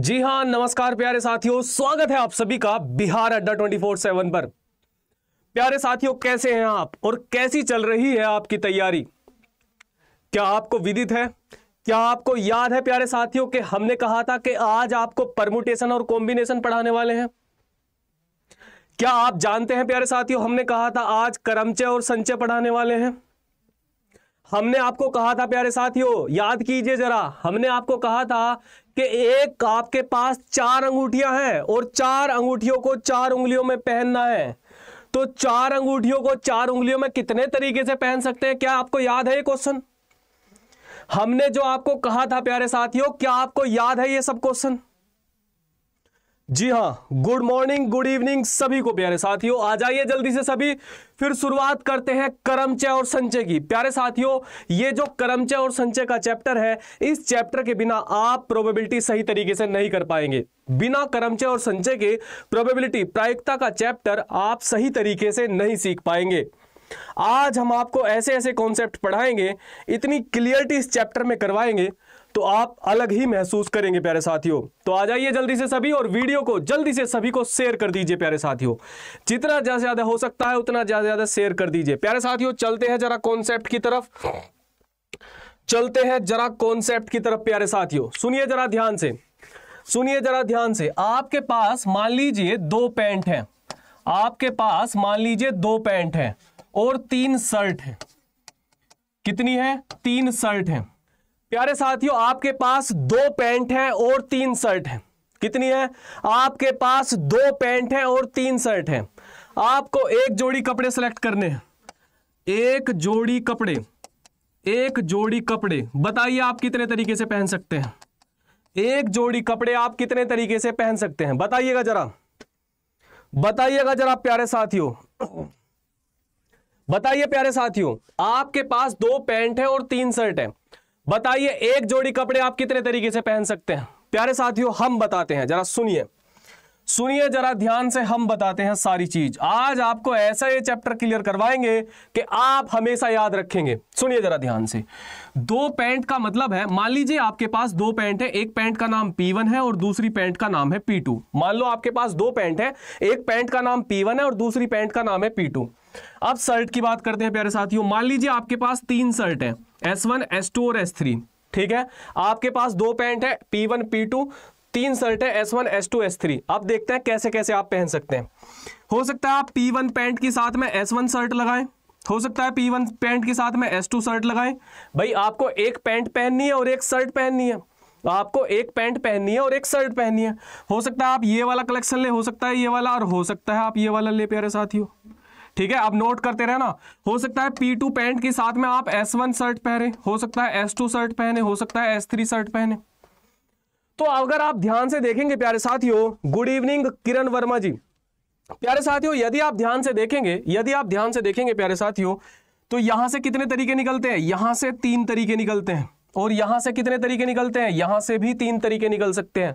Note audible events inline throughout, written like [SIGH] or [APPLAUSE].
जी हां नमस्कार प्यारे साथियों स्वागत है आप सभी का बिहार अड्डा फोर सेवन पर प्यारे साथियों कैसे हैं आप और कैसी चल रही है आपकी तैयारी क्या आपको विदित है क्या आपको याद है प्यारे साथियों कि हमने कहा था कि आज आपको परमुटेशन और कॉम्बिनेशन पढ़ाने वाले हैं क्या आप जानते हैं प्यारे साथियों हमने कहा था आज करमचय और संचय पढ़ाने वाले हैं हमने आपको कहा था प्यारे साथियों याद कीजिए जरा हमने आपको कहा था कि एक आपके पास चार अंगूठियां हैं और चार अंगूठियों को चार उंगलियों में पहनना है तो चार अंगूठियों को चार उंगलियों में कितने तरीके से पहन सकते हैं क्या आपको याद है ये क्वेश्चन हमने जो आपको कहा था प्यारे साथियों क्या आपको याद है ये सब क्वेश्चन जी हाँ गुड मॉर्निंग गुड इवनिंग सभी को प्यारे साथियों आ जाइए जल्दी से सभी फिर शुरुआत करते हैं करमचय और संचय की प्यारे साथियों ये जो करमचय और संचय का चैप्टर है इस चैप्टर के बिना आप प्रोबेबिलिटी सही तरीके से नहीं कर पाएंगे बिना करमचय और संचय के प्रोबेबिलिटी प्रायिकता का चैप्टर आप सही तरीके से नहीं सीख पाएंगे आज हम आपको ऐसे ऐसे कॉन्सेप्ट पढ़ाएंगे इतनी क्लियरिटी इस चैप्टर में करवाएंगे तो आप अलग ही महसूस करेंगे प्यारे साथियों तो आ जाइए जल्दी से सभी और वीडियो को जल्दी से सभी को शेयर कर दीजिए प्यारे साथियों जितना ज़्यादा ज़्यादा हो सकता है उतना ज़्यादा ज़्यादा शेयर कर दीजिए प्यारे साथियों चलते हैं जरा कॉन्सेप्ट की तरफ चलते हैं जरा कॉन्सेप्ट की तरफ प्यारे साथियों सुनिए जरा ध्यान से सुनिए जरा ध्यान से आपके पास मान लीजिए दो पैंट है आपके पास मान लीजिए दो पैंट है और तीन शर्ट है कितनी है तीन शर्ट है प्यारे साथियों आपके पास दो पैंट हैं और तीन शर्ट हैं कितनी है आपके पास दो पैंट हैं और तीन शर्ट हैं आपको एक जोड़ी कपड़े सेलेक्ट करने हैं एक जोड़ी कपड़े एक जोड़ी कपड़े बताइए आप कितने तरीके से पहन सकते हैं एक जोड़ी कपड़े आप कितने तरीके से पहन सकते हैं बताइएगा जरा बताइएगा जरा प्यारे साथियों बताइए प्यारे साथियों आपके पास दो पैंट है और तीन शर्ट है बताइए एक जोड़ी कपड़े आप कितने तरीके से पहन सकते हैं प्यारे साथियों हम बताते हैं जरा सुनिए सुनिए जरा ध्यान से हम बताते हैं सारी चीज आज आपको ऐसा ये चैप्टर क्लियर करवाएंगे कि आप हमेशा याद रखेंगे सुनिए जरा ध्यान से दो पैंट का मतलब है मान लीजिए आपके पास दो पैंट है एक पैंट का नाम P1 है और दूसरी पैंट का नाम है P2 मान लो आपके पास दो पैंट है एक पैंट का नाम P1 है और दूसरी पैंट का नाम है पी अब शर्ट की बात करते हैं प्यारे साथियों मान लीजिए आपके पास तीन शर्ट है एस वन एस टू और एस थ्री ठीक है आपके पास दो पैंट है पी वन पी टू तीन शर्ट है S one S two S three अब देखते हैं कैसे कैसे आप पहन सकते हैं हो सकता है आप पी वन पैंट के साथ में एस वन शर्ट लगाएं हो सकता है पी वन पैंट के साथ में एस टू शर्ट लगाएं भाई आपको एक पैंट पहननी है और एक शर्ट पहननी है आपको एक पैंट पहननी है और एक शर्ट पहननी है हो सकता है आप ये वाला कलेक्शन ले हो सकता है ये वाला और हो सकता है आप ये वाला ले प्यारे साथियों ठीक है अब नोट करते रहे ना हो सकता है पी टू पैंट के साथ में आप एस वन शर्ट पहने हो सकता है एस टू शर्ट पहने हो सकता है एस थ्री शर्ट पहने तो अगर आप ध्यान से देखेंगे प्यारे साथियों गुड इवनिंग किरण वर्मा जी प्यारे साथियों यदि आप ध्यान से देखेंगे यदि आप ध्यान से देखेंगे प्यारे साथियों तो यहां से कितने तरीके निकलते हैं यहां से तीन तरीके निकलते हैं और यहां से कितने तरीके निकलते हैं यहां से भी तीन तरीके निकल सकते हैं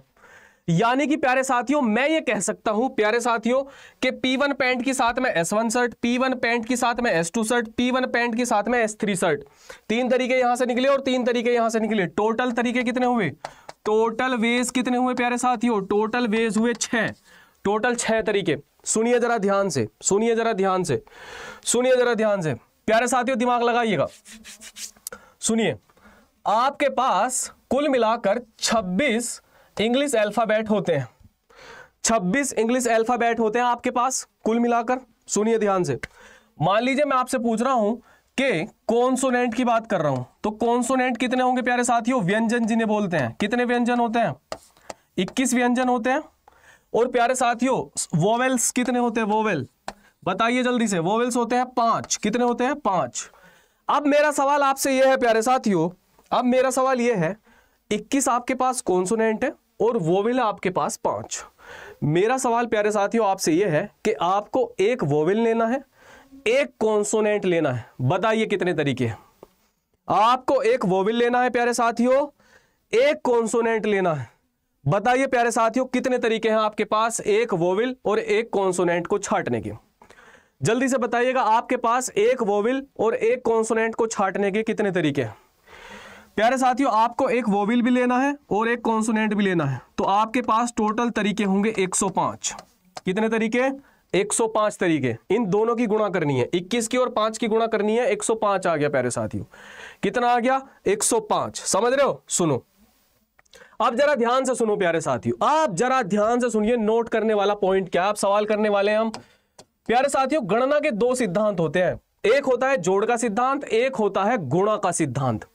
यानी कि प्यारे साथियों मैं ये कह सकता हूं प्यारे साथियों कि P1 पैंट के साथ में S1 शर्ट वन पैंट के साथ में S2 शर्ट वन पैंट के साथ में S3 शर्ट तीन तरीके यहां से निकले और तीन तरीके यहां से निकले टोटल तरीके कितने हुए टोटल वेज कितने हुए प्यारे साथियों टोटल वेज हुए छ टोटल छह तरीके सुनिए जरा ध्यान से सुनिए जरा ध्यान से सुनिए जरा ध्यान से प्यारे साथियों दिमाग लगाइएगा सुनिए आपके पास कुल मिलाकर छब्बीस इंग्लिश अल्फ़ाबेट होते हैं 26 इंग्लिश अल्फ़ाबेट होते हैं आपके पास कुल मिलाकर सुनिए ध्यान से मान लीजिए मैं आपसे पूछ रहा हूं कि कॉन्सोनेंट की बात कर रहा हूं तो कॉन्सोनेंट कितने होंगे प्यारे साथियों व्यंजन जिन्हें बोलते हैं कितने व्यंजन होते हैं इक्कीस व्यंजन होते हैं और प्यारे साथियों वोवेल्स कितने होते हैं वोवेल बताइए जल्दी से वोवेल्स होते हैं पांच कितने होते हैं पांच अब मेरा सवाल आपसे यह है प्यारे साथियों अब मेरा सवाल यह है 21 आपके पास कॉन्सोनेंट है और वोविल है आपके पास पांच मेरा सवाल प्यारे साथियों आपसे ये है कि आपको एक वोविल लेना है एक कॉन्सोनेंट लेना है बताइए कितने तरीके हैं आपको एक वोविल लेना है प्यारे साथियों एक कॉन्सोनेंट लेना है बताइए प्यारे साथियों कितने तरीके हैं आपके पास एक वोविल और एक कॉन्सोनेंट को छाटने के जल्दी से बताइएगा आपके पास एक वोविल और एक कॉन्सोनेंट को छाटने के कितने तरीके हैं प्यारे साथियों आपको एक वोविल भी लेना है और एक कॉन्सोनेंट भी लेना है तो आपके पास टोटल तरीके होंगे 105 कितने तरीके 105 तरीके इन दोनों की गुणा करनी है 21 की और 5 की गुणा करनी है 105 आ गया प्यारे साथियों कितना आ गया 105 समझ रहे हो सुनो अब जरा ध्यान से सुनो प्यारे साथियों आप जरा ध्यान से सुनिए नोट करने वाला पॉइंट क्या आप सवाल करने वाले हैं हम प्यारे साथियों गणना के दो सिद्धांत होते हैं एक होता है जोड़ का सिद्धांत एक होता है गुणा का सिद्धांत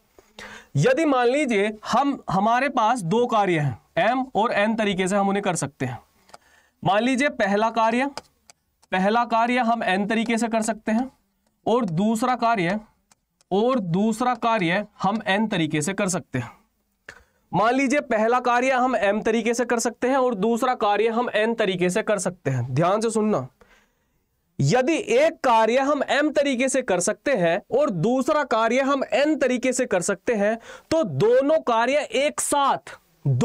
यदि मान लीजिए हम हमारे पास दो कार्य हैं एम और एन तरीके से हम उन्हें कर सकते हैं मान लीजिए पहला कार्य पहला कार्य हम एन तरीके से कर सकते हैं और दूसरा कार्य और दूसरा कार्य हम एन तरीके से कर सकते हैं मान लीजिए पहला कार्य हम एम तरीके से कर सकते हैं और दूसरा कार्य हम एन तरीके से कर सकते हैं ध्यान से सुनना यदि एक कार्य हम एम तरीके से कर सकते हैं और दूसरा कार्य हम एन तरीके से कर सकते हैं तो दोनों कार्य एक साथ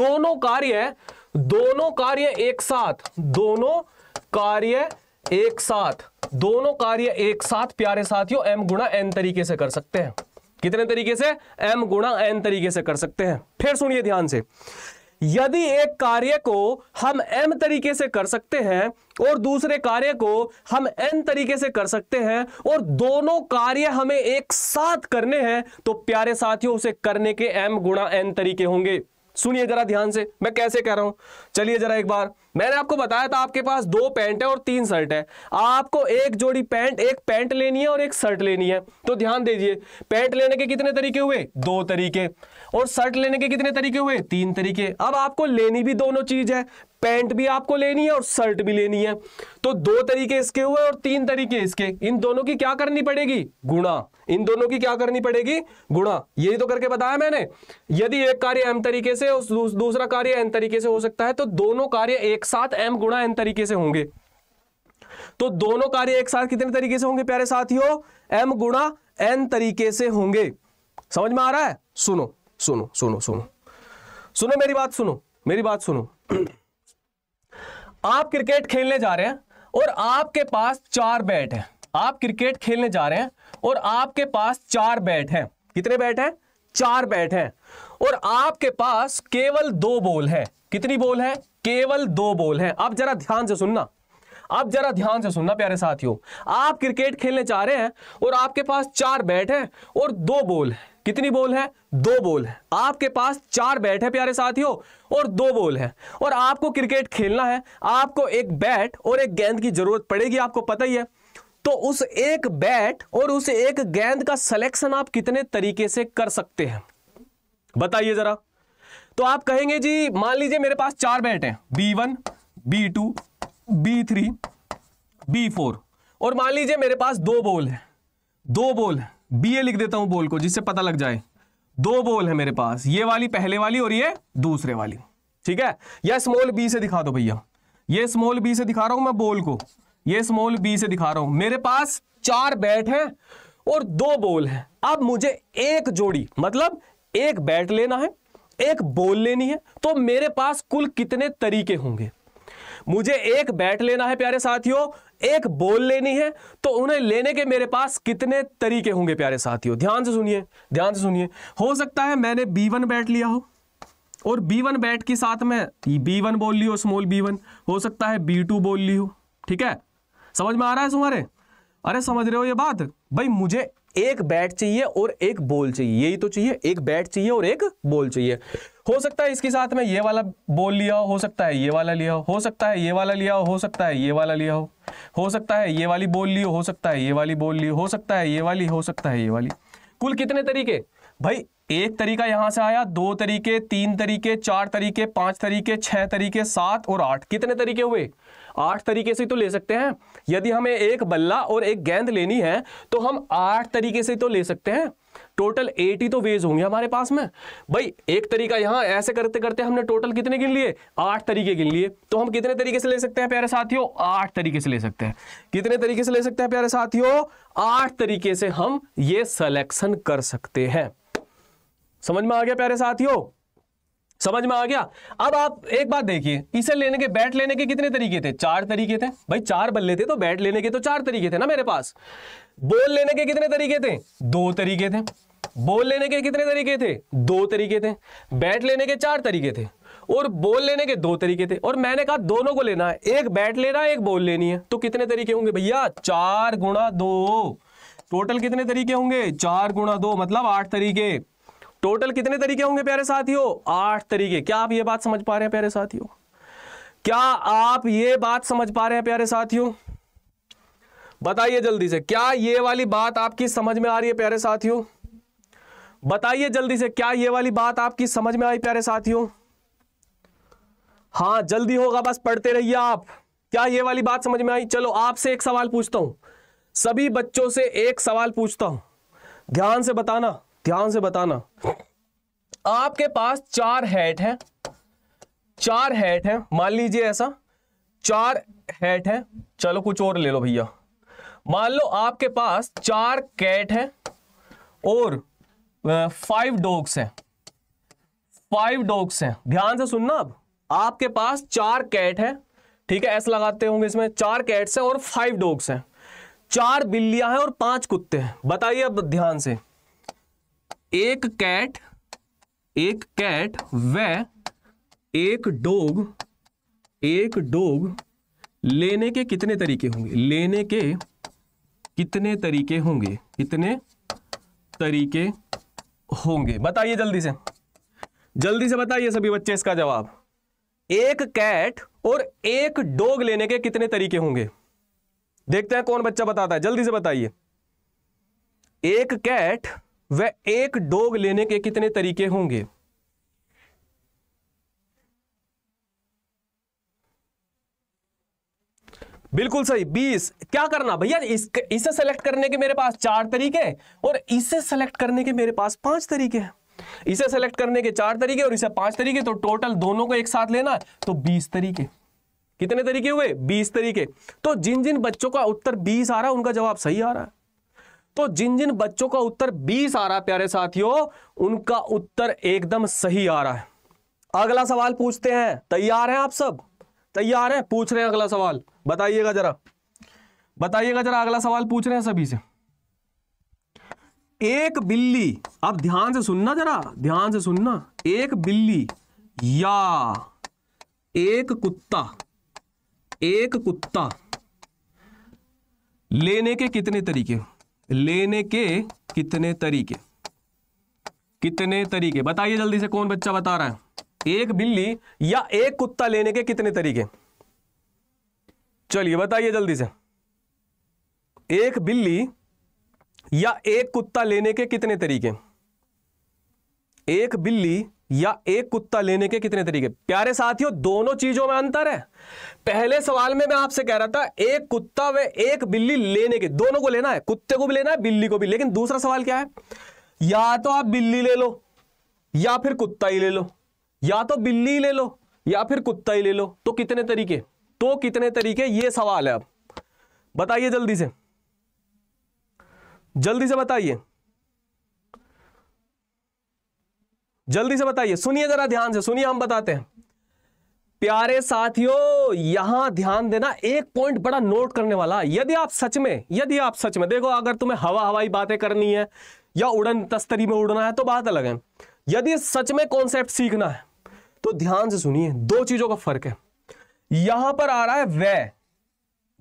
दोनों कार्य दोनों कार्य एक साथ दोनों कार्य एक साथ दोनों कार्य एक साथ प्यारे साथियों एम गुणा एन तरीके से कर सकते हैं कितने तरीके से एम गुणा एन तरीके से कर सकते हैं फिर सुनिए ध्यान से यदि एक कार्य को हम एम तरीके से कर सकते हैं और दूसरे कार्य को हम एन तरीके से कर सकते हैं और दोनों कार्य हमें एक साथ करने हैं तो प्यारे साथियों उसे करने के एम गुणा एन तरीके होंगे सुनिए जरा ध्यान से मैं कैसे कह रहा हूं चलिए जरा एक बार मैंने आपको बताया था आपके पास दो पैंट है और तीन शर्ट है आपको एक जोड़ी पैंट एक पैंट लेनी है और एक शर्ट लेनी है तो ध्यान दीजिए पैंट लेने के कितने तरीके हुए दो तरीके और शर्ट लेने के कितने तरीके हुए तीन तरीके अब आपको लेनी भी दोनों चीज है पैंट भी आपको लेनी है और शर्ट भी लेनी है तो दो तरीके इसके हुए और तीन तरीके इसके इन दोनों की क्या करनी पड़ेगी गुणा इन दोनों की क्या करनी पड़ेगी गुणा यही तो करके बताया मैंने यदि एक कार्य एम तरीके से और दूसरा कार्य एन तरीके से हो सकता है तो दोनों कार्य एक साथ एम गुणा एन तरीके से होंगे तो दोनों कार्य एक साथ कितने तरीके से होंगे प्यारे साथियों एम गुणा एन तरीके से होंगे समझ में आ रहा है सुनो सुनो सुनो सुनो सुनो मेरी बात सुनो मेरी बात सुनो आप क्रिकेट खेलने जा रहे हैं और आपके पास चार बैट है आप क्रिकेट खेलने जा रहे हैं और आपके पास चार बैट हैं कितने बैट हैं चार बैट हैं और आपके पास केवल दो बॉल है कितनी बॉल है केवल दो बॉल है अब जरा ध्यान से सुनना आप जरा ध्यान से सुनना प्यारे साथियों आप क्रिकेट खेलने जा रहे हैं और आपके पास चार बैट हैं और दो बॉल है कितनी बॉल है दो बॉल है आपके पास चार बैट है प्यारे साथियों और दो बॉल है और आपको क्रिकेट खेलना है आपको एक बैट और एक गेंद की जरूरत पड़ेगी आपको पता ही है तो उस एक बैट और उस एक गेंद का सिलेक्शन आप कितने तरीके से कर सकते हैं बताइए जरा तो आप कहेंगे जी मान लीजिए मेरे पास चार बैट हैं B one B two B three B four और मान लीजिए मेरे पास दो बॉल है दो बॉल है बी ए लिख देता हूं बोल को जिससे पता लग जाए दो बोल है मेरे पास ये वाली पहले वाली और ये दूसरे वाली ठीक है या स्मॉल बी से दिखा दो भैया ये स्मॉल बी से दिखा रहा हूं मैं बोल को ये स्मॉल बी से दिखा रहा हूं मेरे पास चार बैट हैं और दो बोल हैं अब मुझे एक जोड़ी मतलब एक बैट लेना है एक बोल लेनी है तो मेरे पास कुल कितने तरीके होंगे मुझे एक बैट लेना है प्यारे साथियों एक बोल लेनी है तो उन्हें लेने के मेरे पास कितने तरीके होंगे प्यारे साथियों ध्यान से सुनिए ध्यान से सुनिए हो सकता है मैंने बी वन बैट लिया हो और बी वन बैट के साथ में बी वन बोल ली हो स्मॉल बी वन हो सकता है बी टू बोल ली हो ठीक है समझ में आ रहा है तुम्हारे अरे समझ रहे हो ये बात भाई मुझे एक बैट चाहिए और एक बोल चाहिए यही तो चाहिए एक बैट चाहिए और एक बोल चाहिए हो सकता है इसके साथ में ये वाला बोल लिया हो हो सकता है ये वाला लिया हो हो सकता है ये वाला लिया हो हो सकता है ये वाला लिया हो हो सकता है ये वाली बोल ली हो सकता है ये वाली बोल ली हो सकता है ये वाली हो सकता है ये वाली कुल कितने तरीके भाई एक तरीका यहां से आया दो तरीके तीन तरीके चार तरीके पांच तरीके छह तरीके सात और आठ कितने तरीके हुए आठ तरीके से तो ले सकते हैं यदि हमें एक बल्ला और एक गेंद लेनी है तो हम आठ तरीके से तो ले सकते हैं टोटल 80 तो वेज होंगे हमारे पास में भाई एक तरीका यहां ऐसे करते करते हमने टोटल कितने गिन लिए आठ तरीके गिन लिए तो हम कितने तरीके से ले सकते हैं प्यारे साथियों आठ तरीके से ले सकते हैं कितने तरीके से ले सकते हैं प्यारे साथियों आठ तरीके से हम ये सिलेक्शन कर सकते हैं समझ में आ गया प्यारे साथियों समझ में आ गया अब आप एक बात देखिए इसे लेने के बैट लेने के कितने तरीके थे चार तरीके थे भाई चार बल्ले थे तो बैट लेने के तो चार तरीके थे ना मेरे पास बॉल लेने के कितने तरीके थे दो तरीके थे बोल लेने के कितने तरीके थे दो तरीके थे बैट लेने के चार तरीके थे और बोल लेने के दो तरीके थे और मैंने कहा दोनों को लेना है एक बैट लेना है एक बोल लेनी है तो कितने तरीके होंगे भैया चार गुणा दो टोटल कितने तरीके होंगे चार गुणा दो मतलब आठ तरीके टोटल कितने तरीके होंगे प्यारे साथियों आठ तरीके क्या आप ये बात समझ पा रहे हैं प्यारे साथियों क्या आप ये बात समझ पा रहे हैं प्यारे साथियों बताइए जल्दी से क्या ये वाली बात आपकी समझ में आ रही है प्यारे साथियों बताइए जल्दी से क्या ये वाली बात आपकी समझ में आई प्यारे साथियों हाँ जल्दी होगा बस पढ़ते रहिए आप क्या ये वाली बात समझ में आई चलो आपसे एक सवाल पूछता हूं सभी बच्चों से एक सवाल पूछता हूं ध्यान से बताना ध्यान से बताना आपके पास चार हेट हैं चार हेट हैं मान लीजिए ऐसा चार हेट हैं चलो कुछ और ले लो भैया मान लो आपके पास चार कैट हैं और फाइव डॉग्स हैं फाइव डॉग्स हैं ध्यान से सुनना अब आपके पास चार कैट है ठीक है ऐसा लगाते होंगे इसमें चार कैट्स हैं और फाइव डॉग्स हैं चार बिल्लियां हैं और पांच कुत्ते हैं बताइए अब ध्यान से एक कैट एक कैट व एक डोग एक डोग लेने के कितने तरीके होंगे लेने के कितने तरीके होंगे कितने तरीके होंगे बताइए जल्दी से जल्दी से बताइए सभी बच्चे इसका जवाब एक कैट और एक डॉग लेने के कितने तरीके होंगे देखते हैं कौन बच्चा बताता है जल्दी से बताइए एक कैट व एक डॉग लेने के कितने तरीके होंगे बिल्कुल सही 20 क्या करना भैया इसे सेलेक्ट करने के मेरे पास चार तरीके और इसे सेलेक्ट करने के मेरे पास पांच तरीके हैं इसे सेलेक्ट करने के चार तरीके और इसे पांच तरीके तो टोटल दोनों को एक साथ लेना है तो बीस तरीके कितने तरीके हुए बीस तरीके तो जिन जिन बच्चों का उत्तर बीस आ रहा है उनका जवाब सही आ रहा है तो जिन जिन बच्चों का उत्तर बीस आ रहा है प्यारे साथियों उनका उत्तर एकदम सही आ रहा है अगला सवाल पूछते हैं तैयार है आप सब तैयार है पूछ रहे हैं अगला सवाल बताइएगा जरा बताइएगा जरा अगला सवाल पूछ रहे हैं सभी से एक बिल्ली अब ध्यान से सुनना जरा ध्यान से सुनना एक बिल्ली या एक कुत्ता एक कुत्ता लेने के कितने तरीके लेने के कितने तरीके कितने तरीके बताइए जल्दी से कौन बच्चा बता रहा है एक बिल्ली या एक कुत्ता लेने के कितने तरीके चलिए बताइए जल्दी से एक बिल्ली या एक कुत्ता लेने के कितने तरीके एक बिल्ली या एक कुत्ता लेने के कितने तरीके प्यारे साथियों दोनों चीजों में अंतर है पहले सवाल में मैं आपसे कह रहा था एक कुत्ता व एक बिल्ली लेने के दोनों को लेना है कुत्ते को भी लेना है बिल्ली को भी लेकिन दूसरा सवाल क्या है या तो आप बिल्ली ले लो या फिर कुत्ता ही ले लो या तो बिल्ली ले लो या फिर कुत्ता ही ले लो तो कितने तरीके तो कितने तरीके ये सवाल है अब बताइए जल्दी से जल्दी से बताइए जल्दी से बताइए सुनिए जरा ध्यान से सुनिए हम बताते हैं प्यारे साथियों यहां ध्यान देना एक पॉइंट बड़ा नोट करने वाला यदि आप सच में यदि आप सच में देखो अगर तुम्हें हवा हवाई बातें करनी है या उड़न तस्तरी में उड़ना है तो बात अलग है यदि सच में कॉन्सेप्ट सीखना है तो ध्यान से सुनिए दो चीजों का फर्क है यहां पर आ रहा है वे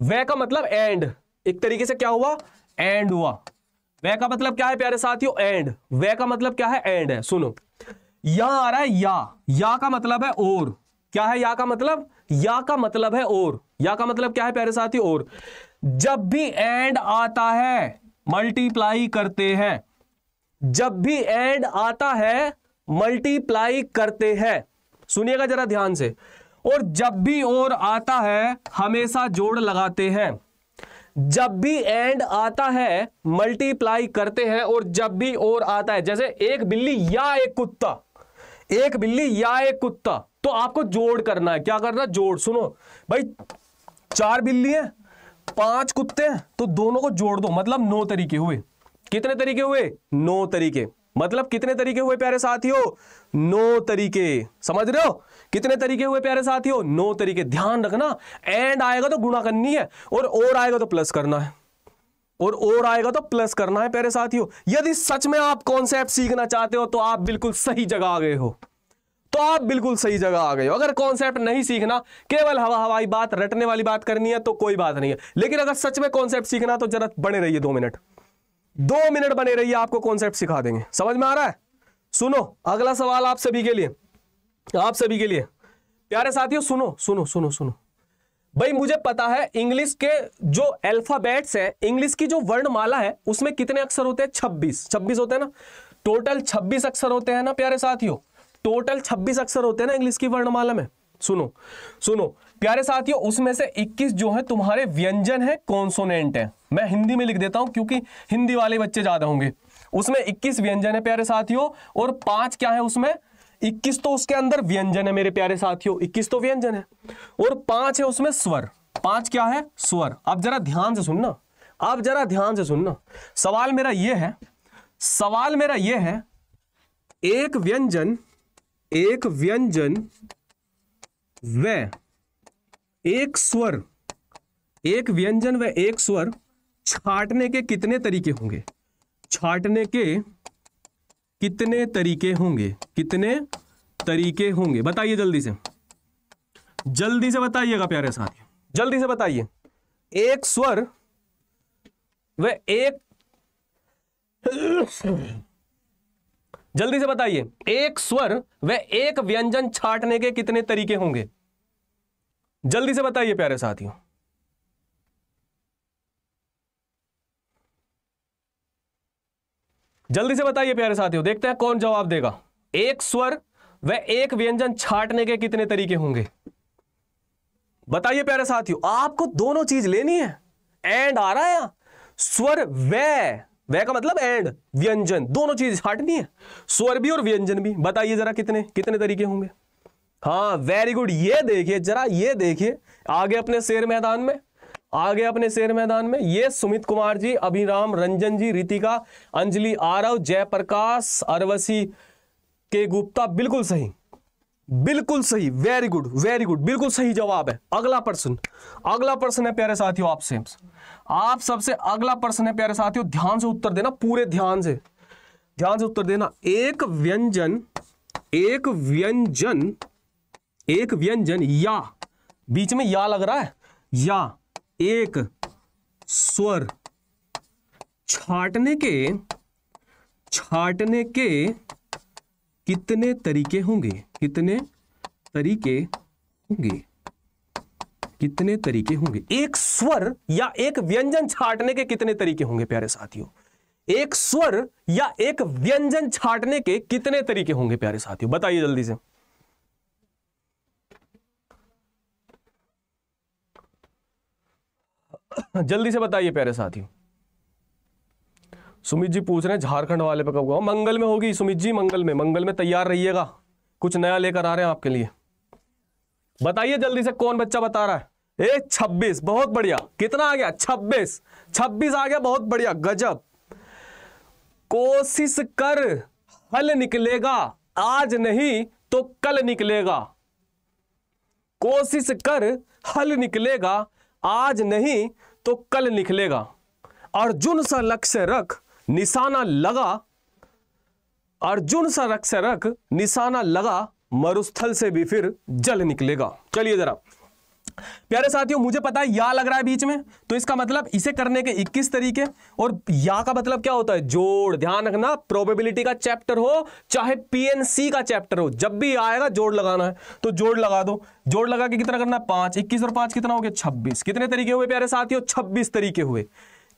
वे का मतलब एंड एक तरीके से क्या हुआ एंड हुआ वे का मतलब क्या है प्यारे साथियों एंड वे का मतलब क्या है एंड है सुनो यहां आ रहा है या या का मतलब है और क्या है या का मतलब या का मतलब है और या का मतलब क्या है प्यारे साथी और जब भी एंड आता है मल्टीप्लाई करते हैं जब भी एंड आता है मल्टीप्लाई करते हैं सुनिएगा जरा ध्यान से और जब भी और आता है हमेशा जोड़ लगाते हैं जब भी एंड आता है मल्टीप्लाई करते हैं और जब भी और आता है जैसे एक बिल्ली या एक कुत्ता एक बिल्ली या एक कुत्ता तो आपको जोड़ करना है क्या करना जोड़ सुनो भाई चार बिल्ली है पांच कुत्ते हैं तो दोनों को जोड़ दो मतलब नौ तरीके हुए कितने तरीके हुए नौ तरीके मतलब कितने तरीके हुए प्यारे साथियों नो तरीके समझ रहे हो कितने तरीके हुए प्यारे साथियों नो तरीके ध्यान रखना एंड आएगा तो गुणा करनी है और और आएगा तो प्लस करना है और और आएगा तो प्लस करना है प्यारे साथियों यदि सच में आप कॉन्सेप्ट सीखना चाहते हो तो आप बिल्कुल सही जगह आ गए हो तो आप बिल्कुल सही जगह आ गए हो अगर कॉन्सेप्ट नहीं सीखना केवल हवा हवाई बात रटने वाली बात करनी है तो कोई बात नहीं है लेकिन अगर सच में कॉन्सेप्ट सीखना तो जरा बने रहिए दो मिनट दो मिनट बने रहिए आपको कॉन्सेप्ट सिखा देंगे समझ में आ रहा है सुनो अगला सवाल आप सभी के लिए आप सभी के लिए प्यारे साथियों सुनो सुनो सुनो सुनो भाई मुझे पता है इंग्लिश के जो अल्फाबेट्स है इंग्लिश की जो वर्णमाला है उसमें कितने अक्षर होते हैं छब्बीस छब्बीस होते हैं ना टोटल छब्बीस अक्षर होते हैं ना प्यारे साथियों टोटल छब्बीस अक्षर होते हैं ना इंग्लिश की वर्णमाला में सुनो सुनो प्यारे साथियों उसमें से 21 जो है तुम्हारे व्यंजन है कॉन्सोनेंट है मैं हिंदी में लिख देता हूं क्योंकि हिंदी वाले बच्चे ज्यादा होंगे उसमें इक्कीस व्यंजन है प्यारे साथियों और पांच क्या है उसमें इक्कीस तो उसके अंदर व्यंजन है मेरे प्यारे साथियों इक्कीस तो व्यंजन है और पांच है उसमें स्वर पांच क्या है स्वर आप जरा ध्यान से सुनना आप जरा ध्यान से सुनना सवाल मेरा यह है सवाल मेरा यह है एक व्यंजन एक व्यंजन व एक स्वर एक व्यंजन व एक स्वर छाटने के कितने तरीके होंगे छाटने के कितने तरीके होंगे कितने तरीके होंगे बताइए जल्दी से जल्दी से बताइएगा प्यारे साथी जल्दी से बताइए एक स्वर व एक जल्दी से बताइए एक स्वर व एक व्यंजन छाटने के कितने तरीके होंगे जल्दी से बताइए प्यारे साथियों जल्दी से बताइए प्यारे साथियों देखते हैं कौन जवाब देगा एक स्वर व एक व्यंजन छाटने के कितने तरीके होंगे बताइए प्यारे साथियों आपको दोनों चीज लेनी है एंड आ रहा है स्वर व वह का मतलब एंड व्यंजन दोनों चीज छाटनी है स्वर भी और व्यंजन भी बताइए जरा कितने कितने तरीके होंगे हाँ वेरी गुड ये देखिए जरा ये देखिए आगे अपने शेर मैदान में आगे अपने शेर मैदान में ये सुमित कुमार जी अभिराम रंजन जी रितिका अंजलि आरव जयप्रकाश अरवसी के गुप्ता बिल्कुल सही बिल्कुल सही वेरी गुड वेरी गुड बिल्कुल सही जवाब है अगला प्रश्न अगला प्रश्न है प्यारे साथियों आपसे आप सबसे अगला प्रश्न है प्यारे साथियों ध्यान से उत्तर देना पूरे ध्यान से ध्यान से उत्तर देना एक व्यंजन एक व्यंजन एक व्यंजन या बीच में या लग रहा है या एक स्वर छाटने के छाटने के कितने तरीके होंगे कितने तरीके होंगे कितने तरीके होंगे एक स्वर या एक व्यंजन छाटने के कितने तरीके होंगे प्यारे साथियों एक स्वर या एक व्यंजन छाटने के कितने तरीके होंगे प्यारे साथियों बताइए जल्दी से हाँ, जल्दी से बताइए प्यारे साथियों सुमित जी पूछ रहे हैं झारखंड वाले पे कब हुआ मंगल में होगी सुमित जी मंगल में मंगल में तैयार रहिएगा कुछ नया लेकर आ रहे हैं आपके लिए बताइए जल्दी से कौन बच्चा बता रहा है ए छब्बीस बहुत बढ़िया कितना आ गया छब्बीस छब्बीस आ गया बहुत बढ़िया गजब कोशिश कर हल निकलेगा आज नहीं तो कल निकलेगा कोशिश कर हल निकलेगा आज नहीं तो कल निकलेगा अर्जुन सा लक्ष्य रख निशाना लगा अर्जुन सा लक्ष्य रख निशाना लगा मरुस्थल से भी फिर जल निकलेगा चलिए जरा प्यारे साथियों मुझे पता है या लग रहा है बीच में तो इसका मतलब इसे करने के 21 तरीके और या का मतलब क्या होता है जोड़ ध्यान रखना प्रोबेबिलिटी का चैप्टर हो चाहे पीएनसी का चैप्टर हो जब भी आएगा जोड़ लगाना है तो जोड़ लगा दो जोड़ लगा के कितना करना है पांच इक्कीस और पांच कितना हो गया छब्बीस कितने तरीके हुए प्यारे साथियों छब्बीस तरीके हुए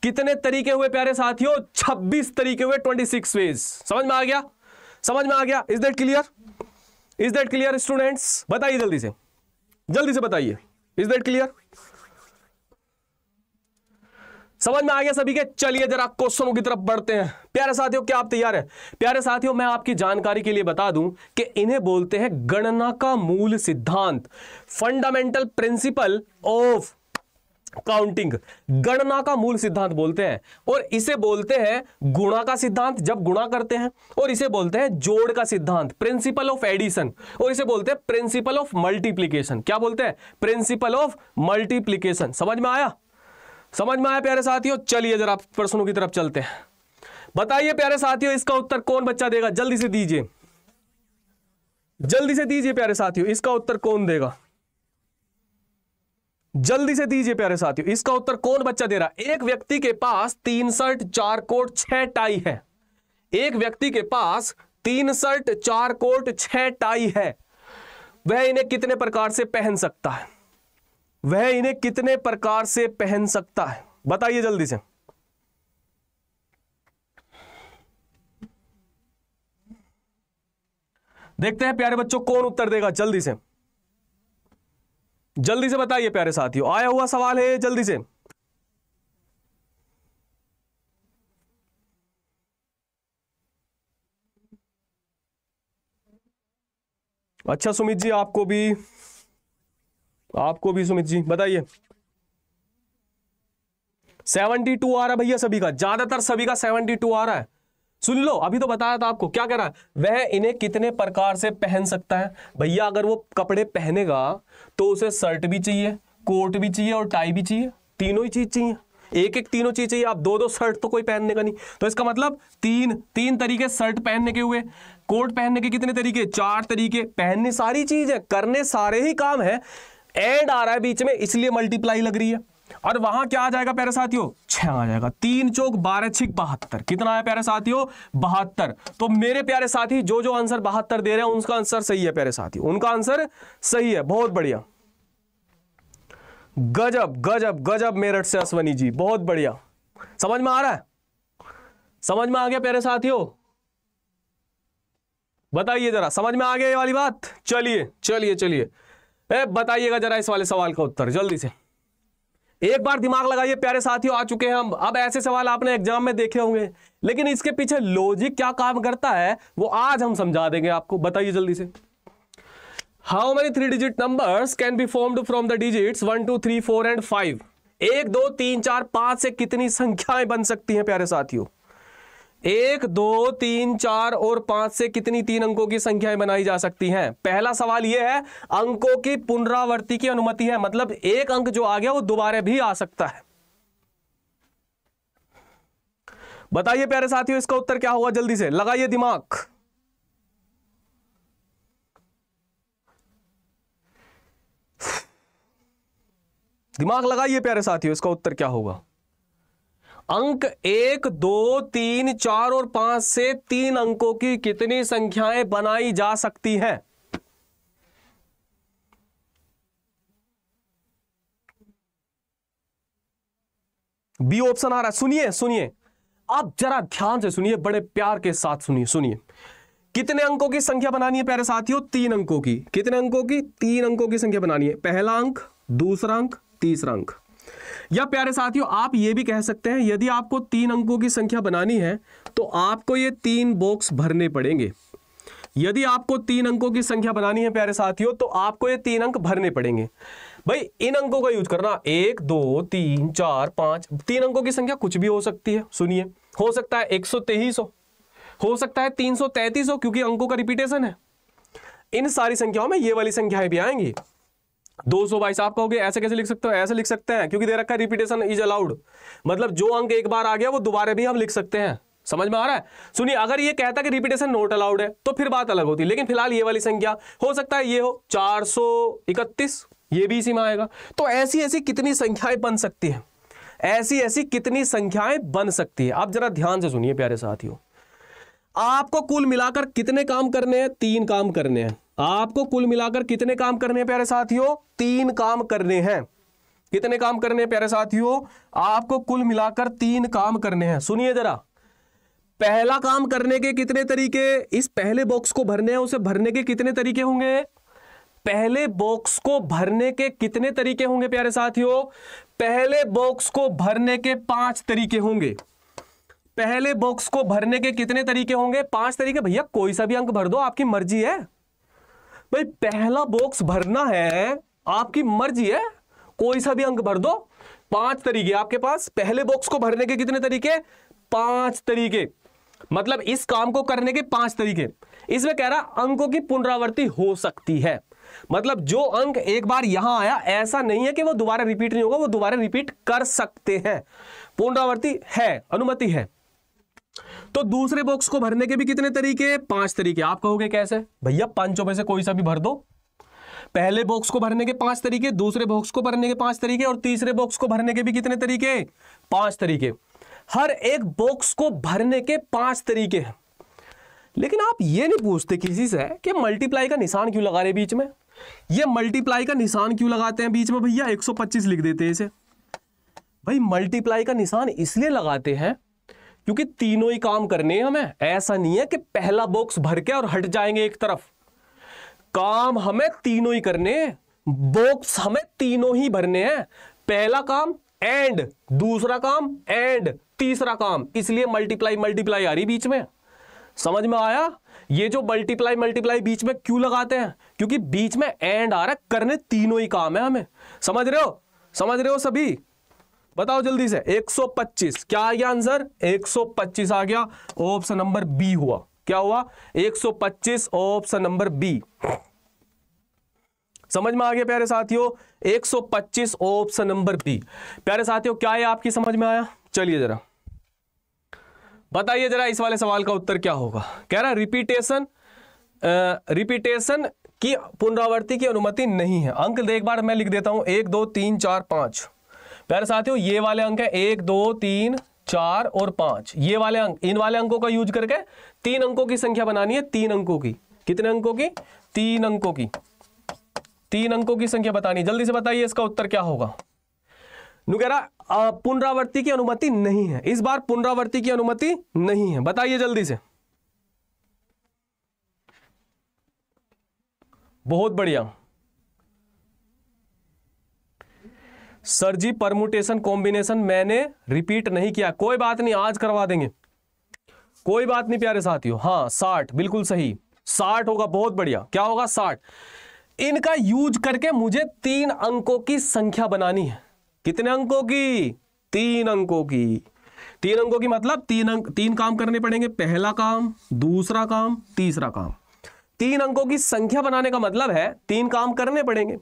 कितने तरीके हुए प्यारे साथियों छब्बीस तरीके हुए 26 वेज समझ में आ गया समझ में आ गया is that clear is that clear students बताइए जल्दी से जल्दी से बताइए इज दैट क्लियर समझ में आ गया सभी के चलिए जरा क्वेश्चनों की तरफ बढ़ते हैं प्यारे साथियों क्या आप तैयार हैं प्यारे साथियों मैं आपकी जानकारी के लिए बता दूं कि इन्हें बोलते हैं गणना का मूल सिद्धांत फंडामेंटल प्रिंसिपल ऑफ काउंटिंग गणना का मूल सिद्धांत बोलते हैं और इसे बोलते हैं गुणा का सिद्धांत जब गुणा करते हैं और इसे बोलते हैं जोड़ का सिद्धांत प्रिंसिपल ऑफ एडिशन और इसे बोलते हैं प्रिंसिपल ऑफ मल्टीप्लीकेशन क्या बोलते हैं प्रिंसिपल ऑफ मल्टीप्लीकेशन समझ में आया समझ में आया प्यारे साथियों चलिए जरा प्रश्नों की तरफ चलते हैं बताइए प्यारे साथियों इसका उत्तर कौन बच्चा देगा जल्दी से दीजिए जल्दी से दीजिए प्यारे साथियों इसका उत्तर कौन देगा जल्दी से दीजिए प्यारे साथियों इसका उत्तर कौन बच्चा दे रहा एक व्यक्ति के पास तीन शर्ट चार कोट छह टाई है एक व्यक्ति के पास तीन शर्ट चार कोट छह टाई है वह इन्हें कितने प्रकार से पहन सकता है वह इन्हें कितने प्रकार से पहन सकता है बताइए जल्दी से देखते हैं प्यारे बच्चों कौन उत्तर देगा जल्दी से जल्दी से बताइए प्यारे साथियों आया हुआ सवाल है जल्दी से अच्छा सुमित जी आपको भी आपको भी सुमित जी बताइए सेवेंटी टू आ रहा है भैया सभी का ज्यादातर सभी का सेवेंटी टू आ रहा है सुन लो अभी तो बताया था आपको क्या कह रहा है वह इन्हें कितने प्रकार से पहन सकता है भैया अगर वो कपड़े पहनेगा तो उसे शर्ट भी चाहिए कोट भी चाहिए और टाई भी चाहिए तीनों ही चीज चाहिए एक एक तीनों चीज चाहिए आप दो दो शर्ट तो कोई पहनने का नहीं तो इसका मतलब तीन तीन तरीके शर्ट पहनने के हुए कोट पहनने के कितने तरीके चार तरीके पहनने सारी चीज है करने सारे ही काम है एंड आ रहा है बीच में इसलिए मल्टीप्लाई लग रही है और वहां क्या आ जाएगा प्यारे साथियों छह आ जाएगा तीन चौक बारह छिक बहत्तर कितना आया प्यारे साथियों बहत्तर तो मेरे प्यारे साथी जो जो आंसर बहत्तर दे रहे हैं उनका आंसर सही है प्यारे साथी उनका आंसर सही है बहुत बढ़िया गजब गजब गजब मेरठ से अश्वनी जी बहुत बढ़िया समझ में आ रहा है समझ में आ गया प्यारे साथियों बताइए जरा समझ में आ गया ये वाली बात चलिए चलिए चलिए बताइएगा जरा इस वाले सवाल का उत्तर जल्दी से एक बार दिमाग लगाइए प्यारे साथियों आ चुके हैं हम अब ऐसे सवाल आपने एग्जाम में देखे होंगे लेकिन इसके पीछे लॉजिक क्या काम करता है वो आज हम समझा देंगे आपको बताइए जल्दी से how many three digit numbers can be formed from the digits one two three four and five एक दो तीन चार पांच से कितनी संख्याएं बन सकती हैं प्यारे साथियों एक दो तीन चार और पांच से कितनी तीन अंकों की संख्याएं बनाई जा सकती हैं पहला सवाल यह है अंकों की पुनरावृत्ति की अनुमति है मतलब एक अंक जो आ गया वो दोबारा भी आ सकता है बताइए प्यारे साथियों इसका उत्तर क्या होगा जल्दी से लगाइए दिमाग दिमाग लगाइए प्यारे साथियों इसका उत्तर क्या होगा अंक एक दो तीन चार और पांच से तीन अंकों की कितनी संख्याएं बनाई जा सकती हैं बी ऑप्शन आ रहा है सुनिए सुनिए आप जरा ध्यान से सुनिए बड़े प्यार के साथ सुनिए सुनिए कितने अंकों की संख्या बनानी है प्यारे साथियों तीन अंकों की कितने अंकों की तीन अंकों की संख्या बनानी है पहला अंक दूसरा अंक तीसरा अंक या प्यारे साथियों आप ये भी कह सकते हैं यदि आपको तीन अंकों की संख्या बनानी है तो आपको ये तीन बॉक्स भरने पड़ेंगे यदि आपको तीन अंकों की संख्या बनानी है प्यारे साथियों तो आपको ये तीन अंक भरने पड़ेंगे भाई इन अंकों का यूज करना एक दो तीन चार पांच तीन अंकों की संख्या कुछ भी हो सकती है सुनिए हो सकता है एक सौ तेईस हो हो सकता है तीन सौ तैतीस हो क्योंकि अंकों का रिपीटेशन है इन सारी संख्याओं में ये वाली संख्याएं भी आएंगी दो सौ बाईस आप कहोगे ऐसे कैसे लिख सकते हो ऐसे लिख सकते हैं क्योंकि दे रखा है रिपीटेशन इज अलाउड मतलब जो अंक एक बार आ गया वो दोबारा भी हम लिख सकते हैं समझ में आ रहा है सुनिए अगर ये कहता कि रिपीटेशन नोट अलाउड है तो फिर बात अलग होती है लेकिन फिलहाल ये वाली संख्या हो सकता है ये हो चार ये भी इसी में आएगा तो ऐसी ऐसी कितनी संख्याएं बन सकती है ऐसी ऐसी कितनी संख्याएं बन सकती है आप जरा ध्यान से सुनिए प्यारे साथियों आपको कुल मिलाकर कितने काम करने हैं तीन काम करने हैं आपको कुल मिलाकर कितने काम करने प्यारे साथियों तीन काम करने हैं कितने काम करने प्यारे साथियों आपको कुल मिलाकर तीन काम करने हैं सुनिए जरा पहला काम करने के कितने तरीके इस पहले बॉक्स को भरने हैं उसे भरने के कितने तरीके होंगे पहले बॉक्स को भरने के कितने तरीके होंगे प्यारे साथियों पहले बॉक्स को भरने के पांच तरीके होंगे पहले बॉक्स को भरने के कितने तरीके होंगे पांच तरीके भैया कोई सा भी अंक भर दो आपकी मर्जी है भाई पहला बॉक्स भरना है आपकी मर्जी है कोई सा भी अंक भर दो पांच तरीके आपके पास पहले बॉक्स को भरने के कितने तरीके पांच तरीके मतलब इस काम को करने के पांच तरीके इसमें कह रहा अंकों की पुनरावृत्ति हो सकती है मतलब जो अंक एक बार यहां आया ऐसा नहीं है कि वो दोबारा रिपीट नहीं होगा वो दोबारा रिपीट कर सकते हैं पुनरावृत्ति है अनुमति है तो दूसरे बॉक्स को भरने के भी कितने तरीके पांच तरीके आप कहोगे कैसे भैया पांचों में से कोई सा भी भर दो पहले बॉक्स को भरने के पांच तरीके दूसरे बॉक्स को भरने के पांच तरीके और तीसरे बॉक्स को भरने के भी कितने तरीके पांच तरीके हर एक बॉक्स को भरने के पांच तरीके हैं लेकिन आप ये नहीं पूछते किसी से कि मल्टीप्लाई का निशान क्यों लगा रहे बीच में ये मल्टीप्लाई का निशान क्यों लगाते हैं बीच में भैया 125 लिख देते हैं इसे भाई मल्टीप्लाई का निशान इसलिए लगाते हैं क्योंकि तीनों ही काम करने हैं हमें ऐसा नहीं है कि पहला बॉक्स भर के और हट जाएंगे एक तरफ काम हमें तीनों ही करने बॉक्स हमें तीनों ही भरने हैं पहला काम एंड दूसरा काम एंड तीसरा काम इसलिए मल्टीप्लाई मल्टीप्लाई आ रही बीच में समझ में आया ये जो मल्टीप्लाई मल्टीप्लाई बीच में क्यों लगाते हैं क्योंकि बीच में एंड आ रहा है करने तीनों ही काम है हमें समझ रहे हो समझ रहे हो सभी बताओ जल्दी से 125 क्या आ गया आंसर 125 आ गया ऑप्शन नंबर बी हुआ क्या हुआ 125 ऑप्शन नंबर बी समझ में आ गया प्यारे साथियों 125 ऑप्शन नंबर बी प्यारे साथियों क्या है आपकी समझ में आया चलिए जरा बताइए जरा इस वाले सवाल का उत्तर क्या होगा कह रहा रिपीटेशन रिपीटेशन की पुनरावृत्ति की अनुमति नहीं है अंक एक बार मैं लिख देता हूं एक दो तीन चार पांच प्यारे साथियों ये वाले अंक है एक दो तीन चार और पांच ये वाले अंक इन वाले अंकों का यूज करके तीन अंकों की संख्या बनानी है तीन अंकों की कितने अंकों की तीन अंकों की तीन अंकों की संख्या बतानी जल्दी से बताइए इसका उत्तर क्या होगा नुगेरा पुनरावर्ती की अनुमति नहीं है इस बार पुनरावर्ती की अनुमति नहीं है बताइए जल्दी से बहुत बढ़िया सर जी परमुटेशन कॉम्बिनेशन मैंने रिपीट नहीं किया कोई बात नहीं आज करवा देंगे कोई बात नहीं प्यारे साथियों हाँ साठ बिल्कुल सही साठ होगा बहुत बढ़िया क्या होगा साठ इनका यूज करके मुझे तीन अंकों की संख्या बनानी है कितने अंकों की तीन अंकों की तीन अंकों की मतलब तीन अंक तीन काम करने पड़ेंगे पहला काम दूसरा काम तीसरा काम तीन अंकों की संख्या बनाने का मतलब है तीन काम करने पड़ेंगे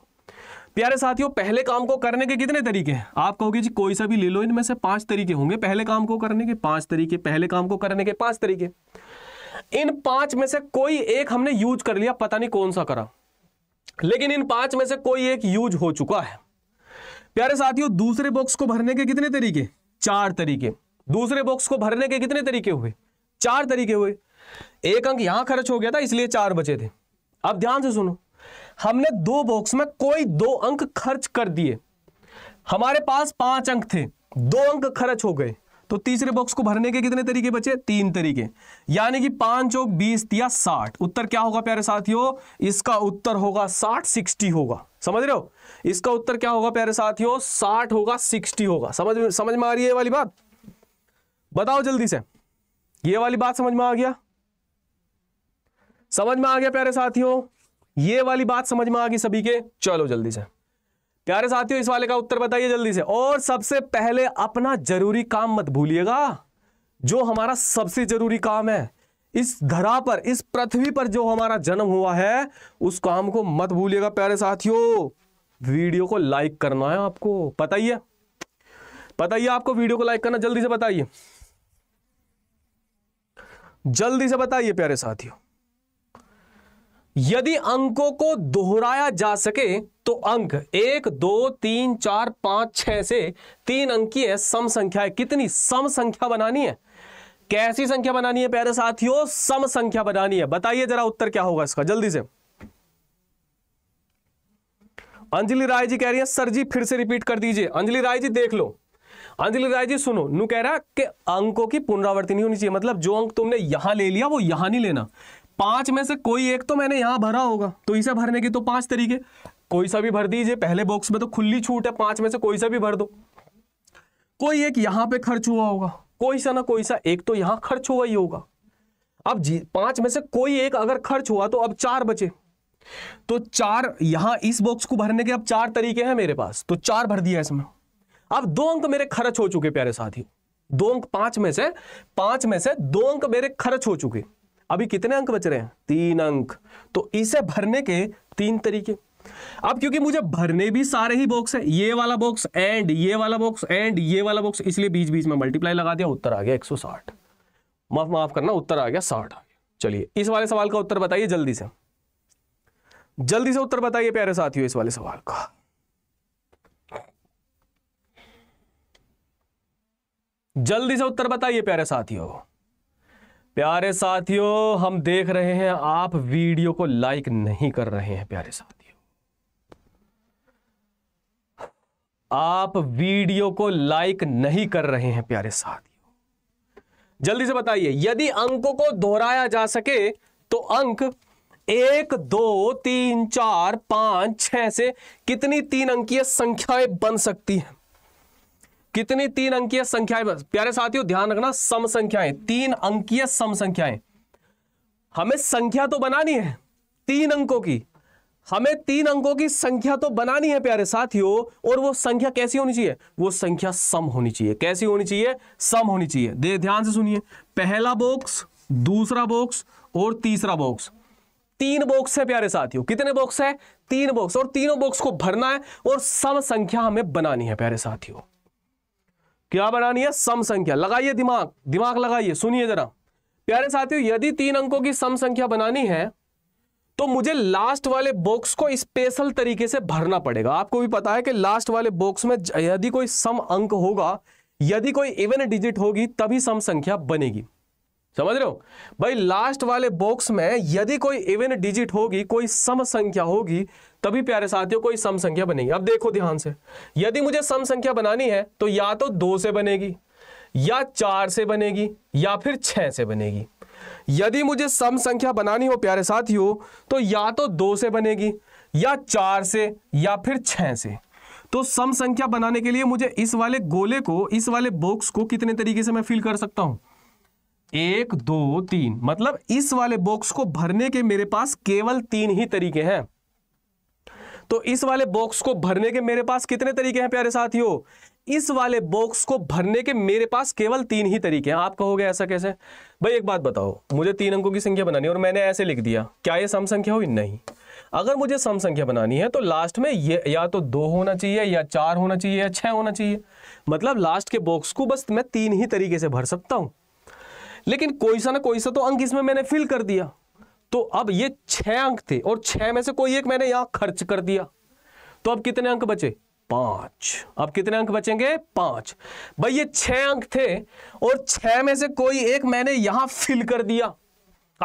प्यारे साथियों पहले काम को करने के कितने तरीके हैं आप कहोगे जी कोई सा भी ले लो इनमें से पांच तरीके होंगे पहले काम को करने के पांच तरीके पहले काम को करने के पांच तरीके इन पांच में से कोई एक हमने यूज कर लिया पता नहीं कौन सा करा लेकिन इन पांच में से कोई एक यूज हो चुका है प्यारे साथियों दूसरे बॉक्स को भरने के कितने तरीके चार तरीके दूसरे बॉक्स को भरने के कितने तरीके हुए चार तरीके हुए एक अंक यहां खर्च हो गया था इसलिए चार बचे थे अब ध्यान से सुनो हमने दो बॉक्स में कोई दो अंक खर्च कर दिए हमारे पास पांच अंक थे दो अंक खर्च हो गए तो तीसरे बॉक्स को भरने के कितने तरीके बचे तीन तरीके यानी कि पांच चौक बीस या साठ उत्तर क्या होगा प्यारे साथियों इसका उत्तर होगा साठ सिक्सटी होगा समझ रहे हो इसका उत्तर क्या होगा प्यारे साथियों साठ होगा सिक्सटी होगा समझ समझ में आ रही है वाली बात बताओ जल्दी से ये वाली बात समझ में आ गया समझ में आ गया प्यारे साथियों ये वाली बात समझ में आ गई सभी के चलो जल्दी से प्यारे साथियों इस वाले का उत्तर बताइए जल्दी से और सबसे पहले अपना जरूरी काम मत भूलिएगा जो हमारा सबसे जरूरी काम है इस धरा पर इस पृथ्वी पर जो हमारा जन्म हुआ है उस काम को मत भूलिएगा प्यारे साथियों वीडियो को लाइक करना है आपको पता ही है पता ही है आपको वीडियो को लाइक करना जल्दी से बताइए जल्दी से बताइए प्यारे साथियों यदि अंकों को दोहराया जा सके तो अंक एक दो तीन चार पांच छह से तीन है सम संख्या है कितनी सम संख्या बनानी है कैसी संख्या बनानी है प्यारे साथियों सम संख्या बनानी है बताइए जरा उत्तर क्या होगा इसका जल्दी से अंजलि राय जी कह रही है सर जी फिर से रिपीट कर दीजिए अंजलि राय जी देख लो अंजलि राय जी सुनो नु कह रहा कि अंकों की पुनरावर्ति नहीं होनी चाहिए मतलब जो अंक तुमने यहां ले लिया वो यहां नहीं लेना पांच में से कोई एक तो मैंने यहां भरा होगा तो इसे भरने के तो पांच तरीके कोई सा भी भर दीजिए पहले बॉक्स में तो खुली छूट है पांच में से कोई सा भी भर दो कोई एक यहाँ पे खर्च हुआ होगा कोई सा ना कोई सा एक तो यहाँ खर्च हुआ ही होगा अब जी पांच में से कोई एक अगर खर्च हुआ तो अब चार बचे तो चार यहां इस बॉक्स को भरने के अब चार तरीके हैं मेरे पास तो चार भर दिया इसमें अब दो अंक मेरे खर्च हो चुके प्यारे साथियों दो अंक पांच में से पांच में से दो अंक मेरे खर्च हो चुके अभी कितने अंक बच रहे हैं तीन अंक तो इसे भरने के तीन तरीके अब क्योंकि मुझे भरने भी सारे ही बॉक्स है ये वाला बॉक्स एंड ये वाला बॉक्स एंड ये वाला बॉक्स इसलिए बीच बीच में मल्टीप्लाई लगा दिया उत्तर आ गया एक माफ माफ करना उत्तर आ गया साठ आ गया चलिए इस वाले सवाल का उत्तर बताइए जल्दी से जल्दी से उत्तर बताइए प्यारे साथियों इस वाले सवाल का जल्दी से उत्तर बताइए प्यारे साथियों प्यारे साथियों हम देख रहे हैं आप वीडियो को लाइक नहीं कर रहे हैं प्यारे साथियों आप वीडियो को लाइक नहीं कर रहे हैं प्यारे साथियों जल्दी से बताइए यदि अंकों को दोहराया जा सके तो अंक एक दो तीन चार पांच छह से कितनी तीन अंकीय संख्याएं बन सकती हैं कितनी तीन अंकीय संख्याएं प्यारे साथियों ध्यान रखना सम संख्याएं तीन अंकीय सम संख्याएं हमें संख्या तो बनानी है तीन अंकों की हमें तीन अंकों की संख्या तो बनानी है प्यारे साथियों और वो संख्या कैसी होनी चाहिए वो संख्या सम होनी चाहिए कैसी होनी चाहिए सम होनी चाहिए दे ध्यान से सुनिए पहला बॉक्स दूसरा बॉक्स और तीसरा बॉक्स तीन बॉक्स है प्यारे साथियों कितने बॉक्स है तीन बॉक्स और तीनों बॉक्स को भरना है और सम संख्या हमें बनानी है प्यारे साथियों क्या बनानी है सम संख्या लगाइए दिमाग दिमाग लगाइए सुनिए जरा प्यारे साथियों यदि तीन अंकों की सम संख्या बनानी है तो मुझे लास्ट वाले बॉक्स को स्पेशल तरीके से भरना पड़ेगा आपको भी पता है कि लास्ट वाले बॉक्स में यदि कोई सम अंक होगा यदि कोई इवन डिजिट होगी तभी सम संख्या बनेगी समझ रहे हो भाई लास्ट वाले बॉक्स में यदि कोई इवन डिजिट होगी कोई सम संख्या होगी तभी प्यारे साथियों कोई सम संख्या बनेगी अब देखो ध्यान से यदि मुझे सम संख्या बनानी है तो या तो दो से बनेगी या चार से बनेगी या फिर छह से बनेगी यदि मुझे सम संख्या बनानी हो प्यारे साथियों तो या तो दो से बनेगी या चार से या फिर छह से तो सम संख्या बनाने के लिए मुझे इस वाले गोले को इस वाले बॉक्स को कितने तरीके से मैं फिल कर सकता हूं एक दो तीन मतलब इस वाले बॉक्स को भरने के मेरे पास केवल तीन ही तरीके हैं तो इस वाले बॉक्स को भरने के मेरे पास कितने तरीके हैं प्यारे साथियों इस वाले बॉक्स को भरने के मेरे पास केवल तीन ही तरीके हैं आप कहोगे ऐसा कैसे भाई एक बात बताओ मुझे तीन अंकों की संख्या बनानी है और मैंने ऐसे लिख दिया क्या ये सम संख्या हुई नहीं अगर मुझे सम संख्या बनानी है तो लास्ट में ये या तो दो होना चाहिए या चार होना चाहिए या छह होना चाहिए मतलब लास्ट के बॉक्स को बस मैं तीन ही तरीके से भर सकता हूं लेकिन कोई सा ना कोई सा तो अंक इसमें मैंने फिल कर दिया तो अब ये छह अंक थे और छह में से कोई एक मैंने यहां खर्च कर दिया तो अब कितने अंक बचे पांच अब कितने अंक बचेंगे पांच भाई ये छह अंक थे और छह में से कोई एक मैंने यहां फिल कर दिया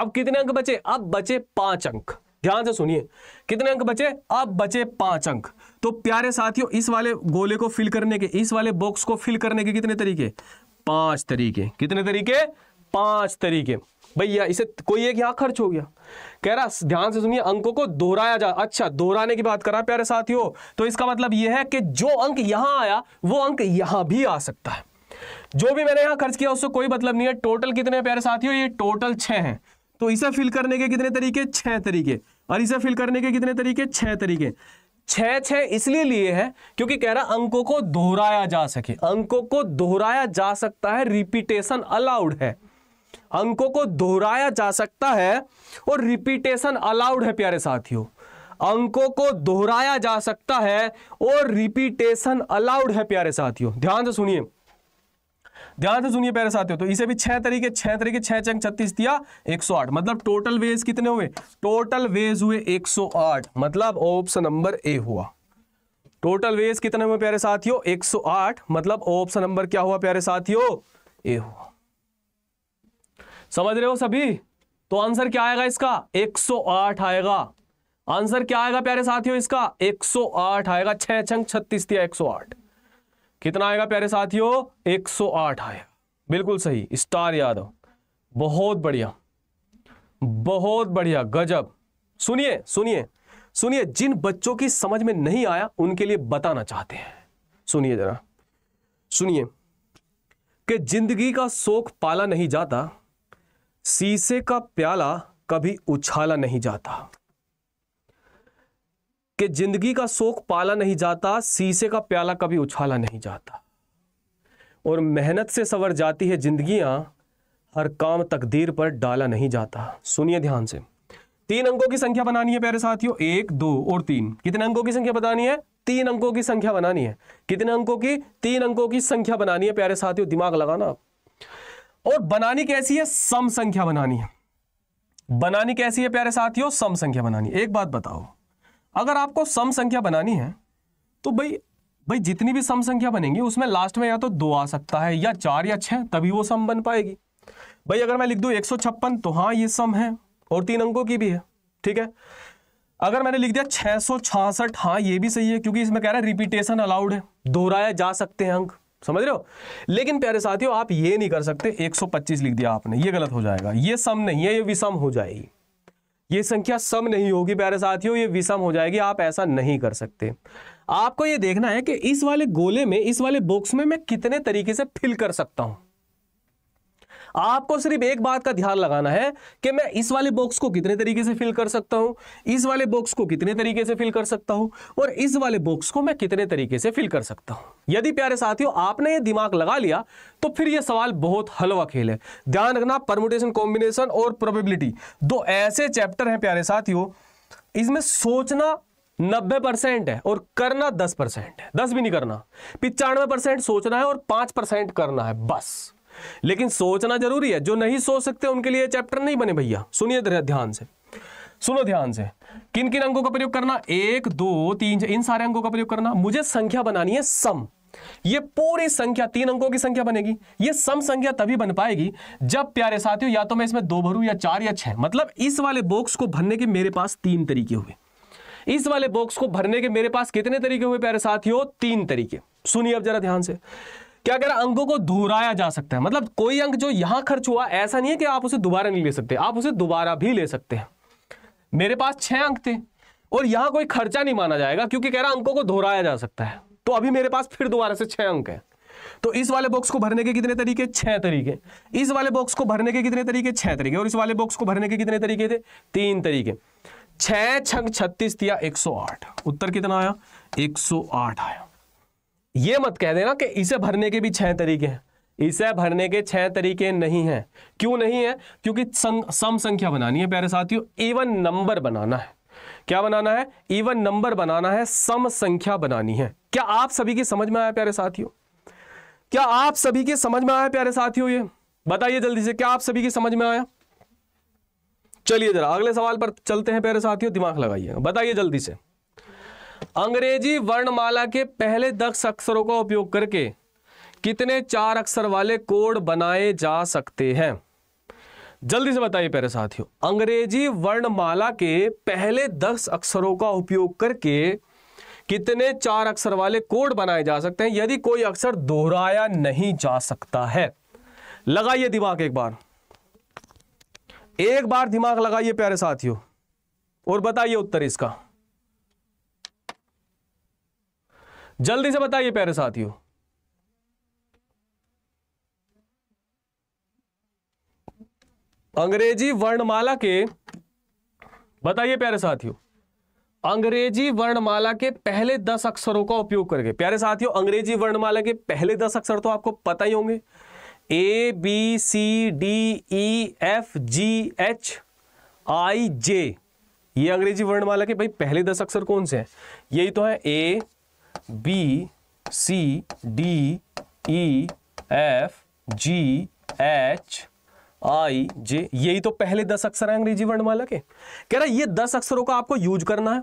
अब कितने अंक बचे अब बचे पांच अंक ध्यान से सुनिए कितने अंक बचे अब बचे पांच अंक तो प्यारे साथियों इस वाले गोले को फिल करने के इस वाले बॉक्स को फिल करने के कितने तरीके पांच तरीके कितने तरीके पांच तरीके भैया इसे कोई एक यहाँ खर्च हो गया कह रहा ध्यान से सुनिए अंकों को दोहराया जा अच्छा दोहराने की बात कर रहा प्यारे साथियों तो इसका मतलब यह है कि जो अंक यहाँ आया वो अंक यहाँ भी आ सकता है जो भी मैंने यहाँ खर्च किया उससे कोई मतलब नहीं है टोटल कितने प्यारे साथियों ये टोटल छः हैं तो इसे फिल करने के कितने तरीके छः तरीके और इसे फिल करने के कितने तरीके छः तरीके छः छः इसलिए लिए है क्योंकि कह रहा अंकों को दोहराया जा सके अंकों को दोहराया जा सकता है रिपीटेशन अलाउड है अंकों को दोहराया जा सकता है और रिपीटेशन अलाउड है प्यारे साथियों अंकों को दोहराया जा सकता है और रिपीटेशन अलाउड है प्यारे साथियों ध्यान से सुनिए ध्यान से सुनिए प्यारे साथियों तो इसे भी छह तरीके छह तरीके छह चंग छत्तीस दिया 108 मतलब टोटल वेज कितने हुए टोटल वेज हुए 108 मतलब ऑप्शन नंबर ए हुआ टोटल वेज कितने हुए प्यारे साथियों 108 मतलब ऑप्शन नंबर क्या हुआ प्यारे साथियों ए हुआ समझ रहे हो सभी तो आंसर क्या आएगा इसका 108 आएगा आंसर क्या आएगा प्यारे साथियों इसका 108 आएगा छह छंग छत्तीस दिया एक कितना आएगा प्यारे साथियों 108 आएगा बिल्कुल सही स्टार यादव बहुत बढ़िया बहुत बढ़िया गजब सुनिए सुनिए सुनिए जिन बच्चों की समझ में नहीं आया उनके लिए बताना चाहते हैं सुनिए जरा सुनिए कि जिंदगी का शोक पाला नहीं जाता शीशे का प्याला कभी उछाला नहीं जाता कि जिंदगी का शोक पाला नहीं जाता शीशे का प्याला कभी उछाला नहीं जाता और मेहनत से सवर जाती है जिंदगियां हर काम तकदीर पर डाला नहीं जाता सुनिए ध्यान से तीन अंकों की संख्या बनानी है प्यारे साथियों एक दो और तीन कितने अंकों की संख्या बतानी है तीन अंकों की संख्या बनानी है कितने अंकों की तीन अंकों की संख्या बनानी है प्यारे साथियों दिमाग लगाना आप और बनानी कैसी है सम संख्या बनानी है बनानी कैसी है प्यारे साथियों सम संख्या बनानी एक बात बताओ अगर आपको सम संख्या बनानी है तो भाई भाई जितनी भी सम संख्या बनेगी उसमें लास्ट में या तो दो आ सकता है या चार या छह तभी वो सम बन पाएगी भाई अगर मैं लिख दू एक तो हाँ ये सम है और तीन अंकों की भी है ठीक है अगर मैंने लिख दिया छह सौ छियासठ हाँ ये भी सही है क्योंकि इसमें कह रहा है रिपीटेशन अलाउड है दोहराया जा सकते हैं अंक समझ रहे हो लेकिन प्यारे साथियों आप ये नहीं कर सकते 125 लिख दिया आपने ये गलत हो जाएगा ये सम नहीं है ये विषम हो जाएगी ये संख्या सम नहीं होगी प्यारे साथियों ये विषम हो जाएगी आप ऐसा नहीं कर सकते आपको ये देखना है कि इस वाले गोले में इस वाले बॉक्स में मैं कितने तरीके से फिल कर सकता हूं आपको सिर्फ एक बात का ध्यान लगाना है कि मैं इस वाले बॉक्स को कितने तरीके से फिल कर सकता हूं इस वाले बॉक्स को कितने तरीके से फिल कर सकता हूं और इस वाले बॉक्स को मैं कितने तरीके से फिल कर सकता हूं यदि प्यारे साथियों आपने ये दिमाग लगा लिया तो फिर यह सवाल बहुत हलवा खेल है ध्यान रखना परमुटेशन कॉम्बिनेशन और प्रोबेबिलिटी दो ऐसे चैप्टर हैं प्यारे साथियों इसमें सोचना नब्बे परसेंट है और करना दस परसेंट है दस भी नहीं करना पिचानवे परसेंट सोचना है और पांच परसेंट करना है बस लेकिन सोचना जरूरी है जो नहीं सोच सकते उनके लिए चैप्टर नहीं बने भैया सुनिए ध्यान से सुनो ध्यान से किन किन अंकों का प्रयोग करना एक दो तीन इन सारे अंकों का प्रयोग करना मुझे संख्या बनानी है सम ये पूरी संख्या तीन अंकों की संख्या बनेगी ये सम संख्या तभी बन पाएगी जब प्यारे साथियों या तो मैं इसमें दो भरू या चार या छह मतलब इस वाले बॉक्स को भरने के मेरे पास तीन तरीके हुए इस वाले बॉक्स को भरने के मेरे पास कितने तरीके हुए प्यारे साथियों तीन तरीके सुनिए अब जरा ध्यान से क्या कह रहा है अंकों को दोहराया जा सकता है मतलब कोई अंक जो यहाँ खर्च हुआ ऐसा नहीं है कि आप उसे दोबारा नहीं ले सकते आप उसे दोबारा भी ले सकते हैं मेरे पास छह अंक थे और यहां कोई खर्चा नहीं माना जाएगा क्योंकि कह रहा अंकों को दोहराया जा सकता है तो अभी मेरे पास फिर दोबारा से छः अंक है तो इस वाले बॉक्स को भरने के कितने तरीके छह तरीके इस वाले बॉक्स को भरने के कितने तरीके छह तरीके और इस वाले बॉक्स को भरने के कितने तरीके थे तीन तरीके छह छंग छत्तीस दिया एक सौ आठ उत्तर कितना आया एक सौ आठ आया ये मत कह देना कि इसे भरने के भी छह तरीके हैं इसे भरने के छह तरीके नहीं हैं क्यों नहीं है क्योंकि सम संख्या बनानी है प्यारे साथियों इवन नंबर बनाना है क्या बनाना है इवन नंबर बनाना है सम संख्या बनानी है क्या आप सभी की समझ में आया प्यारे साथियों क्या आप सभी की समझ में आया प्यारे साथियों ये बताइए जल्दी से क्या आप सभी की समझ में आया चलिए जरा अगले सवाल पर चलते हैं प्यारे साथियों दिमाग लगाइए बताइए जल्दी से अंग्रेजी वर्णमाला के पहले दस अक्षरों का उपयोग करके कितने चार अक्षर वाले कोड बनाए जा सकते हैं जल्दी से बताइए प्यारे साथियों अंग्रेजी वर्णमाला के पहले दस अक्षरों का उपयोग करके कितने चार अक्षर वाले कोड बनाए जा सकते हैं यदि कोई अक्षर दोहराया नहीं जा सकता है लगाइए दिमाग एक बार एक बार दिमाग लगाइए प्यारे साथियों और बताइए उत्तर इसका जल्दी से बताइए प्यारे साथियों अंग्रेजी वर्णमाला के बताइए प्यारे साथियों अंग्रेजी वर्णमाला के पहले दस अक्षरों का उपयोग करके प्यारे साथियों अंग्रेजी वर्णमाला के पहले दस अक्षर तो आपको पता ही होंगे A B C D E F G H I J ये अंग्रेजी वर्णमाला के भाई पहले दस अक्षर कौन से हैं यही तो है A B C D E F G H I J यही तो पहले दस अक्षर है अंग्रेजी वर्णमाला के कह रहा है ये दस अक्षरों का आपको यूज करना है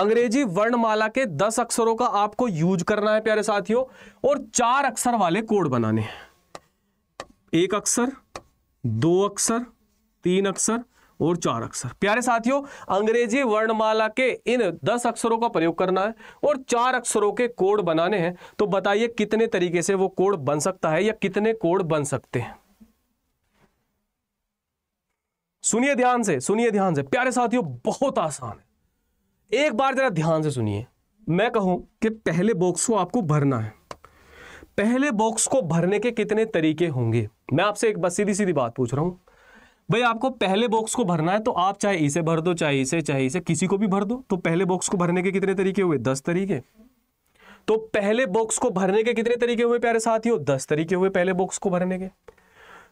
अंग्रेजी वर्णमाला के दस अक्षरों का आपको यूज करना है प्यारे साथियों और चार अक्षर वाले कोड बनाने हैं एक अक्षर दो अक्षर तीन अक्षर और चार अक्षर प्यारे साथियों अंग्रेजी वर्णमाला के इन दस अक्षरों का प्रयोग करना है और चार अक्षरों के कोड बनाने हैं तो बताइए कितने तरीके से वो कोड बन सकता है या कितने कोड बन सकते हैं सुनिए ध्यान से सुनिए ध्यान से प्यारे साथियों बहुत आसान है एक बार जरा ध्यान से सुनिए मैं कहूं कि पहले बॉक्स को आपको भरना है पहले बॉक्स को भरने के कितने तरीके होंगे मैं आपसे एक बस सीधी सीधी बात पूछ रहा हूं भाई आपको पहले बॉक्स को भरना है तो आप चाहे इसे भर दो चाहे इसे चाहे इसे किसी को भी भर दो तो पहले बॉक्स को भरने के कितने तरीके हुए दस तरीके तो पहले बॉक्स को भरने के कितने तरीके हुए प्यारे साथियों दस तरीके हुए पहले बॉक्स को भरने के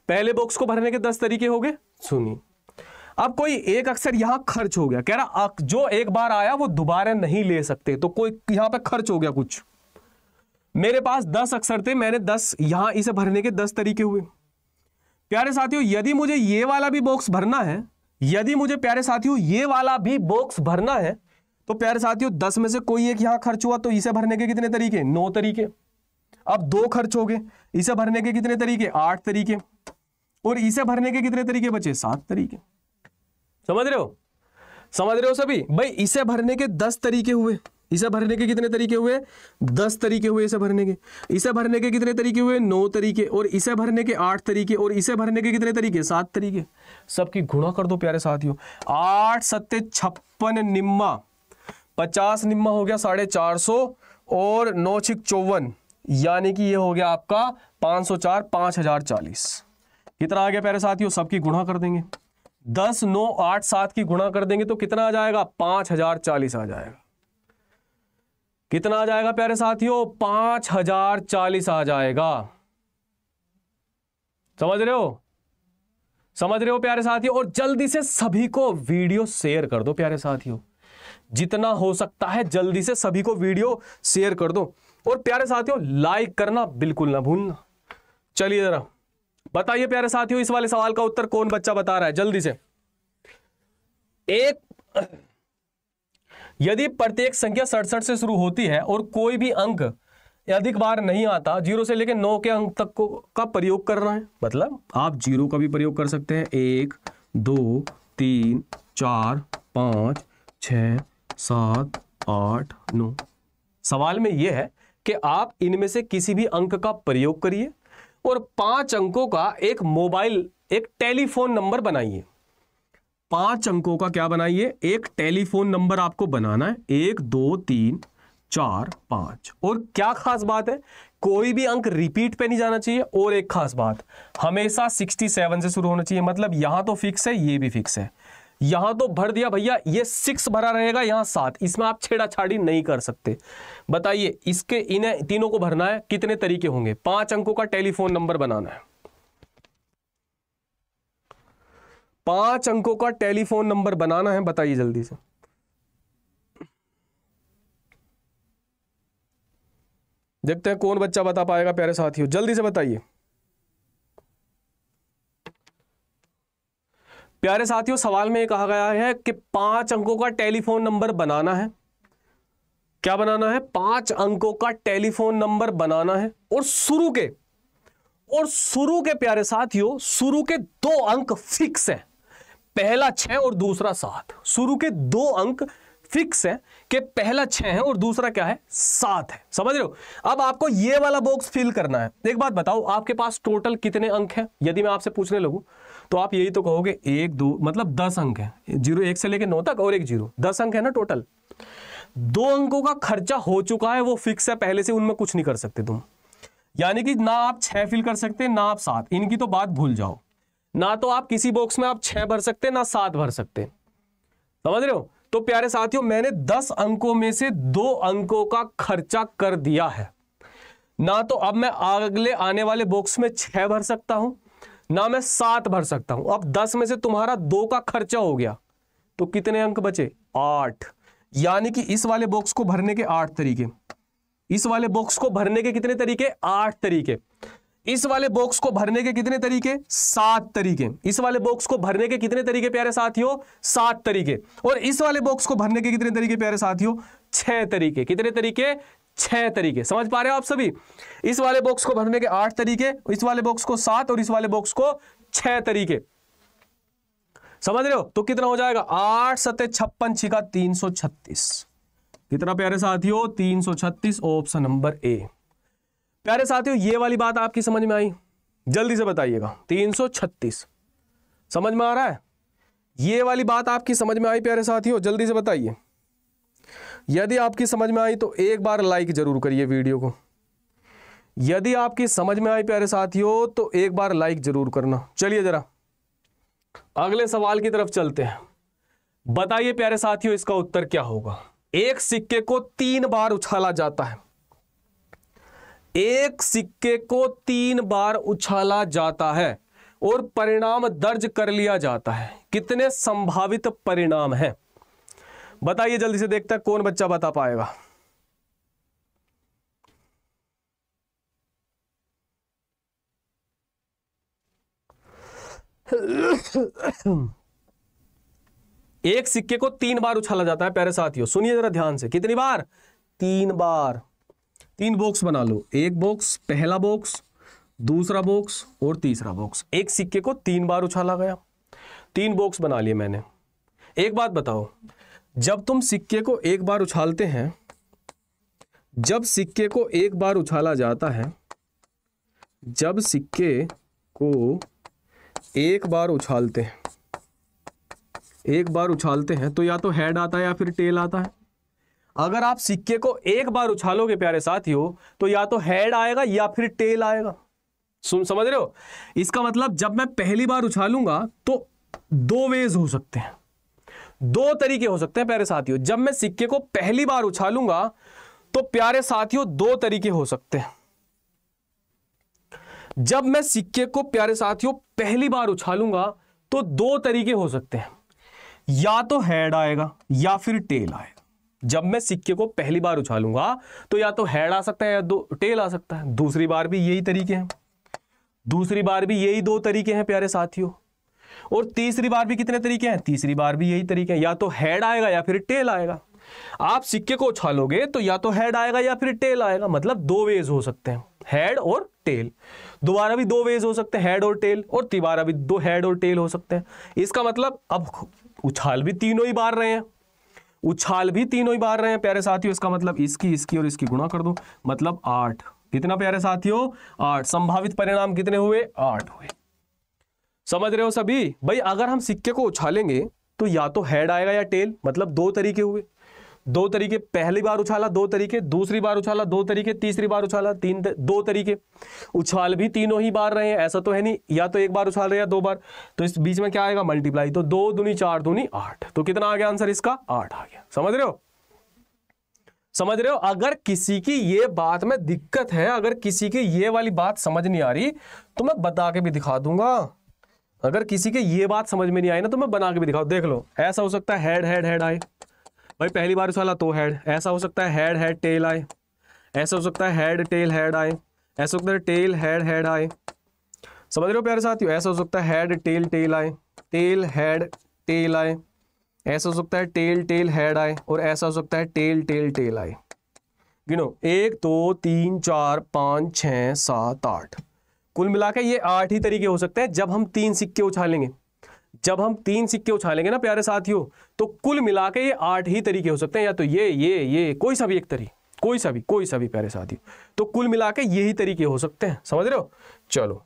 पहले बॉक्स को भरने के दस तरीके हो गए सुनिए अब कोई एक अक्षर यहां खर्च हो गया कह रहा जो एक बार आया वो दोबारा नहीं ले सकते तो कोई यहां पर खर्च हो गया कुछ मेरे पास दस अक्षर थे मैंने दस यहां इसे भरने के दस तरीके हुए प्यारे साथियों यदि मुझे ये वाला भी बॉक्स भरना है यदि मुझे प्यारे साथियों ये वाला भी बॉक्स भरना है तो प्यारे साथियों दस में से कोई एक यहां खर्च हुआ तो इसे भरने के कितने तरीके नौ तरीके अब दो खर्च हो गए इसे भरने के कितने तरीके आठ तरीके और इसे भरने के कितने तरीके बचे सात तरीके समझ रहे हो समझ रहे हो सभी भाई इसे भरने के दस तरीके हुए इसे भरने के कितने तरीके हुए दस तरीके हुए इसे भरने के इसे भरने के कितने तरीके हुए नौ तरीके और इसे भरने के आठ तरीके और इसे भरने के कितने तरीके सात तरीके सबकी गुणा कर दो प्यारे साथियों आठ सत्य छप्पन निम्मा पचास निम्मा हो गया साढ़े चार सौ और नौ छिक चौवन यानी कि ये हो गया आपका पांच सौ चार पांच हजार चालीस कितना आ गया प्यारे साथियों सबकी गुणा कर देंगे दस नौ आठ सात की गुणा कर देंगे तो कितना आ जाएगा पांच हजार चालीस आ जाएगा कितना आ जाएगा प्यारे साथियों पांच हजार चालीस आ जाएगा समझ रहे हो समझ रहे हो प्यारे साथियों और जल्दी से सभी को वीडियो शेयर कर दो प्यारे साथियों जितना हो सकता है जल्दी से सभी को वीडियो शेयर कर दो और प्यारे साथियों लाइक करना बिल्कुल ना भूलना चलिए जरा बताइए प्यारे साथियों इस वाले सवाल का उत्तर कौन बच्चा बता रहा है जल्दी से एक यदि प्रत्येक संख्या सड़सठ से शुरू होती है और कोई भी अंक अधिक बार नहीं आता जीरो से लेकर नौ के अंक तक को का प्रयोग कर रहे हैं मतलब आप जीरो का भी प्रयोग कर सकते हैं एक दो तीन चार पाँच छ सात आठ नौ सवाल में यह है कि आप इनमें से किसी भी अंक का प्रयोग करिए और पांच अंकों का एक मोबाइल एक टेलीफोन नंबर बनाइए पांच अंकों का क्या बनाइए एक टेलीफोन नंबर आपको बनाना है एक दो तीन चार पांच और क्या खास बात है कोई भी अंक रिपीट पे नहीं जाना चाहिए और एक खास बात हमेशा 67 से शुरू होना चाहिए मतलब यहां तो फिक्स है ये भी फिक्स है यहां तो भर दिया भैया ये सिक्स भरा रहेगा यहां सात इसमें आप छेड़ाछाड़ी नहीं कर सकते बताइए इसके इन्हें तीनों को भरना है कितने तरीके होंगे पांच अंकों का टेलीफोन नंबर बनाना है पांच अंकों का टेलीफोन नंबर बनाना है बताइए जल्दी से देखते हैं कौन बच्चा बता पाएगा प्यारे साथियों जल्दी से बताइए प्यारे साथियों सवाल में कहा गया है कि पांच अंकों का टेलीफोन नंबर बनाना है क्या बनाना है पांच अंकों का टेलीफोन नंबर बनाना है और शुरू के और शुरू के प्यारे साथियों शुरू के दो अंक फिक्स हैं पहला छ और दूसरा सात शुरू के दो अंक फिक्स है कि पहला छः है और दूसरा क्या है सात है समझ रहे हो अब आपको ये वाला बॉक्स फिल करना है एक बात बताओ आपके पास टोटल कितने अंक हैं यदि मैं आपसे पूछने लगू तो आप यही तो कहोगे एक दो मतलब दस अंक है जीरो एक से लेकर नौ तक और एक जीरो दस अंक है ना टोटल दो अंकों का खर्चा हो चुका है वो फिक्स है पहले से उनमें कुछ नहीं कर सकते तुम यानी कि ना आप छह फिल कर सकते ना आप सात इनकी तो बात भूल जाओ ना तो आप किसी बॉक्स में आप छह भर सकते ना सात भर सकते समझ रहे हो तो प्यारे साथियों मैंने दस अंकों में से दो अंकों का खर्चा कर दिया है ना तो अब मैं अगले आने वाले बॉक्स में छह भर सकता हूं ना मैं सात भर सकता हूं अब दस में से तुम्हारा दो का खर्चा हो गया तो कितने अंक बचे आठ यानी कि इस वाले बॉक्स को भरने के आठ तरीके इस वाले बॉक्स को भरने के कितने तरीके आठ तरीके इस वाले बॉक्स को भरने के कितने तरीके सात तरीके इस वाले बॉक्स को भरने के कितने तरीके प्यारे साथियों सात तरीके और इस वाले बॉक्स को भरने के कितने तरीके प्यारे साथियों छह तरीके कितने तरीके छह तरीके समझ पा रहे हो आप सभी इस वाले बॉक्स को भरने के आठ तरीके इस वाले बॉक्स को सात और इस वाले बॉक्स को छह तरीके समझ रहे हो तो कितना हो जाएगा आठ सत्य छप्पन छिका तीन सौ छत्तीस कितना प्यारे साथियों तीन सौ छत्तीस ऑप्शन नंबर ए प्यारे साथियों ये वाली बात आपकी समझ में आई जल्दी से बताइएगा 336 समझ में आ रहा है ये वाली बात आपकी समझ में आई प्यारे साथियों जल्दी से बताइए यदि आपकी समझ में आई तो एक बार लाइक जरूर करिए वीडियो को यदि आपकी समझ में आई प्यारे साथियों तो एक बार लाइक जरूर करना चलिए जरा अगले सवाल की तरफ चलते हैं बताइए प्यारे साथियों इसका उत्तर क्या होगा एक सिक्के को तीन बार उछाला जाता है एक सिक्के को तीन बार उछाला जाता है और परिणाम दर्ज कर लिया जाता है कितने संभावित परिणाम हैं बताइए जल्दी से देखते हैं कौन बच्चा बता पाएगा एक सिक्के को तीन बार उछाला जाता है प्यारे साथियों सुनिए जरा ध्यान से कितनी बार तीन बार तीन बॉक्स बना लो एक बॉक्स पहला बॉक्स दूसरा बॉक्स और तीसरा बॉक्स एक सिक्के को तीन बार उछाला गया तीन बॉक्स बना लिए मैंने एक बात बताओ जब तुम सिक्के को एक बार उछालते हैं जब सिक्के को एक बार उछाला जाता है जब सिक्के को एक बार उछालते हैं एक बार उछालते हैं तो या तो हेड आता है या फिर टेल आता है अगर आप सिक्के को एक बार उछालोगे प्यारे साथियों तो या तो हेड आएगा या फिर टेल आएगा सुन समझ रहे हो इसका मतलब जब मैं पहली बार उछालूंगा तो दो वेज हो सकते हैं दो तरीके हो सकते हैं प्यारे साथियों जब मैं सिक्के को पहली बार उछालूंगा तो प्यारे साथियों दो तरीके हो सकते हैं जब मैं सिक्के को प्यारे साथियों पहली बार उछालूंगा तो दो तरीके हो सकते हैं या तो हेड आएगा या फिर टेल आएगा जब मैं सिक्के को पहली बार उछालूंगा तो या तो हेड आ सकता है या दो टेल आ सकता है दूसरी बार भी यही तरीके हैं दूसरी बार भी यही दो तरीके हैं प्यारे साथियों और तीसरी बार भी कितने तरीके हैं तीसरी बार भी यही तरीके हैं या तो हेड आएगा या फिर टेल आएगा आप सिक्के को उछालोगे तो या तो हेड आएगा या फिर टेल आएगा मतलब दो वेज हो सकते हैं हेड और टेल दोबारा भी दो वेज हो सकते हैं हेड और टेल और तिबारा भी दो हेड और टेल हो सकते हैं इसका मतलब अब उछाल भी तीनों ही बार रहे हैं उछाल भी तीनों ही बार रहे हैं प्यारे साथियों इसका मतलब इसकी इसकी और इसकी गुणा कर दो मतलब आठ कितना प्यारे साथियों आठ संभावित परिणाम कितने हुए आठ हुए समझ रहे हो सभी भाई अगर हम सिक्के को उछालेंगे तो या तो हेड आएगा या टेल मतलब दो तरीके हुए दो तरीके पहली बार उछाला दो तरीके दूसरी बार उछाला दो तरीके तीसरी बार उछाला तीन दो तरीके उछाल भी तीनों ही बार रहे हैं ऐसा तो है नहीं या तो एक बार उछाल रहे या दो बार तो इस बीच में क्या आएगा मल्टीप्लाई तो दो दूनी चार दूनी आठ तो कितना आ गया आंसर इसका आठ आ गया समझ रहे हो समझ रहे हो अगर किसी की ये बात में दिक्कत है अगर किसी की ये वाली बात समझ नहीं आ रही तो मैं बता के भी दिखा दूंगा अगर किसी के ये बात समझ में नहीं आई ना तो मैं बना के भी दिखाऊ देख लो ऐसा हो सकता है हेड हेड हेड आए भाई पहली बारिश वाला तो हेड ऐसा हो सकता है हेड हेड टेल आए ऐसा हो सकता है हेड टेल हेड आए ऐसा हो सकता है टेल हेड हेड आए समझ रहे हो प्यारे साथियों ऐसा हो सकता है हेड टेल टेल आए टेल हेड टेल आए ऐसा हो सकता है टेल टेल हेड आए और ऐसा हो सकता है टेल टेल टेल आए गिनो एक दो तीन चार पाँच छः सात आठ कुल मिला के ये आठ ही तरीके हो सकते हैं जब हम तीन सिक्के उछालेंगे जब हम तीन सिक्के उछालेंगे ना प्यारे साथियों तो कुल मिला के ये आठ ही तरीके हो सकते हैं या तो ये ये ये कोई सा भी एक तरी कोई सा भी कोई सा भी प्यारे साथियों तो कुल मिला के यही तरीके हो सकते हैं समझ रहे हो चलो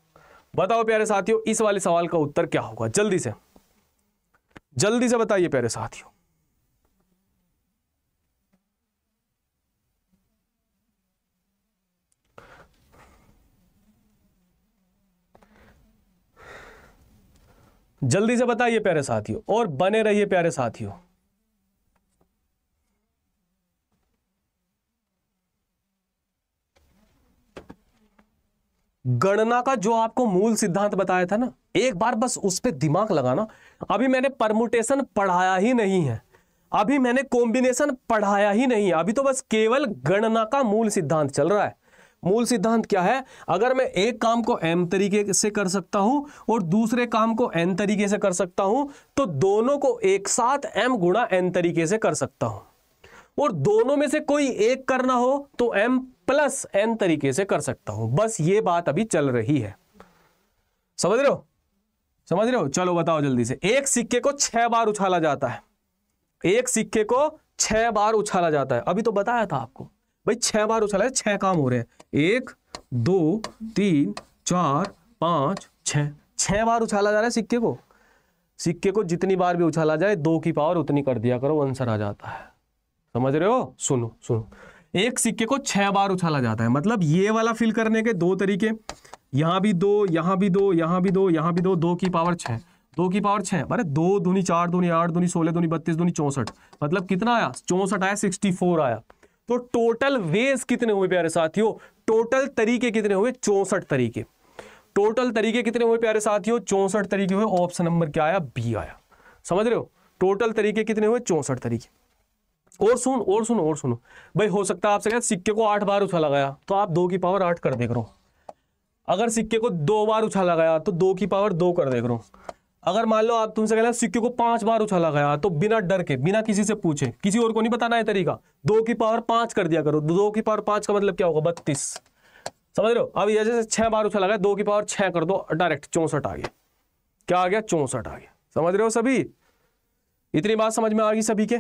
बताओ प्यारे साथियों इस वाले सवाल का उत्तर क्या होगा जल्दी से जल्दी से बताइए प्यारे साथियों जल्दी से बताइए प्यारे साथियों और बने रहिए प्यारे साथियों गणना का जो आपको मूल सिद्धांत बताया था ना एक बार बस उस पर दिमाग लगाना अभी मैंने परमुटेशन पढ़ाया ही नहीं है अभी मैंने कॉम्बिनेशन पढ़ाया ही नहीं है अभी तो बस केवल गणना का मूल सिद्धांत चल रहा है मूल सिद्धांत क्या है अगर मैं एक काम को एम तरीके से कर सकता हूं और दूसरे काम को एन तरीके से कर सकता हूं तो दोनों को एक साथ एम गुणा एन तरीके से कर सकता हूं और दोनों में से कोई एक करना हो तो एम प्लस एन तरीके से कर सकता हूं बस ये बात अभी चल रही है समझ रहे हो समझ रहे हो चलो बताओ जल्दी से एक सिक्के को छह बार उछाला जाता है एक सिक्के को छह बार उछाला जाता है अभी तो बताया था आपको भाई छह बार उछाला है छह काम हो रहे हैं एक दो तीन चार पांच छह छह बार उछाला जा रहा है सिक्के को सिक्के को जितनी बार भी उछाला जाए दो की पावर उतनी कर दिया करो आंसर आ जाता है समझ रहे हो सुनो सुनो एक सिक्के को छह बार उछाला जाता है मतलब ये वाला फिल करने के दो तरीके यहां भी दो यहां भी दो यहां भी दो यहां भी दो दो की पावर छह दो की पावर छह अरे दो दूनी चार दूनी आठ दूनी सोलह दूनी बत्तीस दूनी चौंसठ मतलब कितना आया चौंसठ आया सिक्सटी फोर आया तो टोटल वेज कितने हुए प्यारे साथियों टोटल तरीके कितने हुए चौसठ तरीके टोटल तरीके कितने हुए प्यारे साथियों चौसठ तरीके हुए ऑप्शन नंबर क्या आया बी आया समझ रहे हो टोटल तरीके कितने हुए चौसठ तरीके और सुन और सुन और सुनो भाई हो सकता है आपसे क्या सिक्के को आठ बार उछाला गया तो आप दो की पावर आठ कर देख रहे हो अगर सिक्के को दो बार उछाला गया तो दो की पावर दो कर देख रहा हूं अगर मान लो आप तुमसे कहना सिक्के को पांच बार उछाला गया तो बिना डर के बिना किसी से पूछे किसी और को नहीं बताना है तरीका दो की पावर पांच कर दिया करो दो की पावर पांच का मतलब क्या होगा बत्तीस समझ रहे हो अब ये जैसे छह बार उछाला गया दो की पावर छह कर दो डायरेक्ट चौंसठ आ गया क्या आ गया चौंसठ आ गया समझ रहे हो सभी इतनी बात समझ में आ गई सभी के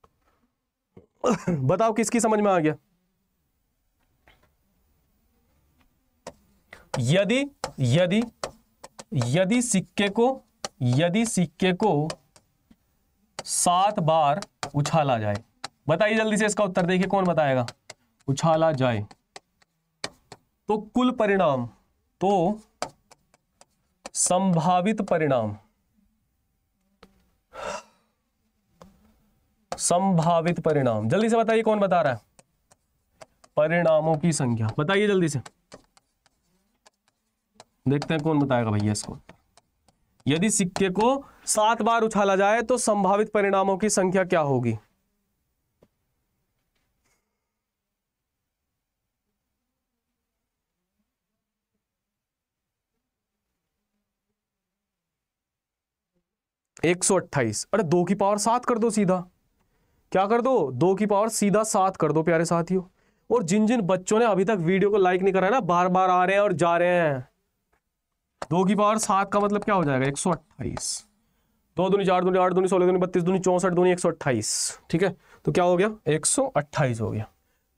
[COUGHS] बताओ किसकी समझ में आ गया यदि यदि यदि सिक्के को यदि सिक्के को सात बार उछाला जाए बताइए जल्दी से इसका उत्तर देखिए कौन बताएगा उछाला जाए तो कुल परिणाम तो संभावित परिणाम संभावित परिणाम जल्दी से बताइए कौन बता रहा है परिणामों की संख्या बताइए जल्दी से देखते हैं कौन बताएगा भैया इसको यदि सिक्के को सात बार उछाला जाए तो संभावित परिणामों की संख्या क्या होगी एक सौ अट्ठाईस अरे दो की पावर सात कर दो सीधा क्या कर दो दो की पावर सीधा सात कर दो प्यारे साथियों और जिन जिन बच्चों ने अभी तक वीडियो को लाइक नहीं करा ना बार बार आ रहे हैं और जा रहे हैं दो की पावर सात का मतलब क्या हो जाएगा एक सौ अट्ठाईस दो दूनी चार दूनी आठ दूनी सोलह दूनी बत्तीस दूनी चौंसठ दूनी एक सौ अट्ठाईस ठीक है तो क्या हो गया एक सौ अट्ठाईस हो गया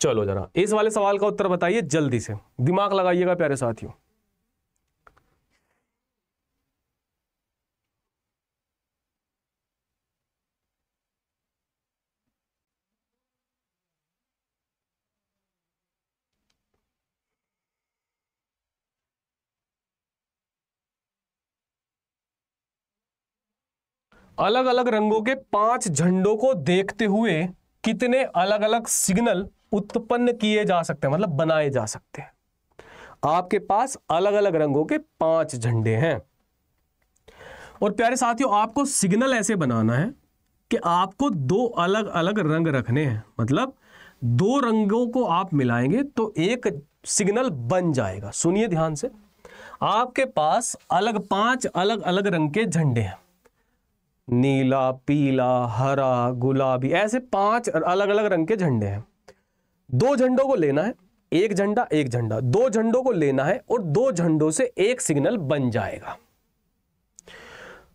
चलो जरा इस वाले सवाल का उत्तर बताइए जल्दी से दिमाग लगाइएगा प्यारे साथियों अलग अलग रंगों के पांच झंडों को देखते हुए कितने अलग अलग सिग्नल उत्पन्न किए जा सकते हैं मतलब बनाए जा सकते हैं आपके पास अलग अलग रंगों के पांच झंडे हैं और प्यारे साथियों आपको सिग्नल ऐसे बनाना है कि आपको दो अलग अलग रंग रखने हैं मतलब दो रंगों को आप मिलाएंगे तो एक सिग्नल बन जाएगा सुनिए ध्यान से आपके पास अलग पांच अलग अलग रंग के झंडे हैं नीला पीला हरा गुलाबी ऐसे पांच अलग अलग रंग के झंडे हैं दो झंडों को लेना है एक झंडा एक झंडा दो झंडों को लेना है और दो झंडों से एक सिग्नल बन जाएगा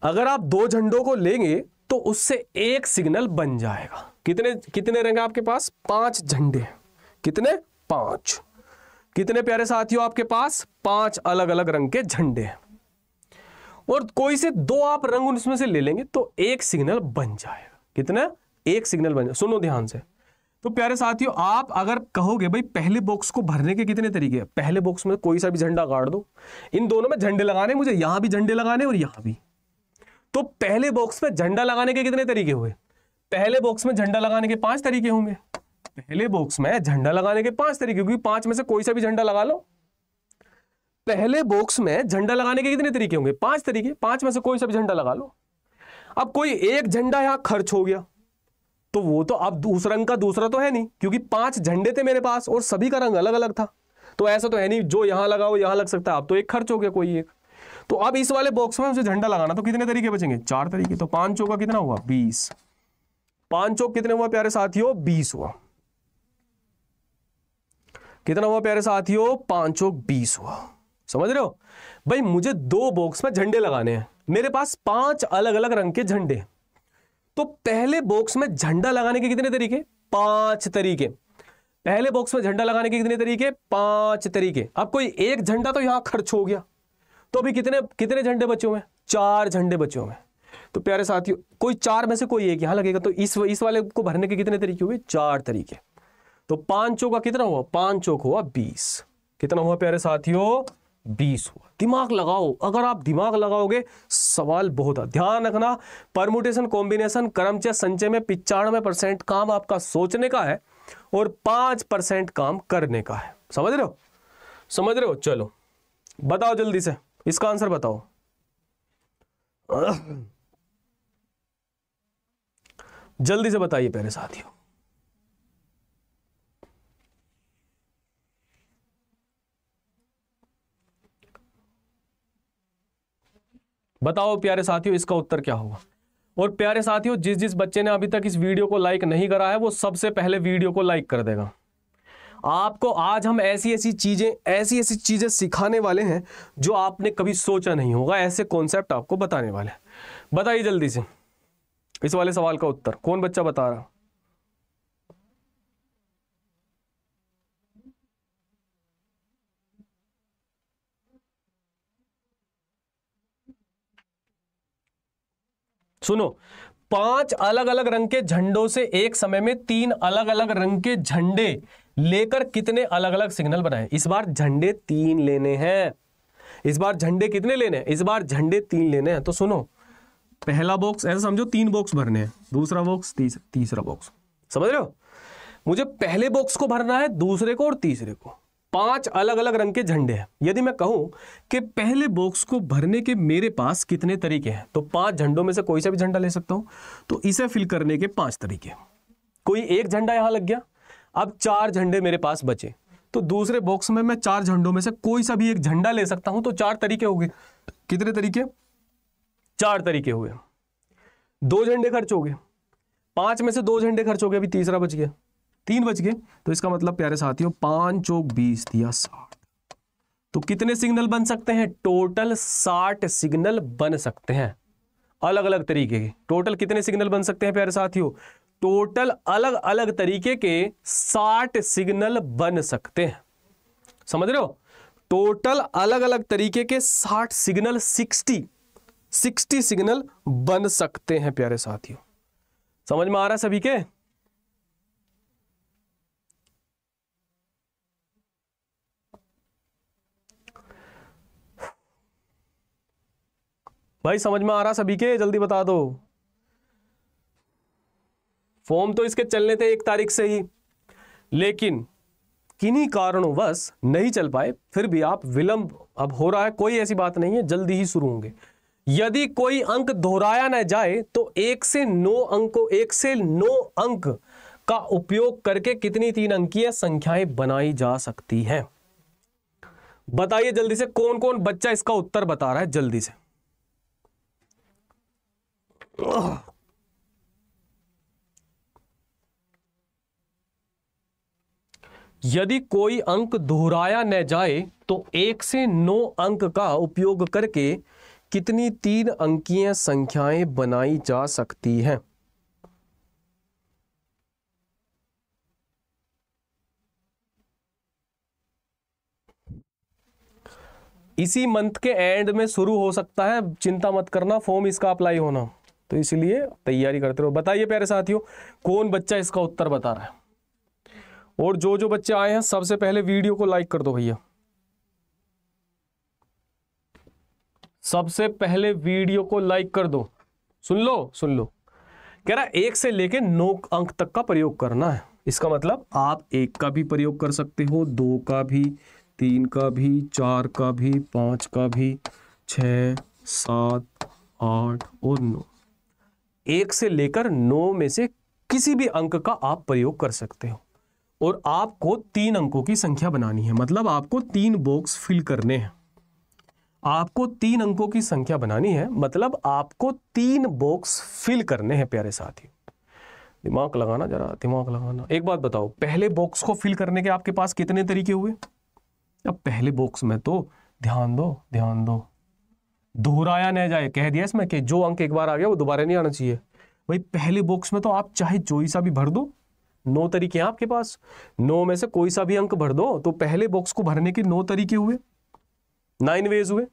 अगर आप दो झंडों को लेंगे तो उससे एक सिग्नल बन जाएगा कितने कितने रंग आपके पास पांच झंडे कितने पांच कितने प्यारे साथियों आपके पास पांच अलग अलग रंग के झंडे हैं और कोई से दो आप रंग उसमें से ले लेंगे तो एक सिग्नल बन जाएगा कितना एक सिग्नल बन जाए सुनो ध्यान से तो प्यारे साथियों आप अगर कहोगे भाई पहले बॉक्स को भरने के कितने तरीके हैं पहले बॉक्स में कोई सा भी झंडा गाड़ दो इन दोनों में झंडे लगाने मुझे यहां भी झंडे लगाने और यहां भी तो पहले बॉक्स में झंडा लगाने के कितने तरीके हुए पहले बॉक्स में झंडा लगाने के पांच तरीके होंगे पहले बॉक्स में झंडा लगाने के पांच तरीके क्योंकि पांच में से कोई सा भी झंडा लगा लो पहले बॉक्स में झंडा लगाने के कितने तरीके होंगे पांच तरीके पांच में से कोई सब झंडा लगा लो अब कोई एक झंडा यहां खर्च हो गया तो वो तो अब दूसरा रंग का दूसरा तो है नहीं क्योंकि पांच झंडे थे मेरे पास और सभी का रंग अलग अलग था तो ऐसा तो है नहीं जो यहां लगाओ यहां लग सकता है अब तो एक खर्च हो गया कोई एक तो अब इस वाले बॉक्स में मुझे झंडा लगाना तो कितने तरीके बचेंगे चार तरीके तो पांच चौका कितना हुआ बीस पांच चौक कितने हुआ प्यारे साथियों बीस हुआ कितना हुआ प्यारे साथियों पांच चौक बीस हुआ समझ रहे हो भाई मुझे दो बॉक्स में झंडे लगाने हैं मेरे पास पांच अलग अलग रंग के झंडे तो पहले बॉक्स में झंडा लगाने के कितने तरीके पांच तरीके पहले बॉक्स में झंडा लगाने के कितने तरीके पांच तरीके अब कोई एक झंडा तो यहां खर्च हो गया तो अभी कितने कितने झंडे बचे हुए हैं चार झंडे बचे हुए हैं तो प्यारे साथियों कोई चार में से कोई एक यहां लगेगा तो इस इस वाले को भरने के कितने तरीके हुए चार तरीके तो पांच चौका कितना हुआ पांच चौक हुआ बीस कितना हुआ प्यारे साथियों बीस हुआ दिमाग लगाओ अगर आप दिमाग लगाओगे सवाल बहुत है ध्यान रखना परमुटेशन कॉम्बिनेशन कर्मचय संचय में पिचानवे परसेंट काम आपका सोचने का है और पांच परसेंट काम करने का है समझ रहे हो समझ रहे हो चलो बताओ जल्दी से इसका आंसर बताओ जल्दी से बताइए पहले साथियों बताओ प्यारे साथियों इसका उत्तर क्या होगा और प्यारे साथियों जिस जिस बच्चे ने अभी तक इस वीडियो को लाइक नहीं करा है वो सबसे पहले वीडियो को लाइक कर देगा आपको आज हम ऐसी ऐसी चीज़ें ऐसी ऐसी चीज़ें सिखाने वाले हैं जो आपने कभी सोचा नहीं होगा ऐसे कॉन्सेप्ट आपको बताने वाले हैं बताइए जल्दी से इस वाले सवाल का उत्तर कौन बच्चा बता रहा सुनो पांच अलग अलग रंग के झंडों से एक समय में तीन अलग अलग रंग के झंडे लेकर कितने अलग अलग सिग्नल बनाए इस बार झंडे तीन लेने हैं इस बार झंडे कितने लेने हैं इस बार झंडे तीन लेने हैं तो सुनो पहला बॉक्स ऐसा समझो तीन बॉक्स भरने हैं दूसरा बॉक्स तीस, तीसरा बॉक्स समझ रहे हो मुझे पहले बॉक्स को भरना है दूसरे को और तीसरे को पांच अलग अलग रंग के झंडे हैं यदि मैं कहूं कि पहले बॉक्स को भरने के मेरे पास कितने तरीके हैं तो पांच झंडों में से कोई सा भी झंडा ले सकता हूं तो इसे फिल करने के पांच तरीके कोई एक झंडा यहां लग गया अब चार झंडे मेरे पास बचे तो दूसरे बॉक्स में मैं चार झंडों में से कोई सा भी एक झंडा ले सकता हूं तो चार तरीके हो गए कितने तरीके चार तरीके हुए दो झंडे खर्च हो गए पांच में से दो झंडे खर्च हो गए अभी तीसरा बच गया तीन बज गए तो इसका मतलब प्यारे साथियों पांच चौक बीस दिया साठ तो कितने सिग्नल बन सकते हैं टोटल साठ सिग्नल बन सकते हैं अलग अलग तरीके के टोटल कितने सिग्नल बन सकते हैं प्यारे साथियों टोटल अलग अलग तरीके के साठ सिग्नल बन सकते हैं समझ रहे हो टोटल अलग अलग तरीके के साठ सिग्नल सिक्सटी सिक्सटी सिग्नल बन सकते हैं प्यारे साथियों समझ में आ रहा है सभी के भाई समझ में आ रहा सभी के जल्दी बता दो फॉर्म तो इसके चलने थे एक तारीख से ही लेकिन किन्हीं कारणों बस नहीं चल पाए फिर भी आप विलंब अब हो रहा है कोई ऐसी बात नहीं है जल्दी ही शुरू होंगे यदि कोई अंक दोहराया ना जाए तो एक से नौ अंकों एक से नौ अंक का उपयोग करके कितनी तीन अंकीय संख्याएं बनाई जा सकती हैं बताइए जल्दी से कौन कौन बच्चा इसका उत्तर बता रहा है जल्दी से यदि कोई अंक दोहराया न जाए तो एक से नौ अंक का उपयोग करके कितनी तीन अंकीय संख्याएं बनाई जा सकती हैं इसी मंथ के एंड में शुरू हो सकता है चिंता मत करना फॉर्म इसका अप्लाई होना तो इसलिए तैयारी करते रहो बताइए प्यारे साथियों कौन बच्चा इसका उत्तर बता रहा है और जो जो बच्चे आए हैं सबसे पहले वीडियो को लाइक कर दो भैया सबसे पहले वीडियो को लाइक कर दो सुन लो सुन लो कह रहा एक से लेके नौ अंक तक का प्रयोग करना है इसका मतलब आप एक का भी प्रयोग कर सकते हो दो का भी तीन का भी चार का भी पांच का भी छ सात आठ और नौ एक से लेकर नौ में से किसी भी अंक का आप प्रयोग कर सकते हो और आपको तीन अंकों की संख्या बनानी है मतलब आपको तीन बॉक्स फिल करने हैं आपको तीन अंकों की संख्या बनानी है मतलब आपको तीन बॉक्स फिल करने हैं प्यारे साथी दिमाग लगाना जरा दिमाग लगाना एक बात बताओ पहले बॉक्स को फिल करने के आपके पास कितने तरीके हुए अब पहले बॉक्स में तो ध्यान दो ध्यान दो दोहराया न जाए कह दिया इसमें कि जो अंक एक बार आ गया वो दोबारा नहीं आना चाहिए भाई पहले बॉक्स में तो आप चाहे जो सा भी भर दो नौ तरीके हैं आपके पास नौ में से कोई सा भी अंक भर दो तो पहले बॉक्स को भरने के नौ तरीके हुए नाइन वेज हुए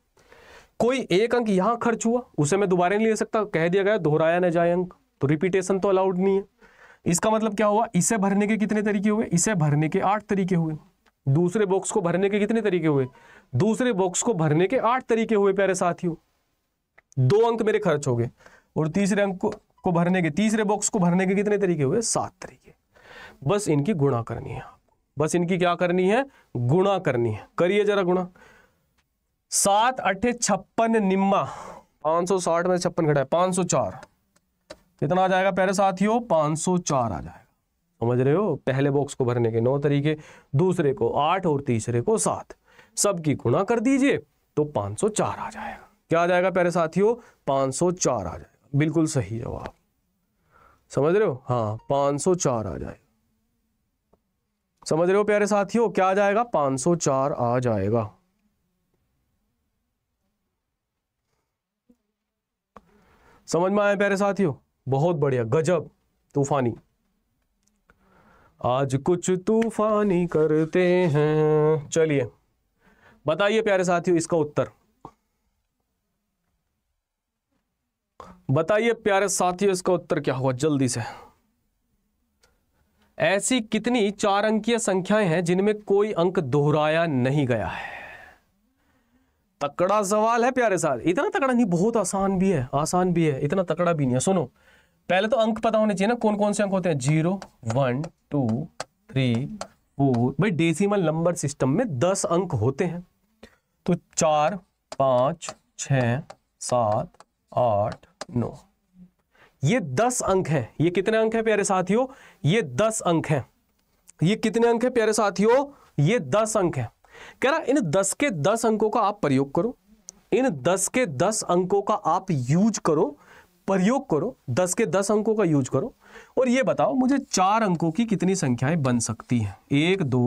कोई एक अंक यहां खर्च हुआ उसे मैं दोबारा नहीं ले सकता कह दिया गया दोहराया ना जाए अंक तो रिपीटेशन तो अलाउड नहीं है इसका मतलब क्या हुआ इसे भरने के कितने तरीके हुए इसे भरने के आठ तरीके हुए दूसरे बॉक्स को भरने के कितने तरीके हुए दूसरे बॉक्स को भरने के आठ तरीके हुए प्यारे साथियों दो अंक मेरे खर्च हो गए और तीसरे अंक को, भरने के तीसरे बॉक्स को भरने के कितने तरीके हुए सात तरीके बस इनकी गुणा करनी है बस इनकी क्या करनी है गुणा करनी है करिए जरा गुणा सात अठे छप्पन निम्मा पांच सौ साठ में छप्पन घटाए पांच सौ चार कितना आ जाएगा पहले साथियों पांच सौ चार आ जाएगा समझ रहे हो पहले बॉक्स को भरने के नौ तरीके दूसरे को आठ और तीसरे को सात सबकी गुणा कर दीजिए तो 504 आ जाएगा क्या आ जाएगा प्यारे साथियों 504 आ जाएगा बिल्कुल सही जवाब समझ रहे हो हाँ 504 आ जाएगा समझ रहे हो प्यारे साथियों क्या आ जाएगा 504 आ जाएगा समझ में आया प्यारे साथियों बहुत बढ़िया गजब तूफानी आज कुछ तूफानी करते हैं चलिए बताइए प्यारे साथियों इसका उत्तर बताइए प्यारे साथियों इसका उत्तर क्या हुआ जल्दी से ऐसी कितनी चार अंकीय संख्याएं हैं जिनमें कोई अंक दोहराया नहीं गया है तकड़ा सवाल है प्यारे साथ इतना तकड़ा नहीं बहुत आसान भी है आसान भी है इतना तकड़ा भी नहीं है सुनो पहले तो अंक पता होने चाहिए ना कौन कौन से अंक होते हैं zero one two three four भाई डेसिमल नंबर सिस्टम में दस अंक होते हैं तो चार पांच छ सात आठ नौ ये दस अंक है ये कितने अंक है प्यारे साथियों ये दस अंक है ये कितने अंक है प्यारे साथियों ये दस अंक है कह रहा इन दस के दस अंकों का आप प्रयोग करो इन दस के दस अंकों का आप यूज करो प्रयोग करो दस के दस अंकों का यूज करो और ये बताओ मुझे चार अंकों की कितनी संख्याएं बन सकती हैं एक दो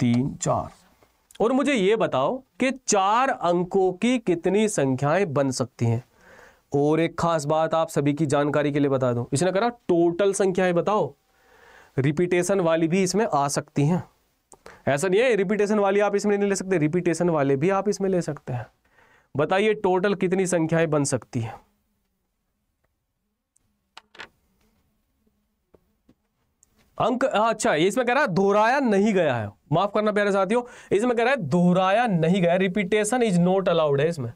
तीन चार और मुझे ये बताओ कि चार अंकों की कितनी संख्याएं बन सकती हैं और एक खास बात आप सभी की जानकारी के लिए बता दो इसने करा टोटल संख्याएं बताओ रिपीटेशन वाली भी इसमें आ सकती हैं ऐसा नहीं है रिपीटेशन वाली आप इसमें नहीं ले सकते रिपीटेशन वाले भी आप इसमें ले सकते हैं बताइए टोटल कितनी संख्याएं बन सकती हैं अंक हाँ, अच्छा इसमें कह रहा है दोहराया नहीं गया है माफ करना प्यारे साथियों इसमें कह रहा है दोहराया नहीं गया रिपीटेशन इज नॉट अलाउड है इसमें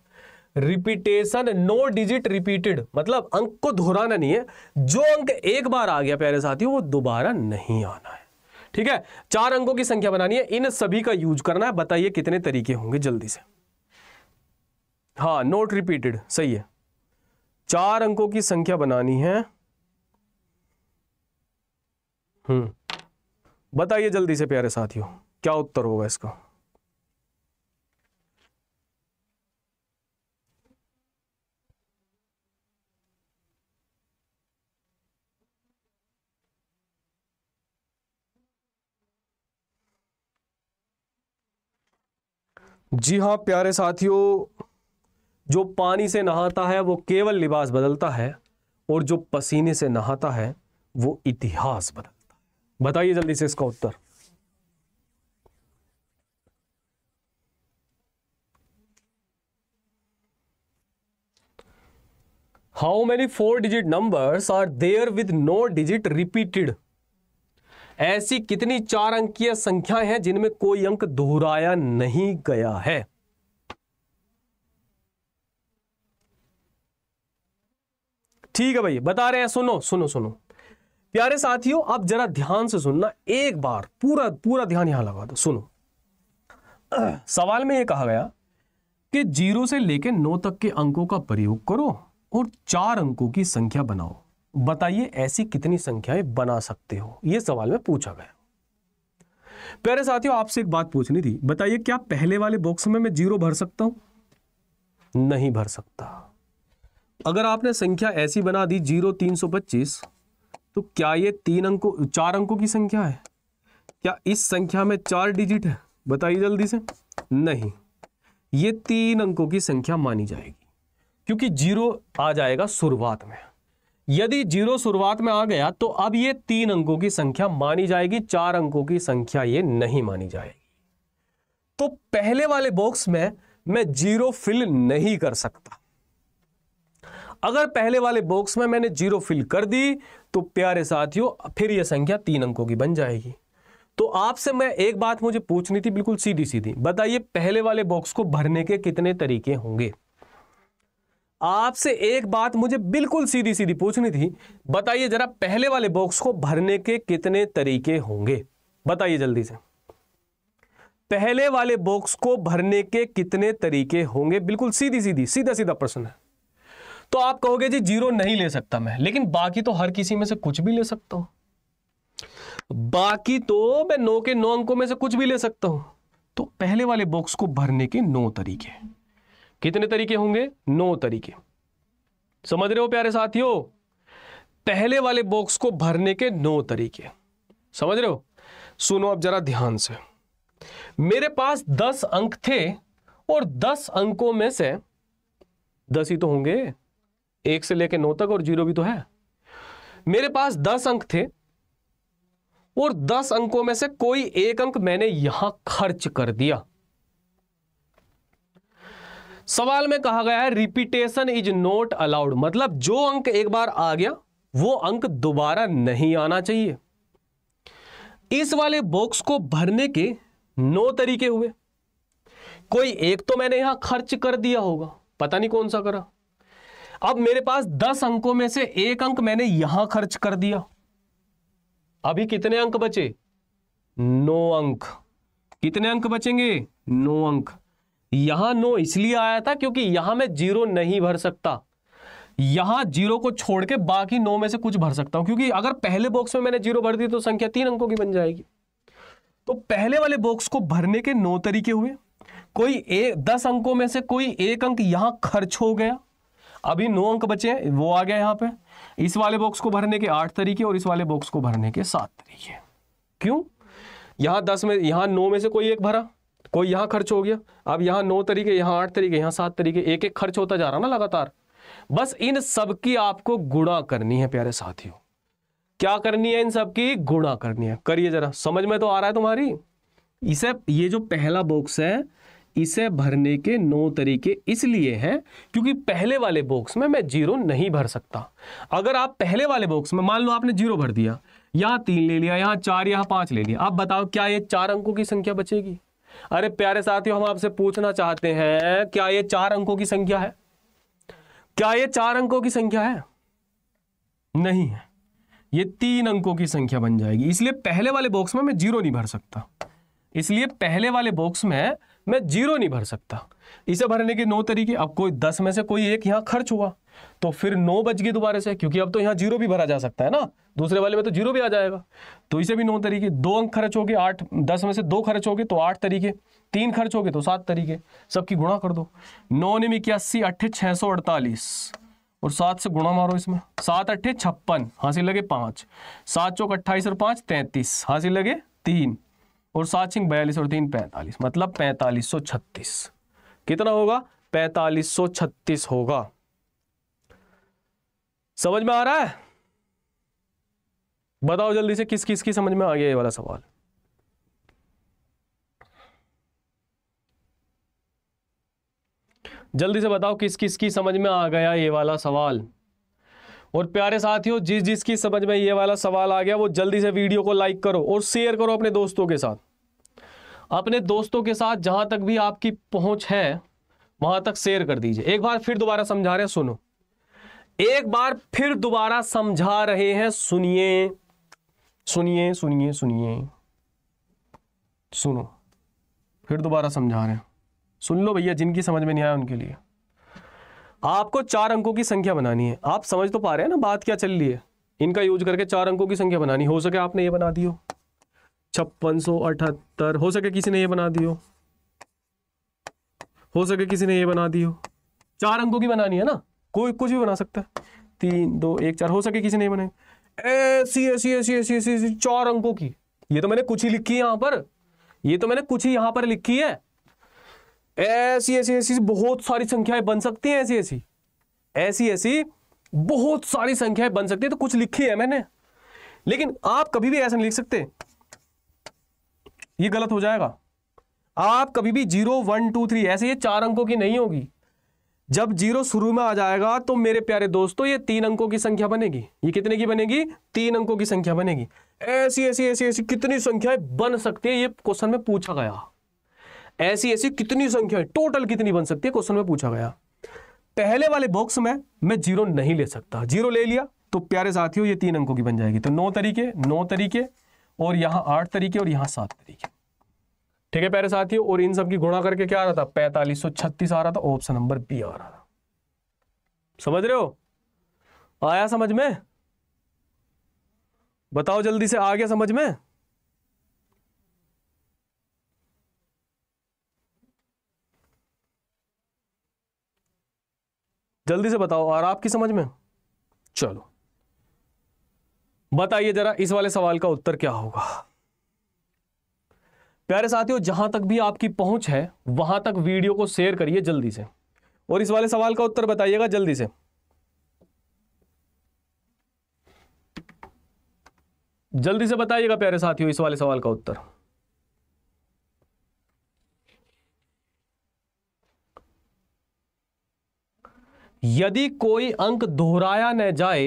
रिपीटेशन नो डिजिट रिपीटेड मतलब अंक को दोहराना नहीं है जो अंक एक बार आ गया प्यारे साथियों वो दोबारा नहीं आना है ठीक है चार अंकों की संख्या बनानी है इन सभी का यूज करना है बताइए कितने तरीके होंगे जल्दी से हाँ नोट रिपीटेड सही है चार अंकों की संख्या बनानी है हम्म बताइए जल्दी से प्यारे साथियों क्या उत्तर होगा इसका जी हाँ प्यारे साथियों जो पानी से नहाता है वो केवल लिबास बदलता है और जो पसीने से नहाता है वो इतिहास बदलता है बताइए जल्दी से इसका उत्तर how many four digit numbers are there with no digit repeated ऐसी कितनी चार अंकीय संख्याएं हैं जिनमें कोई अंक दोहराया नहीं गया है ठीक है भाई बता रहे हैं सुनो सुनो सुनो प्यारे साथियों आप जरा ध्यान से सुनना एक बार पूरा पूरा ध्यान यहां लगा दो सुनो [CLEARS THROAT] सवाल में यह कहा गया कि जीरो से लेकर नौ तक के अंकों का प्रयोग करो और चार अंकों की संख्या बनाओ बताइए ऐसी कितनी संख्याएं बना सकते हो यह सवाल में पूछा गया प्यारे साथियों आपसे एक बात पूछनी थी बताइए क्या पहले वाले बॉक्स में मैं जीरो भर सकता हूं नहीं भर सकता अगर आपने संख्या ऐसी बना दी जीरो तीन सौ पच्चीस तो क्या ये तीन अंकों चार अंकों की संख्या है क्या इस संख्या में चार डिजिट है बताइए जल्दी से नहीं ये तीन अंकों की संख्या मानी जाएगी क्योंकि जीरो आ जाएगा शुरुआत में यदि जीरो शुरुआत में आ गया तो अब ये तीन अंकों की संख्या मानी जाएगी चार अंकों की संख्या ये नहीं मानी जाएगी तो पहले वाले बॉक्स में मैं जीरो फिल नहीं कर सकता अगर पहले वाले बॉक्स में मैंने जीरो फिल कर दी तो प्यारे साथियों फिर यह संख्या तीन अंकों की बन जाएगी तो आपसे मैं एक बात मुझे पूछनी थी बिल्कुल सीधी सीधी बताइए पहले वाले बॉक्स को भरने के कितने तरीके होंगे आपसे एक बात मुझे बिल्कुल सीधी सीधी पूछनी थी बताइए जरा पहले वाले बॉक्स को भरने के कितने तरीके होंगे बताइए जल्दी से पहले वाले बॉक्स को भरने के कितने तरीके होंगे बिल्कुल सीधी सीधी सीधा सीधा प्रश्न है तो आप कहोगे जी जीरो नहीं ले सकता मैं लेकिन बाकी तो हर किसी में से कुछ भी ले सकता हूं बाकी तो मैं नौ के नौ अंकों में से कुछ भी ले सकता हूं तो पहले वाले बॉक्स को भरने के नौ तरीके कितने तरीके होंगे नौ तरीके समझ रहे हो प्यारे साथियों पहले वाले बॉक्स को भरने के नौ तरीके समझ रहे हो सुनो अब जरा ध्यान से मेरे पास दस अंक थे और दस अंकों में से दस ही तो होंगे एक से लेके नौ तक और जीरो भी तो है मेरे पास दस अंक थे और दस अंकों में से कोई एक अंक मैंने यहां खर्च कर दिया सवाल में कहा गया है रिपीटेशन इज नॉट अलाउड मतलब जो अंक एक बार आ गया वो अंक दोबारा नहीं आना चाहिए इस वाले बॉक्स को भरने के नौ तरीके हुए कोई एक तो मैंने यहां खर्च कर दिया होगा पता नहीं कौन सा करा अब मेरे पास दस अंकों में से एक अंक मैंने यहां खर्च कर दिया अभी कितने अंक बचे नो अंक कितने अंक बचेंगे नौ अंक यहां नो इसलिए आया था क्योंकि यहां मैं जीरो नहीं भर सकता यहां जीरो को छोड़ के बाकी नो में से कुछ भर सकता हूं क्योंकि अगर पहले बॉक्स में मैंने जीरो भर दी तो संख्या तीन अंकों की बन जाएगी तो पहले वाले बॉक्स को भरने के नौ तरीके हुए कोई एक दस अंकों में से कोई एक अंक यहां खर्च हो गया अभी नौ अंक बचे हैं वो आ गया यहाँ पे इस वाले बॉक्स को भरने के आठ तरीके और इस वाले बॉक्स को भरने के सात तरीके क्यों यहां दस में यहां नौ में से कोई एक भरा कोई यहां खर्च हो गया अब यहां नौ तरीके यहां आठ तरीके यहाँ सात तरीके एक एक खर्च होता जा रहा ना लगातार बस इन सब की आपको गुणा करनी है प्यारे साथियों क्या करनी है इन सब की गुणा करनी है करिए जरा समझ में तो आ रहा है तुम्हारी इसे ये जो पहला बॉक्स है इसे भरने के नौ तरीके इसलिए हैं क्योंकि पहले वाले बॉक्स में मैं जीरो नहीं भर सकता अगर आप पहले वाले बॉक्स में मान लो आपने जीरो भर दिया यहाँ तीन ले लिया यहाँ चार यहाँ पाँच ले लिया आप बताओ क्या ये चार अंकों की संख्या बचेगी अरे प्यारे साथियों हम आपसे पूछना चाहते हैं क्या ये चार अंकों की संख्या है क्या ये चार अंकों की संख्या है नहीं है ये तीन अंकों की संख्या बन जाएगी इसलिए पहले वाले बॉक्स में मैं जीरो नहीं भर सकता इसलिए पहले वाले बॉक्स में मैं जीरो नहीं भर सकता इसे भरने के नौ तरीके अब कोई दस में से कोई एक यहाँ खर्च हुआ तो फिर नौ बच गई दोबारा से क्योंकि अब तो यहाँ जीरो भी भरा जा सकता है ना दूसरे वाले में तो जीरो भी आ जाएगा तो इसे भी नौ तरीके दो अंक खर्च हो गए आठ दस में से दो खर्च हो गए तो आठ तरीके तीन खर्च हो गए तो सात तरीके सबकी गुणा कर दो नौ निम इक्यासी अट्ठे छः सौ अड़तालीस और सात से गुणा मारो इसमें सात अट्ठे छप्पन हासिल लगे पाँच सात चौक अट्ठाईस और पाँच तैंतीस हासिल लगे तीन और सात छिंग बयालीस और तीन पैंतालीस मतलब पैंतालीस सौ छत्तीस कितना होगा पैंतालीस सौ छत्तीस होगा समझ में आ रहा है बताओ जल्दी से किस किस की समझ में आ गया ये वाला सवाल जल्दी से बताओ किस किस की समझ में आ गया ये वाला सवाल और प्यारे साथियों जिस जिस की समझ में ये वाला सवाल आ गया वो जल्दी से वीडियो को लाइक करो और शेयर करो अपने दोस्तों के साथ अपने दोस्तों के साथ जहां तक भी आपकी पहुंच है वहां तक शेयर कर दीजिए एक बार फिर दोबारा समझा रहे सुनो एक बार फिर दोबारा समझा रहे हैं सुनिए सुनिए सुनिए सुनिए सुनो फिर दोबारा समझा रहे हैं सुन लो भैया जिनकी समझ में नहीं आया उनके लिए आपको चार अंकों की संख्या बनानी है आप समझ तो पा रहे हैं ना बात क्या चल रही है इनका यूज करके चार अंकों की संख्या बनानी हो सके आपने ये बना दी हो छप्पन सौ अठहत्तर हो सके किसी ने ये बना दी हो हो सके किसी ने ये बना दी हो चार अंकों की बनानी है ना कोई कुछ भी बना सकता है तीन दो एक चार हो सके किसी ने बने ऐसी ऐसी ऐसी ऐसी ऐसी चार अंकों की ये तो मैंने कुछ ही लिखी है यहाँ पर ये तो मैंने कुछ ही यहाँ पर लिखी है ऐसी ऐसी ऐसी बहुत सारी संख्याएं बन सकती हैं ऐसी ऐसी ऐसी ऐसी बहुत सारी संख्याएं बन सकती है तो कुछ लिखी है मैंने लेकिन आप कभी भी ऐसा नहीं लिख सकते ये गलत हो जाएगा आप कभी भी जीरो वन टू थ्री ऐसे ये चार अंकों की नहीं होगी जब जीरो शुरू में आ जाएगा तो मेरे प्यारे दोस्तों ये तीन अंकों की संख्या बनेगी ये कितने की बनेगी तीन अंकों की संख्या बनेगी ऐसी ऐसी ऐसी ऐसी कितनी संख्याएं बन सकती है ये क्वेश्चन में पूछा गया ऐसी ऐसी कितनी संख्याएं टोटल कितनी बन सकती है क्वेश्चन में पूछा गया पहले वाले बॉक्स में मैं जीरो नहीं ले सकता जीरो ले लिया तो प्यारे साथियों ये तीन अंकों की बन जाएगी तो नौ तरीके नौ तरीके और यहां आठ तरीके और यहां सात तरीके ठीक है प्यारे साथियों और इन सब की गुणा करके क्या आ रहा था पैंतालीस सौ छत्तीस आ रहा था ऑप्शन नंबर बी आ रहा था समझ रहे हो आया समझ में बताओ जल्दी से आ गया समझ में जल्दी से बताओ और आपकी समझ में चलो बताइए जरा इस वाले सवाल का उत्तर क्या होगा प्यारे साथियों जहां तक भी आपकी पहुंच है वहां तक वीडियो को शेयर करिए जल्दी से और इस वाले सवाल का उत्तर बताइएगा जल्दी से जल्दी से बताइएगा प्यारे साथियों इस वाले सवाल का उत्तर यदि कोई अंक दोहराया न जाए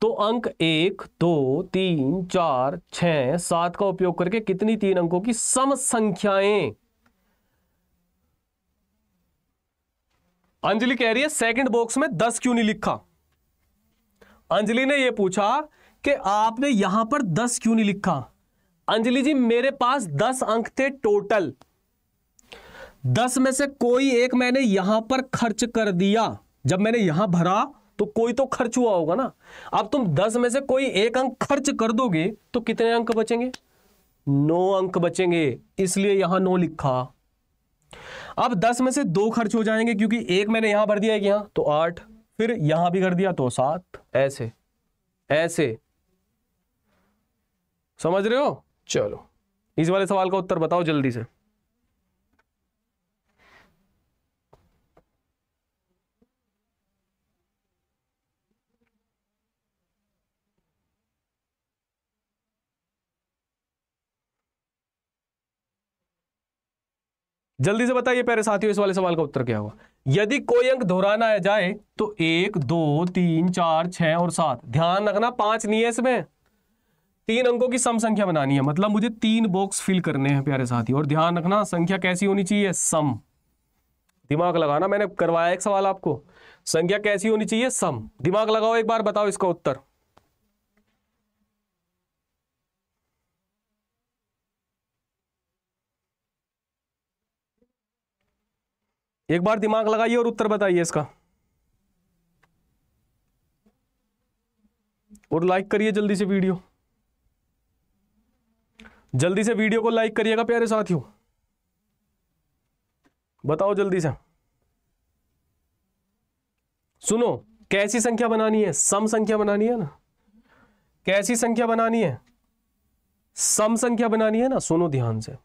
तो अंक एक दो तीन चार छ सात का उपयोग करके कितनी तीन अंकों की सम संख्याएं अंजलि कह रही है सेकंड बॉक्स में दस क्यों नहीं लिखा अंजलि ने यह पूछा कि आपने यहां पर दस क्यों नहीं लिखा अंजलि जी मेरे पास दस अंक थे टोटल दस में से कोई एक मैंने यहां पर खर्च कर दिया जब मैंने यहां भरा तो कोई तो खर्च हुआ होगा ना अब तुम दस में से कोई एक अंक खर्च कर दोगे तो कितने अंक बचेंगे नौ अंक बचेंगे इसलिए यहां नौ लिखा अब दस में से दो खर्च हो जाएंगे क्योंकि एक मैंने यहां भर दिया यहां तो आठ फिर यहां भी कर दिया तो सात ऐसे ऐसे समझ रहे हो चलो इस वाले सवाल का उत्तर बताओ जल्दी से जल्दी से बताइए प्यारे साथियों इस वाले सवाल का उत्तर क्या होगा यदि कोई अंक दोहराना जाए तो एक दो तीन चार छह और सात ध्यान रखना पांच नहीं है इसमें तीन अंकों की सम संख्या बनानी है मतलब मुझे तीन बॉक्स फिल करने हैं प्यारे साथी और ध्यान रखना संख्या कैसी होनी चाहिए सम दिमाग लगाना मैंने करवाया एक सवाल आपको संख्या कैसी होनी चाहिए सम दिमाग लगाओ एक बार बताओ इसका उत्तर एक बार दिमाग लगाइए और उत्तर बताइए इसका और लाइक करिए जल्दी से वीडियो जल्दी से वीडियो को लाइक करिएगा प्यारे साथियों बताओ जल्दी से सुनो कैसी संख्या बनानी है सम संख्या बनानी है ना कैसी संख्या बनानी है सम संख्या बनानी है ना सुनो ध्यान से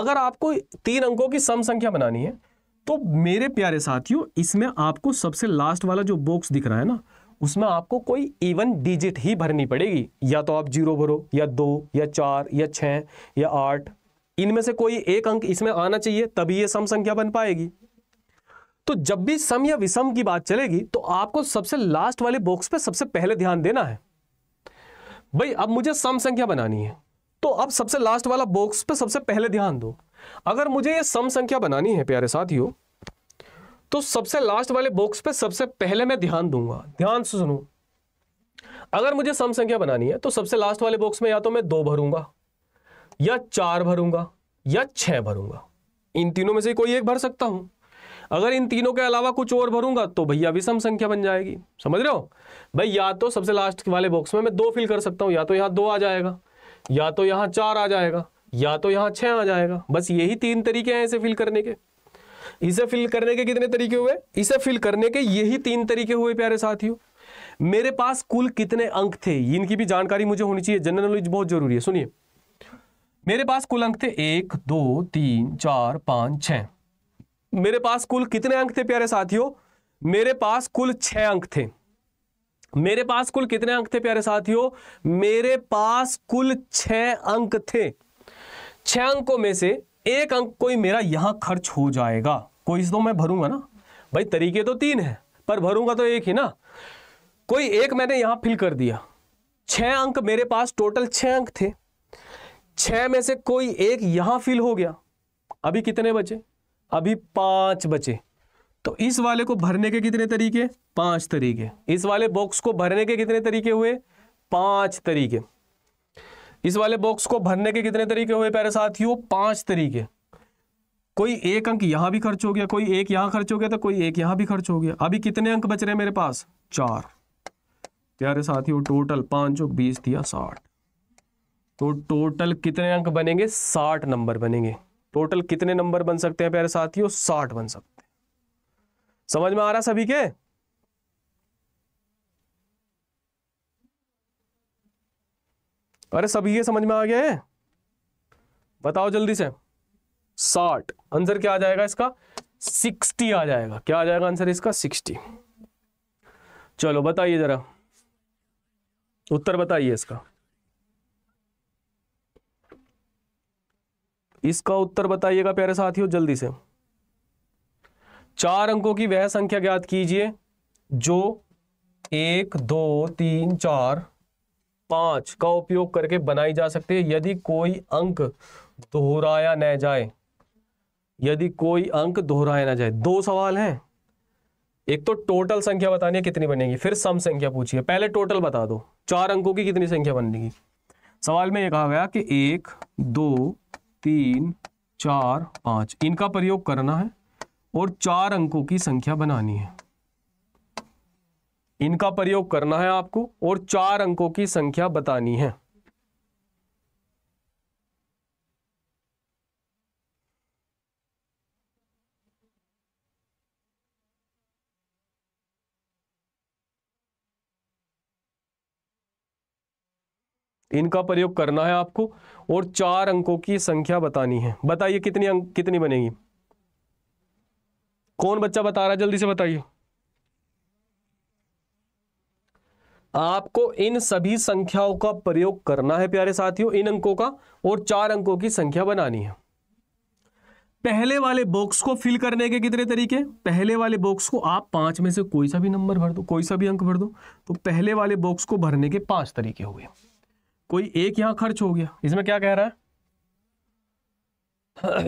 अगर आपको तीन अंकों की सम संख्या बनानी है तो मेरे प्यारे साथियों इसमें आपको सबसे लास्ट वाला जो बॉक्स दिख रहा है ना उसमें आपको कोई इवन डिजिट ही भरनी पड़ेगी या तो आप जीरो भरो या दो या चार या छः या आठ इनमें से कोई एक अंक इसमें आना चाहिए तभी ये सम संख्या बन पाएगी तो जब भी सम या विषम की बात चलेगी तो आपको सबसे लास्ट वाले बॉक्स पे सबसे पहले ध्यान देना है भाई अब मुझे सम संख्या बनानी है तो अब सबसे लास्ट वाला बॉक्स पे सबसे पहले ध्यान दो अगर मुझे ये सम संख्या बनानी है प्यारे साथियों तो सबसे लास्ट वाले बॉक्स पे सबसे पहले मैं ध्यान दूंगा ध्यान से सुनू अगर मुझे सम संख्या बनानी है तो सबसे लास्ट वाले बॉक्स में या तो मैं दो भरूंगा या चार भरूंगा या छह भरूंगा इन तीनों में से कोई एक भर सकता हूं अगर इन तीनों के अलावा कुछ और भरूंगा तो भैया भी सम संख्या बन जाएगी समझ रहे हो भाई या तो सबसे लास्ट वाले बॉक्स में मैं दो फिल कर सकता हूं या तो यहां दो आ जाएगा या तो यहां चार आ जाएगा या तो यहां छह आ जाएगा बस यही तीन तरीके हैं इसे फिल करने के इसे फिल करने के कितने तरीके हुए इसे फिल करने के यही तीन तरीके हुए प्यारे साथियों मेरे पास कुल कितने अंक थे इनकी भी जानकारी मुझे होनी चाहिए जनरल नॉलेज बहुत जरूरी है सुनिए मेरे पास कुल अंक थे एक दो तीन चार पाँच छ मेरे पास कुल कितने अंक थे प्यारे साथियों मेरे पास कुल छ अंक थे मेरे पास कुल कितने अंक थे प्यारे साथियों मेरे पास कुल छ अंक थे छह अंकों में से एक अंक कोई मेरा यहाँ खर्च हो जाएगा कोई तो मैं भरूंगा ना भाई तरीके तो तीन है पर भरूंगा तो एक ही ना कोई एक मैंने यहाँ फिल कर दिया छह अंक मेरे पास टोटल छः अंक थे छह में से कोई एक यहाँ फिल हो गया अभी कितने बचे अभी पाँच बचे तो इस वाले को भरने के कितने तरीके पाँच तरीके इस वाले बॉक्स को भरने के कितने तरीके हुए पाँच तरीके इस वाले बॉक्स को भरने के कितने तरीके हुए प्यारे साथियों पांच तरीके कोई एक अंक यहां भी खर्च हो गया कोई एक यहां खर्च हो गया तो कोई एक यहां भी खर्च हो गया अभी कितने अंक बच रहे हैं मेरे पास चार प्यारे साथियों टोटल पांच बीस दिया साठ तो टोटल कितने अंक बनेंगे साठ नंबर बनेंगे टोटल कितने नंबर बन सकते हैं प्यारे साथियों साठ बन सकते हैं समझ में आ रहा सभी के अरे सभी ये समझ में आ गया है बताओ जल्दी से साठ आंसर क्या आ जाएगा इसका सिक्सटी आ जाएगा क्या आ जाएगा आंसर इसका सिक्सटी चलो बताइए जरा उत्तर बताइए इसका इसका उत्तर बताइएगा प्यारे साथियों जल्दी से चार अंकों की वह संख्या ज्ञात कीजिए जो एक दो तीन चार पांच का उपयोग करके बनाई जा सकती है यदि कोई अंक दोहराया न जाए यदि कोई अंक दोहराया ना जाए दो सवाल हैं एक तो टोटल संख्या बतानी है कितनी बनेगी फिर सम संख्या पूछिए पहले टोटल बता दो चार अंकों की कितनी संख्या बनेगी सवाल में यह कहा गया कि एक दो तीन चार पांच इनका प्रयोग करना है और चार अंकों की संख्या बनानी है इनका प्रयोग करना है आपको और चार अंकों की संख्या बतानी है इनका प्रयोग करना है आपको और चार अंकों की संख्या बतानी है बताइए कितनी अंक कितनी बनेगी कौन बच्चा बता रहा है जल्दी से बताइए आपको इन सभी संख्याओं का प्रयोग करना है प्यारे साथियों इन अंकों का और चार अंकों की संख्या बनानी है पहले वाले बॉक्स को फिल करने के कितने तरीके पहले वाले बॉक्स को आप पांच में से कोई सा भी नंबर भर दो कोई सा भी अंक भर दो तो पहले वाले बॉक्स को भरने के पांच तरीके हो गए कोई एक यहां खर्च हो गया इसमें क्या कह रहा है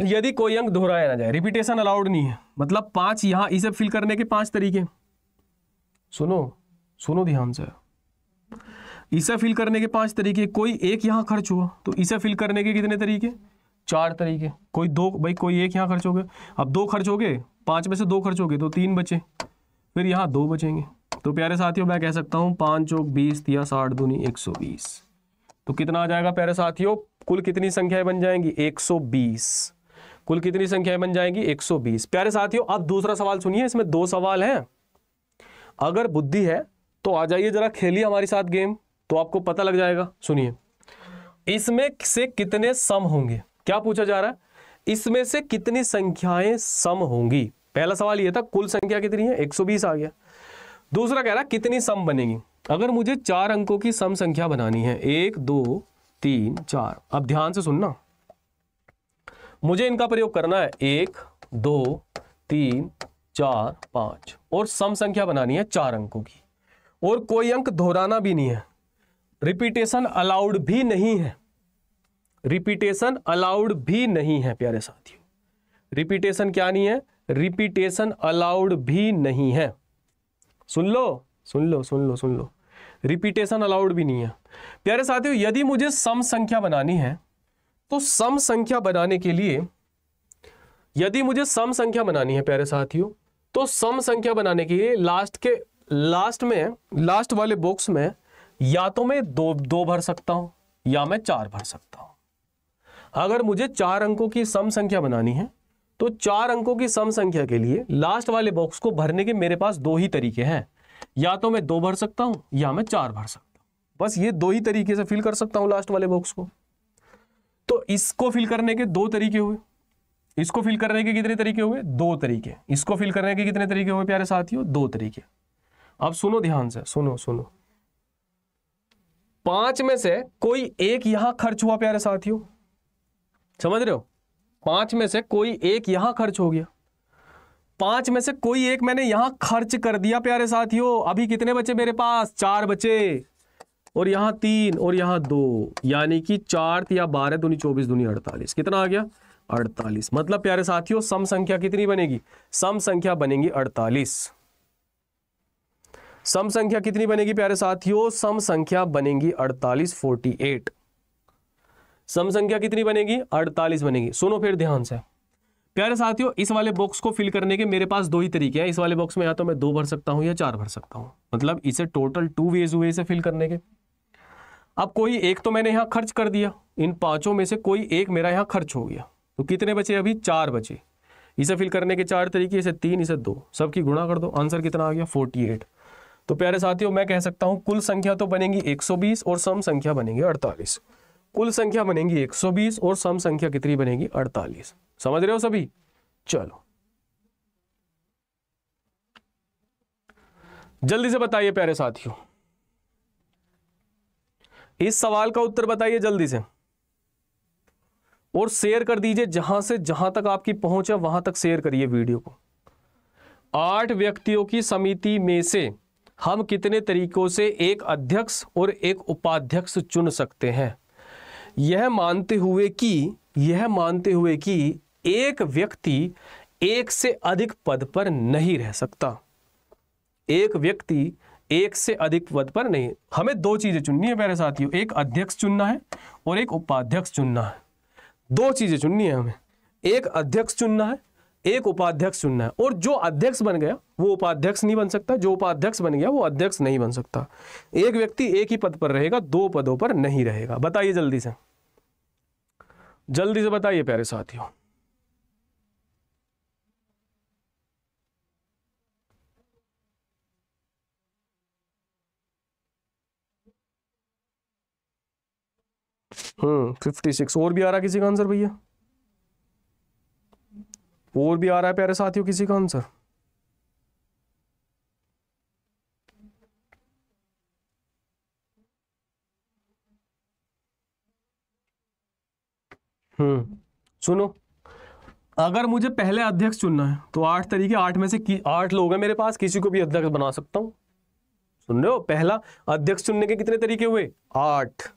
[CLEARS THROAT] यदि कोई अंक दोहराया ना जाए रिपीटेशन अलाउड नहीं है मतलब पांच यहां इसे फिल करने के पांच तरीके सुनो सुनो ध्यान से ईसा फिल करने के पांच तरीके कोई एक यहाँ खर्च हुआ तो ईसा फिल करने के कितने तरीके चार तरीके कोई दो भाई कोई एक यहाँ खर्च हो गए अब दो खर्च हो गए पाँच में से दो खर्च हो गए तो तीन बचे फिर यहाँ दो बचेंगे तो प्यारे साथियों मैं कह सकता हूँ पाँच चौक बीस या साठ दूनी एक सौ बीस तो कितना आ जाएगा प्यारे साथियों कुल कितनी संख्याएं बन जाएंगी एक सौ बीस कुल कितनी संख्याएं बन जाएंगी 120 प्यारे साथियों अब दूसरा सवाल सुनिए इसमें दो सवाल हैं अगर बुद्धि है तो आ जाइए जरा खेलिए हमारे साथ गेम तो आपको पता लग जाएगा सुनिए इसमें से कितने सम होंगे क्या पूछा जा रहा है इसमें से कितनी संख्याएं सम होंगी पहला सवाल यह था कुल संख्या कितनी है 120 आ गया दूसरा कह रहा कितनी सम बनेगी अगर मुझे चार अंकों की सम संख्या बनानी है एक दो तीन चार अब ध्यान से सुनना मुझे इनका प्रयोग करना है एक दो तीन चार पांच और सम संख्या बनानी है चार अंकों की और कोई अंक दोहराना भी नहीं है रिपीटेशन अलाउड भी नहीं है रिपीटेशन अलाउड भी नहीं है प्यारे साथियों रिपीटेशन क्या नहीं है रिपीटेशन अलाउड भी नहीं है सुन लो सुन लो सुन लो सुन लो रिपीटेशन अलाउड भी नहीं है प्यारे साथियों यदि मुझे सम संख्या बनानी है तो सम संख्या बनाने के लिए यदि मुझे सम संख्या बनानी है प्यारे साथियों तो सम संख्या बनाने के लिए लास्ट के लास्ट में लास्ट वाले बॉक्स में या तो मैं दो दो भर सकता हूं या मैं चार भर सकता हूं अगर मुझे चार अंकों की सम संख्या बनानी है तो चार अंकों की सम संख्या के लिए लास्ट वाले बॉक्स को भरने के मेरे पास दो ही तरीके हैं या तो मैं दो भर सकता हूं या मैं चार भर सकता हूं बस ये दो ही तरीके से फिल कर सकता हूं लास्ट वाले बॉक्स को तो इसको फिल करने के दो तरीके हुए इसको फिल करने के कितने तरीके हुए दो तरीके इसको फिल करने के कितने तरीके हुए प्यारे साथियों दो तरीके अब सुनो ध्यान से सुनो सुनो पांच में से कोई एक यहां खर्च हुआ प्यारे साथियों समझ रहे हो पांच में से कोई एक यहां खर्च हो गया पांच में से कोई एक मैंने यहां खर्च कर दिया प्यारे साथियों अभी कितने बचे मेरे पास चार बचे और यहां तीन और यहां दो यानी कि चार या बारह दूनी चौबीस दुनी अड़तालीस कितना आ गया अड़तालीस मतलब प्यारे साथियों सम संख्या कितनी बनेगी सम संख्या बनेगी अड़तालीस सम संख्या कितनी बनेगी प्यारे साथियों सम संख्या बनेगी 48 48 सम संख्या कितनी बनेगी 48 बनेगी सुनो फिर ध्यान से प्यारे साथियों इस वाले बॉक्स को फिल करने के मेरे पास दो ही तरीके हैं इस वाले बॉक्स में या तो मैं दो भर सकता हूं या चार भर सकता हूं मतलब इसे टोटल टू वेज हुए इसे फिल करने के अब कोई एक तो मैंने यहाँ खर्च कर दिया इन पांचों में से कोई एक मेरा यहाँ खर्च हो गया तो कितने बचे अभी चार बचे इसे फिल करने के चार तरीके इसे तीन इसे दो सबकी गुणा कर दो आंसर कितना आ गया फोर्टी एट तो प्यारे साथियों मैं कह सकता हूं कुल संख्या तो बनेगी 120 और सम संख्या बनेगी 48 कुल संख्या बनेगी 120 और सम संख्या कितनी बनेगी 48 समझ रहे हो सभी चलो जल्दी से बताइए प्यारे साथियों इस सवाल का उत्तर बताइए जल्दी से और शेयर कर दीजिए जहां से जहां तक आपकी पहुंच है वहां तक शेयर करिए वीडियो को आठ व्यक्तियों की समिति में से हम कितने तरीकों से एक अध्यक्ष और एक उपाध्यक्ष चुन सकते हैं यह मानते हुए कि यह मानते हुए कि एक व्यक्ति एक से अधिक पद पर नहीं रह सकता एक व्यक्ति एक से अधिक पद पर नहीं हमें दो चीज़ें चुननी है मेरे साथियों एक अध्यक्ष चुनना है और एक उपाध्यक्ष चुनना है दो चीज़ें चुननी है हमें एक अध्यक्ष चुनना है एक उपाध्यक्ष चुनना है और जो अध्यक्ष बन गया वो उपाध्यक्ष नहीं बन सकता जो उपाध्यक्ष बन गया वो अध्यक्ष नहीं बन सकता एक व्यक्ति एक ही पद पर रहेगा दो पदों पर नहीं रहेगा बताइए जल्दी से जल्दी से बताइए प्यारे साथियों हम्म फिफ्टी सिक्स और भी आ रहा किसी का आंसर भैया और भी आ रहा है प्यारे साथियों किसी का आंसर हम्म सुनो अगर मुझे पहले अध्यक्ष चुनना है तो आठ तरीके आठ में से आठ लोग हैं मेरे पास किसी को भी अध्यक्ष बना सकता हूं सुन रहे हो पहला अध्यक्ष चुनने के कितने तरीके हुए आठ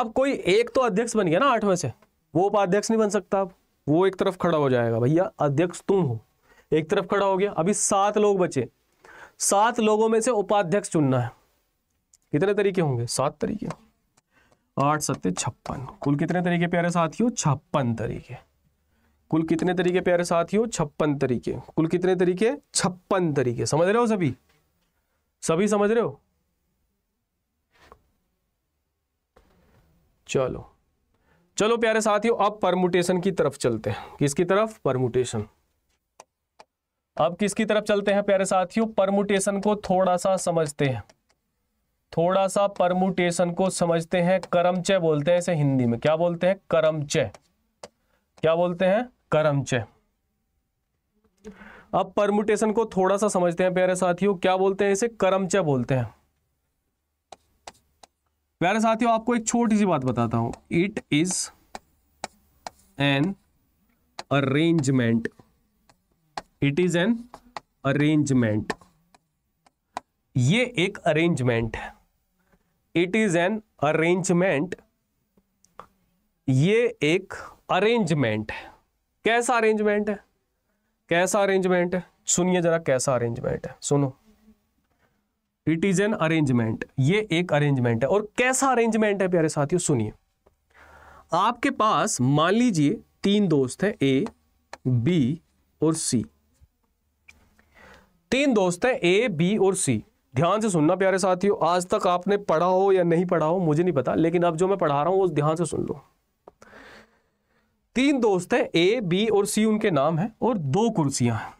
अब कोई एक तो अध्यक्ष बन गया ना आठ में से वो उपाध्यक्ष नहीं बन सकता अब वो एक तरफ खड़ा हो जाएगा भैया अध्यक्ष तुम हो एक तरफ खड़ा हो गया अभी सात लोग बचे सात लोगों में से उपाध्यक्ष चुनना है कितने तरीके होंगे सात तरीके आठ सत्य छप्पन कुल कितने तरीके प्यारे साथियों छप्पन तरीके कुल कितने तरीके प्यारे साथियों छप्पन तरीके कुल कितने तरीके छप्पन तरीके समझ रहे हो सभी सभी समझ रहे हो चलो चलो प्यारे साथियों अब परमुटेशन की तरफ चलते हैं किसकी तरफ परमुटेशन अब किसकी तरफ चलते हैं प्यारे साथियों परमुटेशन को थोड़ा सा समझते हैं थोड़ा सा परमुटेशन को समझते हैं करमचय बोलते हैं इसे हिंदी में क्या बोलते हैं करमचय क्या बोलते हैं करमचय अब परमुटेशन को थोड़ा सा समझते हैं प्यारे साथियों क्या बोलते हैं इसे करमचय बोलते हैं प्यारे साथियों आपको एक छोटी सी बात बताता हूं it is an arrangement it is an arrangement ये एक अरेंजमेंट है इट इज एन अरेंजमेंट ये एक अरेंजमेंट है कैसा अरेंजमेंट है कैसा अरेंजमेंट है सुनिए जरा कैसा अरेंजमेंट है सुनो इट इज एन अरेंजमेंट ये एक अरेंजमेंट है और कैसा अरेंजमेंट है प्यारे साथियों सुनिए आपके पास मान लीजिए तीन दोस्त हैं ए बी और सी तीन दोस्त हैं ए बी और सी ध्यान से सुनना प्यारे साथियों आज तक आपने पढ़ा हो या नहीं पढ़ा हो मुझे नहीं पता लेकिन अब जो मैं पढ़ा रहा हूं वो ध्यान से सुन लो तीन दोस्त हैं ए बी और सी उनके नाम है और दो कुर्सियां हैं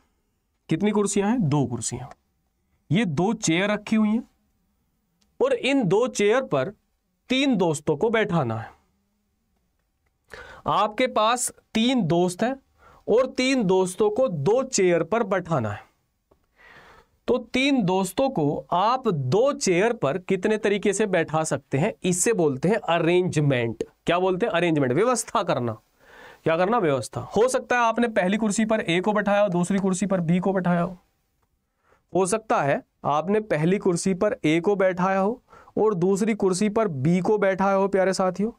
कितनी कुर्सियां हैं दो कुर्सियां ये दो चेयर रखी हुई हैं और इन दो चेयर पर तीन दोस्तों को बैठाना है आपके पास तीन दोस्त हैं और तीन दोस्तों को दो चेयर पर बैठाना है तो तीन दोस्तों को आप दो चेयर पर कितने तरीके से बैठा सकते हैं इससे बोलते हैं अरेंजमेंट क्या बोलते हैं अरेंजमेंट व्यवस्था करना क्या करना व्यवस्था हो सकता है आपने पहली कुर्सी पर ए को बैठाया हो दूसरी कुर्सी पर बी को बैठाया हो हो सकता है आपने पहली कुर्सी पर ए को बैठाया हो और दूसरी कुर्सी पर बी को बैठाया हो प्यारे साथियों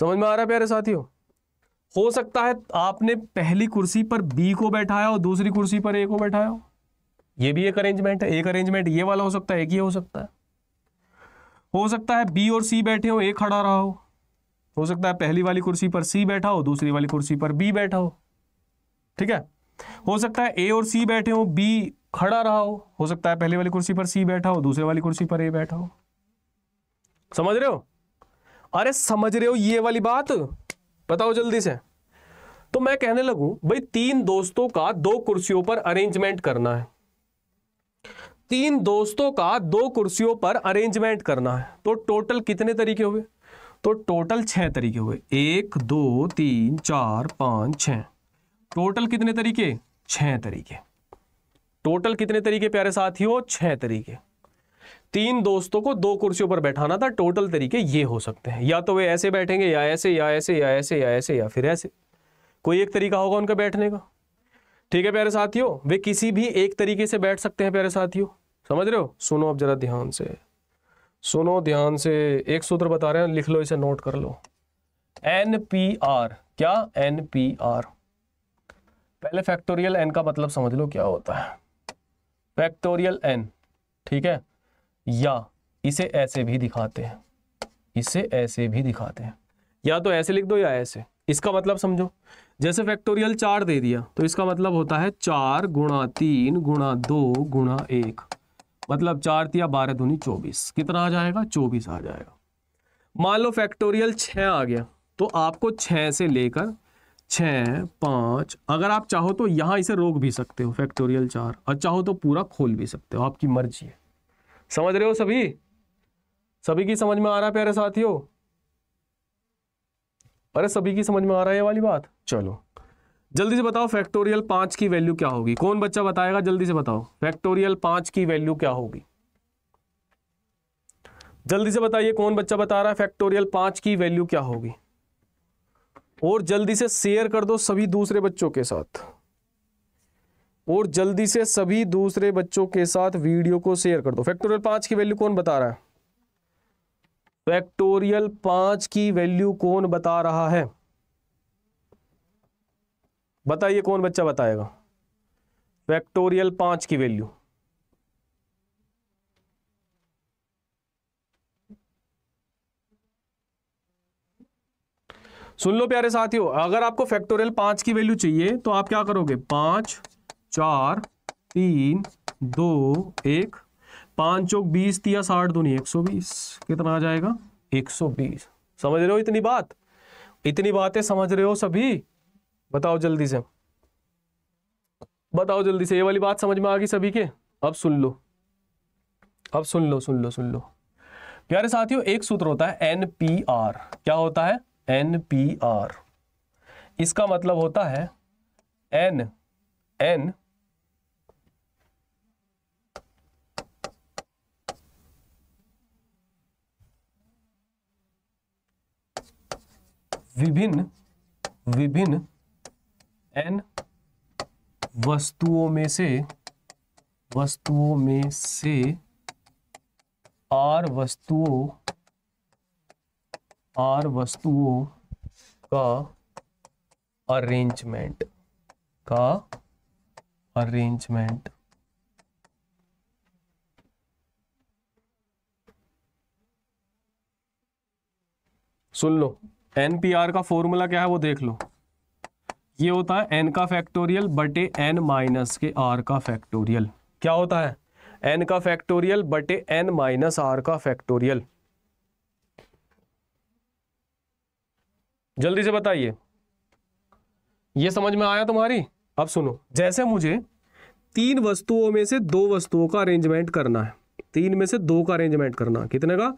समझ में आ रहा है प्यारे साथियों हो सकता है आपने पहली कुर्सी पर बी को बैठाया हो दूसरी कुर्सी पर ए को बैठाया हो यह भी एक अरेंजमेंट है एक अरेंजमेंट ये वाला हो सकता है एक ये हो सकता है हो सकता है बी और सी बैठे हो ए खड़ा रहा हो हो सकता है पहली वाली कुर्सी पर सी बैठा हो दूसरी वाली कुर्सी पर बी बैठा हो ठीक है हो सकता है ए और सी बैठे हो बी खड़ा रहा हो हो सकता है पहले वाली कुर्सी पर सी बैठा हो दूसरे वाली कुर्सी पर ए बैठा हो समझ रहे हो अरे समझ रहे हो ये वाली बात बताओ जल्दी से तो मैं कहने लगू भाई तीन दोस्तों का दो कुर्सियों पर अरेंजमेंट करना है तीन दोस्तों का दो कुर्सियों पर अरेंजमेंट करना है तो टोटल कितने तरीके हुए तो टोटल छह तरीके हुए एक दो तीन चार पांच छ टोटल कितने तरीके छह तरीके टोटल कितने तरीके प्यारे साथियों छह तरीके तीन दोस्तों को दो कुर्सियों पर बैठाना था टोटल तरीके ये हो सकते हैं या तो वे ऐसे बैठेंगे या ऐसे या ऐसे या ऐसे या ऐसे या फिर ऐसे कोई एक तरीका होगा उनका बैठने का ठीक है प्यारे साथियों वे किसी भी एक तरीके से बैठ सकते हैं प्यारे साथियों समझ रहे हो सुनो अब जरा ध्यान से सुनो ध्यान से एक सूत्र बता रहे हैं लिख लो इसे नोट कर लो एन पी आर क्या एन पी आर पहले फैक्टोरियल एन का मतलब समझ लो क्या होता है फैक्टोरियल एन ठीक है या इसे ऐसे भी दिखाते हैं इसे ऐसे भी दिखाते हैं या तो ऐसे लिख दो या ऐसे इसका मतलब समझो जैसे फैक्टोरियल चार दे दिया तो इसका मतलब होता है चार गुणा तीन गुणा दो गुणा एक मतलब चार तिया बारह दूनी चौबीस कितना आ जाएगा चौबीस आ जाएगा मान लो फैक्टोरियल छ आ गया तो आपको छ से लेकर छ पाँच अगर आप चाहो तो यहाँ इसे रोक भी सकते हो फैक्टोरियल चार और चाहो तो पूरा खोल भी सकते हो आपकी मर्जी है समझ रहे हो सभी सभी की समझ में आ रहा है प्यारे साथियों अरे सभी की समझ में आ रहा है ये वाली बात चलो जल्दी से बताओ फैक्टोरियल पांच की वैल्यू क्या होगी कौन बच्चा बताएगा जल्दी से बताओ फैक्टोरियल पांच की वैल्यू क्या होगी जल्दी से बताइए कौन बच्चा बता रहा है फैक्टोरियल पांच की वैल्यू क्या होगी और जल्दी से शेयर कर दो सभी दूसरे बच्चों के साथ और जल्दी से सभी दूसरे बच्चों के साथ वीडियो को शेयर कर दो फैक्टोरियल पांच की वैल्यू कौन बता रहा है फैक्टोरियल पांच की वैल्यू कौन बता रहा है बताइए कौन बच्चा बताएगा फैक्टोरियल पांच की वैल्यू सुन लो प्यारे साथियों अगर आपको फैक्टोरियल पांच की वैल्यू चाहिए तो आप क्या करोगे पांच चार तीन दो एक पांच चौक बीस तीस साठ दूनी एक सौ बीस कितना आ जाएगा एक सौ बीस समझ रहे हो इतनी बात इतनी बातें समझ रहे हो सभी बताओ जल्दी से बताओ जल्दी से ये वाली बात समझ में आ गई सभी के अब सुन लो अब सुन लो सुन लो सुन लो प्यारे साथियों एक सूत्र होता है एनपीआर क्या होता है एन पी आर इसका मतलब होता है एन एन विभिन्न विभिन्न एन वस्तुओं में से वस्तुओं में से आर वस्तुओं आर वस्तुओं का अरेंजमेंट का अरेंजमेंट सुन लो एनपीआर का फॉर्मूला क्या है वो देख लो ये होता है एन का फैक्टोरियल बटे एन माइनस के आर का फैक्टोरियल क्या होता है एन का फैक्टोरियल बटे एन माइनस आर का फैक्टोरियल जल्दी से बताइए ये समझ में आया तुम्हारी अब सुनो जैसे मुझे तीन वस्तुओं में से दो वस्तुओं का अरेंजमेंट करना है तीन में से दो का अरेंजमेंट करना है कितने का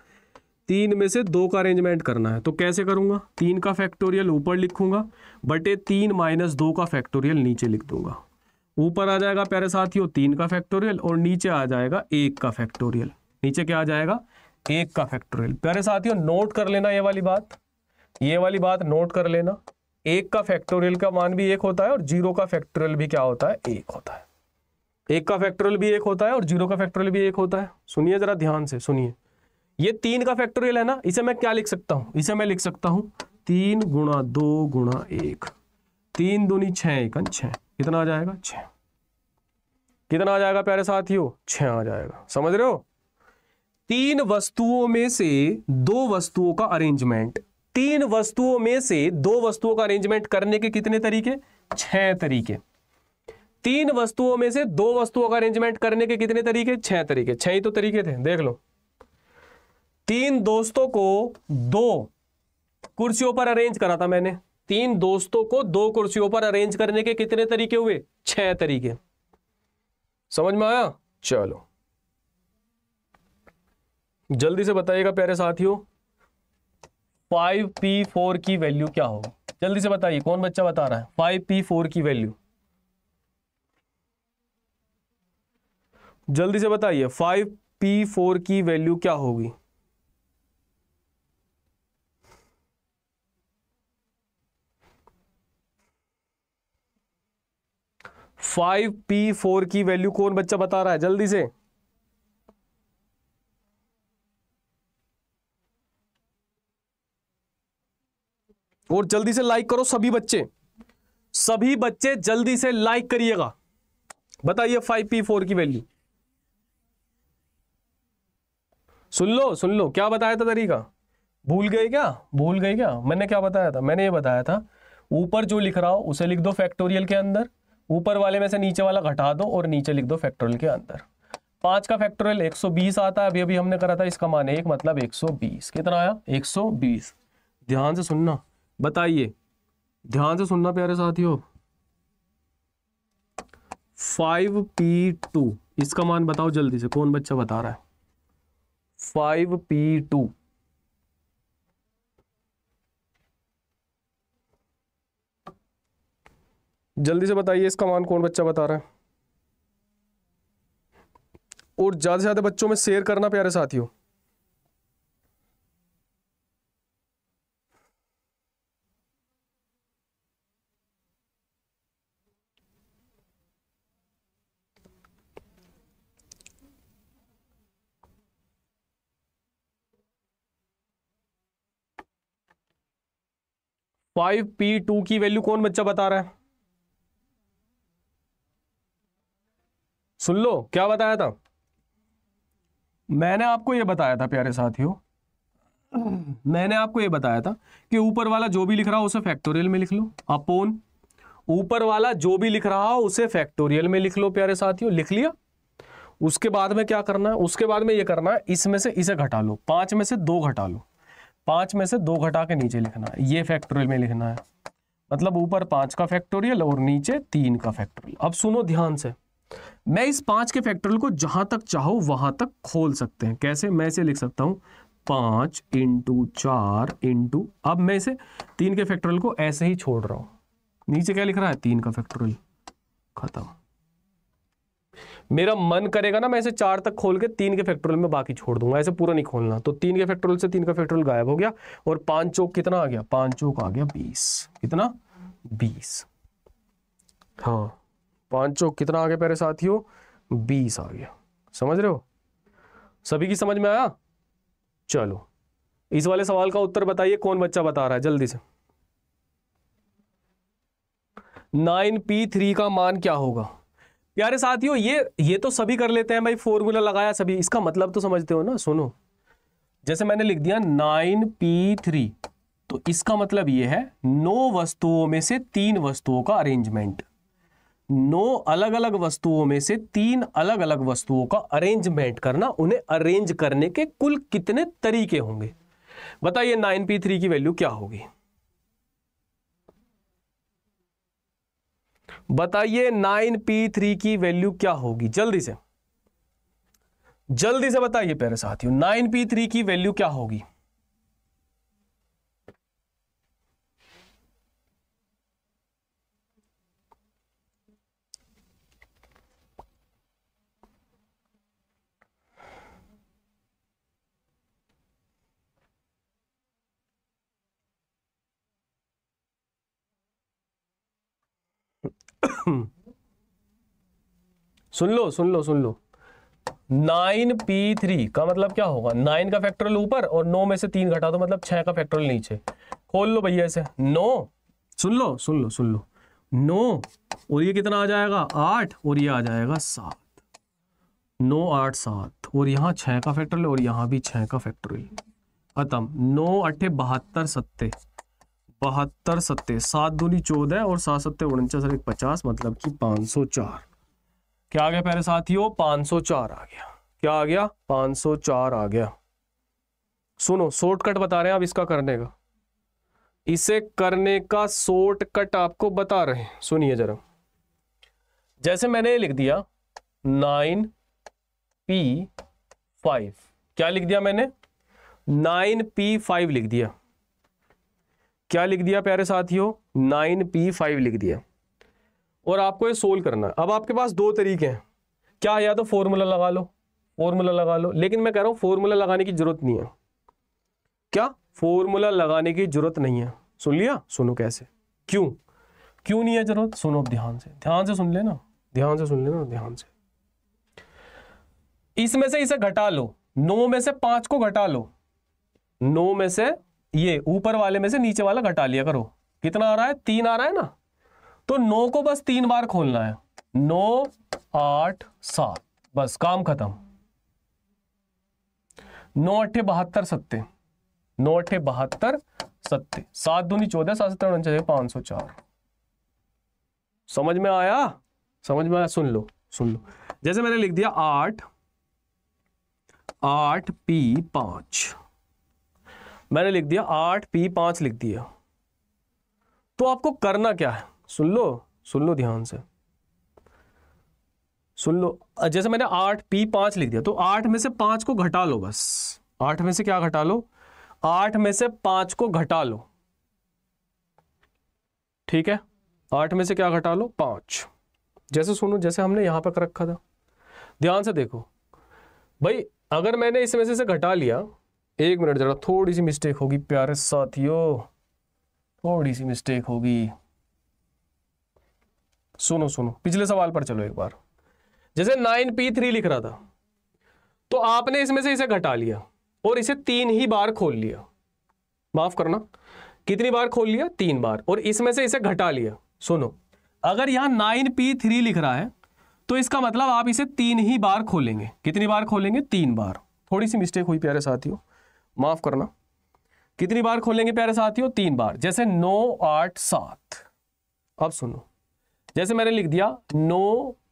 तीन में से दो का अरेंजमेंट करना है तो कैसे करूंगा तीन का फैक्टोरियल ऊपर लिखूंगा बटे तीन माइनस दो का फैक्टोरियल नीचे लिख दूंगा ऊपर आ जाएगा प्यारे साथियों तीन का फैक्टोरियल और नीचे आ जाएगा एक का फैक्टोरियल नीचे क्या आ जाएगा एक का फैक्टोरियल प्यारे साथियों नोट कर लेना ये वाली बात ये वाली बात नोट कर लेना एक का फैक्टोरियल का मान भी एक होता है और जीरो का फैक्टोरियल भी क्या होता है एक होता है एक का फैक्टोरियल भी एक होता है और जीरो का फैक्टोरियल भी एक होता है सुनिए जरा ध्यान से सुनिए ये तीन का फैक्टोरियल है ना इसे मैं क्या लिख सकता हूं इसे मैं लिख सकता हूं तीन गुणा दो गुणा एक तीन दूनी छ हाँ, कितना आ जाएगा छ कितना आ जाएगा प्यारे साथियों छ आ जाएगा समझ रहे हो तीन वस्तुओं में से दो वस्तुओं का अरेंजमेंट तीन वस्तुओं में से दो वस्तुओं का अरेंजमेंट करने के कितने तरीके छह तरीके तीन वस्तुओं में से दो वस्तुओं का अरेंजमेंट करने के कितने तरीके छह तरीके छह ही तो तरीके थे देख लो तीन दोस्तों को दो कुर्सियों पर अरेंज करा था मैंने तीन दोस्तों को दो कुर्सियों पर अरेंज करने के कितने तरीके हुए छह तरीके समझ में आया चलो जल्दी से बताइएगा प्यारे साथियों फाइव पी फोर की वैल्यू क्या होगी जल्दी से बताइए कौन बच्चा बता रहा है फाइव पी फोर की वैल्यू जल्दी से बताइए फाइव पी फोर की वैल्यू क्या होगी फाइव पी फोर की वैल्यू कौन बच्चा बता रहा है जल्दी से और जल्दी से लाइक करो सभी बच्चे सभी बच्चे जल्दी से लाइक करिएगा बताइए फाइव पी फोर की वैल्यू सुन लो सुन लो क्या बताया था तरीका भूल गए क्या भूल गए क्या मैंने क्या बताया था मैंने ये बताया था ऊपर जो लिख रहा हो उसे लिख दो फैक्टोरियल के अंदर ऊपर वाले में से नीचे वाला घटा दो और नीचे लिख दो फैक्टोरियल के अंदर पांच का फैक्टोरियल 120 आता है अभी अभी हमने करा था इसका मान एक मतलब 120 कितना आया 120 ध्यान से सुनना बताइए ध्यान से सुनना प्यारे साथियों फाइव पी टू इसका मान बताओ जल्दी से कौन बच्चा बता रहा है फाइव पी टू जल्दी से बताइए इसका मान कौन बच्चा बता रहा है और ज़्यादा से ज़्यादा बच्चों में शेयर करना प्यारे साथियों फाइव पी टू की वैल्यू कौन बच्चा बता रहा है सुन लो क्या बताया था मैंने आपको यह बताया था प्यारे साथियों मैंने आपको यह बताया था कि ऊपर वाला जो भी लिख रहा हो उसे फैक्टोरियल में लिख लो अपोन ऊपर वाला जो भी लिख रहा हो उसे फैक्टोरियल में लिख लो प्यारे साथियों लिख लिया उसके बाद में क्या करना है उसके बाद में यह करना है इसमें से इसे घटा लो पांच में से दो घटा लो पांच में से दो घटा के नीचे लिखना है ये फैक्टोरियल में लिखना है मतलब ऊपर पांच का फैक्टोरियल और नीचे तीन का फैक्टोरियल अब सुनो ध्यान से मैं इस पांच के फैक्टोरियल को जहां तक चाहो वहां तक खोल सकते हैं कैसे मैं इसे लिख सकता हूं पांच इंटू चार इंटू अब मैं इसे तीन के फैक्टोरियल को ऐसे ही छोड़ रहा हूं नीचे क्या लिख रहा है तीन का फैक्टोरियल खत्म मेरा मन करेगा ना मैं ऐसे चार तक खोल के तीन के फैक्ट्रोल में बाकी छोड़ दूंगा ऐसे पूरा नहीं खोलना तो तीन के फैक्ट्रोल से तीन का फैक्ट्रियल गायब हो गया और पांच चौक कितना आ गया पांच चौक आ गया बीस कितना बीस हाँ पांच चौक कितना आ गया प्यारे साथियों बीस आ गया समझ रहे हो सभी की समझ में आया चलो इस वाले सवाल का उत्तर बताइए कौन बच्चा बता रहा है जल्दी से नाइन पी थ्री का मान क्या होगा प्यारे साथियों ये ये तो सभी कर लेते हैं भाई फॉर्मूला लगाया सभी इसका मतलब तो समझते हो ना सुनो जैसे मैंने लिख दिया नाइन पी थ्री तो इसका मतलब ये है नौ वस्तुओं में से तीन वस्तुओं का अरेंजमेंट नौ अलग अलग वस्तुओं में से तीन अलग अलग वस्तुओं का अरेंजमेंट करना उन्हें अरेंज करने के कुल कितने तरीके होंगे बताइए नाइन पी थ्री की वैल्यू क्या होगी बताइए नाइन पी थ्री की वैल्यू क्या होगी जल्दी से जल्दी से बताइए प्यारे साथियों नाइन पी थ्री की वैल्यू क्या होगी सुन लो सुन लो सुन लो नाइन पी थ्री का मतलब क्या होगा नाइन का फैक्टरल ऊपर और नौ में से तीन घटा दो मतलब छह का फैक्टरल नीचे खोल लो भैया इसे नो सुन लो सुन लो सुन लो नो और ये कितना आ जाएगा आठ और ये आ जाएगा सात नौ आठ सात और यहाँ छः का फैक्टरल और यहाँ भी छः का फैक्टरल खत्म नौ अट्ठे बहत्तर सत्ते बहत्तर सत्ते सात दूनी चौदह और सात सत्ते उनचास और एक पचास मतलब कि पाँच सौ चार क्या आ गया पहले साथियों पाँच सौ चार आ गया क्या आ गया पाँच सौ चार आ गया सुनो शॉर्टकट बता रहे हैं आप इसका करने का इसे करने का शॉर्टकट आपको बता रहे हैं सुनिए जरा जैसे मैंने लिख दिया नाइन पी फाइव क्या लिख दिया मैंने नाइन पी फाइव लिख दिया क्या लिख दिया प्यारे साथियों नाइन पी फाइव लिख दिया और आपको ये सोल्व करना है अब आपके पास दो तरीके हैं क्या या तो फॉर्मूला लगा लो फॉर्मूला लगा लो लेकिन मैं कह रहा हूं फॉर्मूला लगाने की जरूरत नहीं है क्या फॉर्मूला लगाने की जरूरत नहीं है सुन लिया सुनो कैसे क्यों क्यों नहीं है जरूरत सुनो ध्यान से ध्यान से सुन लेना ध्यान से सुन लेना ध्यान से इसमें से इसे घटा लो नौ में से पांच को घटा लो नौ में से ये ऊपर वाले में से नीचे वाला घटा लिया करो कितना आ रहा है तीन आ रहा है ना तो नौ को बस तीन बार खोलना है नौ आठ सात बस काम खत्म नौ अट्ठे बहत्तर सत्ते नौ अट्ठे बहत्तर सत्ते सात दूनी चौदह सात सत्तर पांच सौ चार समझ में आया समझ में आया सुन लो सुन लो जैसे मैंने लिख दिया आठ आठ पी पांच मैंने लिख दिया आठ पी पांच लिख दिया तो आपको करना क्या है सुन लो सुन लो ध्यान से सुन लो जैसे मैंने आठ पी पांच लिख दिया तो आठ में से पांच को घटा लो बस आठ में से क्या घटा लो आठ में से पांच को घटा लो ठीक है आठ में से क्या घटा लो पांच जैसे सुनो जैसे हमने यहां पर रखा था ध्यान से देखो भाई अगर मैंने इसमें से घटा लिया एक मिनट जरा थोड़ी सी मिस्टेक होगी प्यारे साथियों थोड़ी सी मिस्टेक होगी सुनो सुनो पिछले सवाल पर चलो एक बार जैसे नाइन पी थ्री लिख रहा था तो आपने इसमें से इसे घटा लिया और इसे तीन ही बार खोल लिया माफ करना कितनी बार खोल लिया तीन बार और इसमें से इसे घटा लिया सुनो अगर यहां नाइन पी थ्री लिख रहा है तो इसका मतलब आप इसे तीन ही बार खोलेंगे कितनी बार खोलेंगे तीन बार थोड़ी सी मिस्टेक हुई प्यारे साथियों माफ करना कितनी बार खोलेंगे प्यारे साथियों तीन बार जैसे नौ आठ सात अब सुनो जैसे मैंने लिख दिया no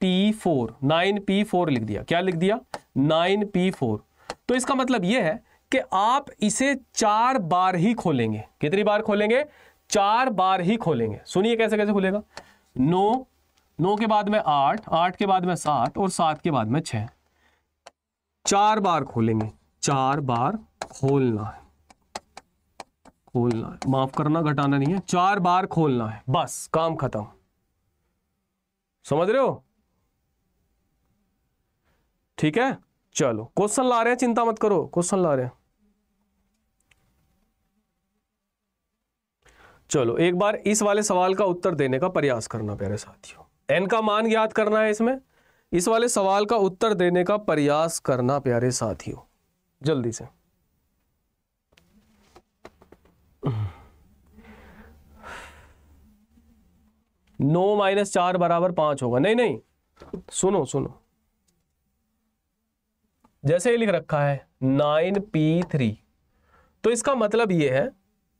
P four nine P four लिख दिया क्या लिख दिया नाइन पी फोर तो इसका मतलब यह है कि आप इसे चार बार ही खोलेंगे कितनी बार खोलेंगे चार बार ही खोलेंगे सुनिए कैसे कैसे खुलेगा नो नो के बाद में आठ आठ के बाद में सात और सात के बाद में छह चार बार खोलेंगे चार बार खोलना है खोलना है माफ करना घटाना नहीं है चार बार खोलना है बस काम खत्म समझ रहे हो ठीक है चलो क्वेश्चन ला रहे हैं चिंता मत करो क्वेश्चन ला रहे हैं चलो एक बार इस वाले सवाल का उत्तर देने का प्रयास करना प्यारे साथियों एन का मान याद करना है इसमें इस वाले सवाल का उत्तर देने का प्रयास करना प्यारे साथियों जल्दी से नौ माइनस चार बराबर पांच होगा नहीं नहीं सुनो सुनो जैसे ये लिख रखा है नाइन पी थ्री तो इसका मतलब ये है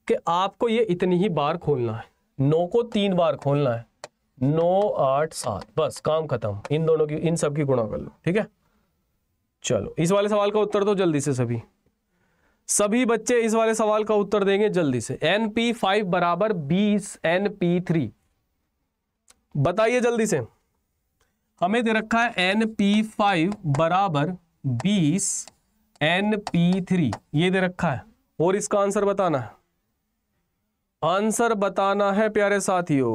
कि आपको ये इतनी ही बार खोलना है नौ को तीन बार खोलना है नौ आठ सात बस काम खत्म इन दोनों की इन सब की गुणा कर लो ठीक है चलो इस वाले सवाल का उत्तर दो जल्दी से सभी सभी बच्चे इस वाले सवाल का उत्तर देंगे जल्दी से एन पी फाइव बराबर बीस एन पी थ्री बताइए जल्दी से हमें दे रखा है एन पी फाइव बराबर बीस एन पी थ्री ये दे रखा है और इसका आंसर बताना है आंसर बताना है प्यारे साथियों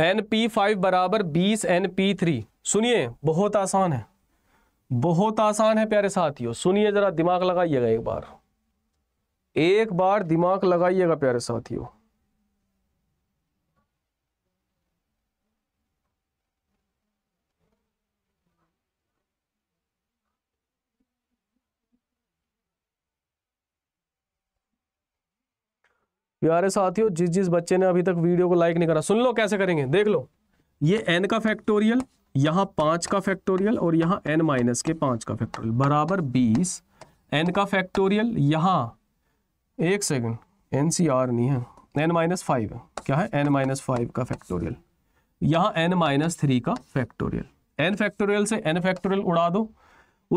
एन पी फाइव बराबर बीस एन पी थ्री सुनिए बहुत आसान है बहुत आसान है प्यारे साथियों सुनिए जरा दिमाग लगाइएगा एक बार एक बार दिमाग लगाइएगा प्यारे साथियों प्यारे साथियों जिस जिस बच्चे ने अभी तक वीडियो को लाइक नहीं करा सुन लो कैसे करेंगे देख लो ये एन का फैक्टोरियल यहाँ पांच का फैक्टोरियल और यहाँ एन माइनस के पांच का फैक्टोरियल बराबर बीस एन का फैक्टोरियल यहाँ एक सेकेंड एन सी आर नहीं है एन माइनस फाइव है क्या है एन माइनस फाइव का फैक्टोरियल यहाँ एन माइनस थ्री का फैक्टोरियल एन फैक्टोरियल से एन फैक्टोरियल उड़ा दो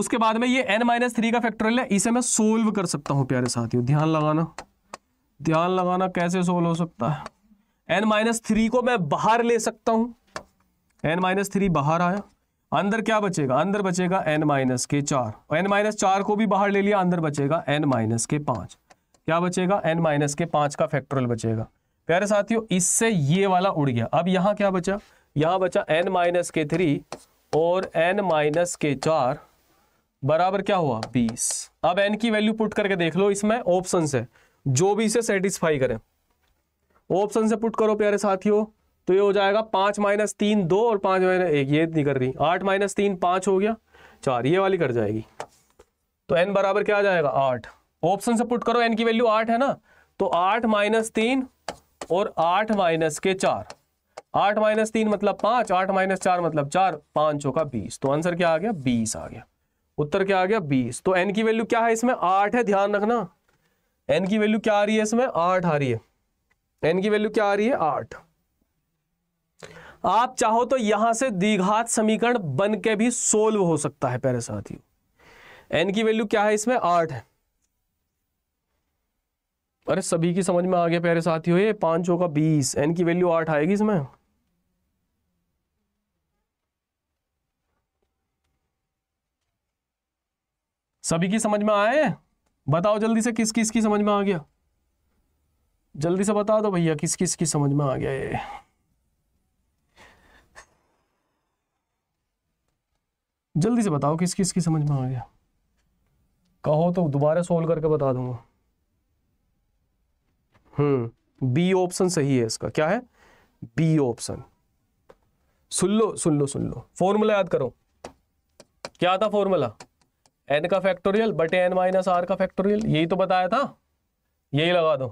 उसके बाद में ये एन माइनस थ्री का फैक्टोरियल है इसे मैं सोल्व कर सकता हूँ प्यारे साथियों ध्यान लगाना ध्यान लगाना कैसे सोल्व हो सकता है एन माइनस थ्री को मैं बाहर ले सकता हूं एन माइनस थ्री बाहर आया अंदर क्या बचेगा अंदर बचेगा एन माइनस के चार एन माइनस चार को भी बाहर ले लिया अंदर बचेगा एन माइनस के पांच क्या बचेगा एन माइनस के पांच का फैक्टोरियल बचेगा प्यारे साथियों इससे ये वाला उड़ गया अब यहाँ क्या बचा यहाँ बचा एन माइनस के थ्री और एन माइनस के चार बराबर क्या हुआ बीस अब एन की वैल्यू पुट करके देख लो इसमें ऑप्शन है जो भी इसे सेटिस्फाई करें ऑप्शन से पुट करो प्यारे साथियों तो ये हो जाएगा पांच माइनस तीन दो और पांच माइनस एक ये नहीं कर रही आठ माइनस तीन पांच हो गया चार ये वाली कर जाएगी तो एन बराबर क्या आ जाएगा आठ ऑप्शन से पुट करो एन की वैल्यू आठ है ना तो आठ माइनस तीन और आठ माइनस के चार आठ माइनस तीन मतलब पांच आठ माइनस चार मतलब चार पांच का बीस तो आंसर क्या आ गया बीस आ गया उत्तर क्या आ गया बीस तो एन की वैल्यू क्या है इसमें आठ है ध्यान रखना एन की वैल्यू क्या आ रही है इसमें आठ आ रही है एन की वैल्यू क्या आ रही है आठ आप चाहो तो यहां से दीघात समीकरण बन के भी सोल्व हो सकता है पहले साथियों एन की वैल्यू क्या है इसमें आठ है अरे सभी की समझ में आ गया प्यारे साथियों ये पांच का बीस एन की वैल्यू आठ आएगी इसमें सभी की समझ में आए बताओ जल्दी से किस किस की समझ में आ गया जल्दी से बता दो तो भैया किस किस की समझ में आ गया ये जल्दी से बताओ किस किस की समझ में आ गया कहो तो दोबारा सोल्व करके बता दूंगा हम्म बी ऑप्शन सही है इसका क्या है बी ऑप्शन सुन लो सुन लो सुन लो फॉर्मूला याद करो क्या था फॉर्मूला एन का फैक्टोरियल बटे एन माइनस आर का फैक्टोरियल यही तो बताया था यही लगा दो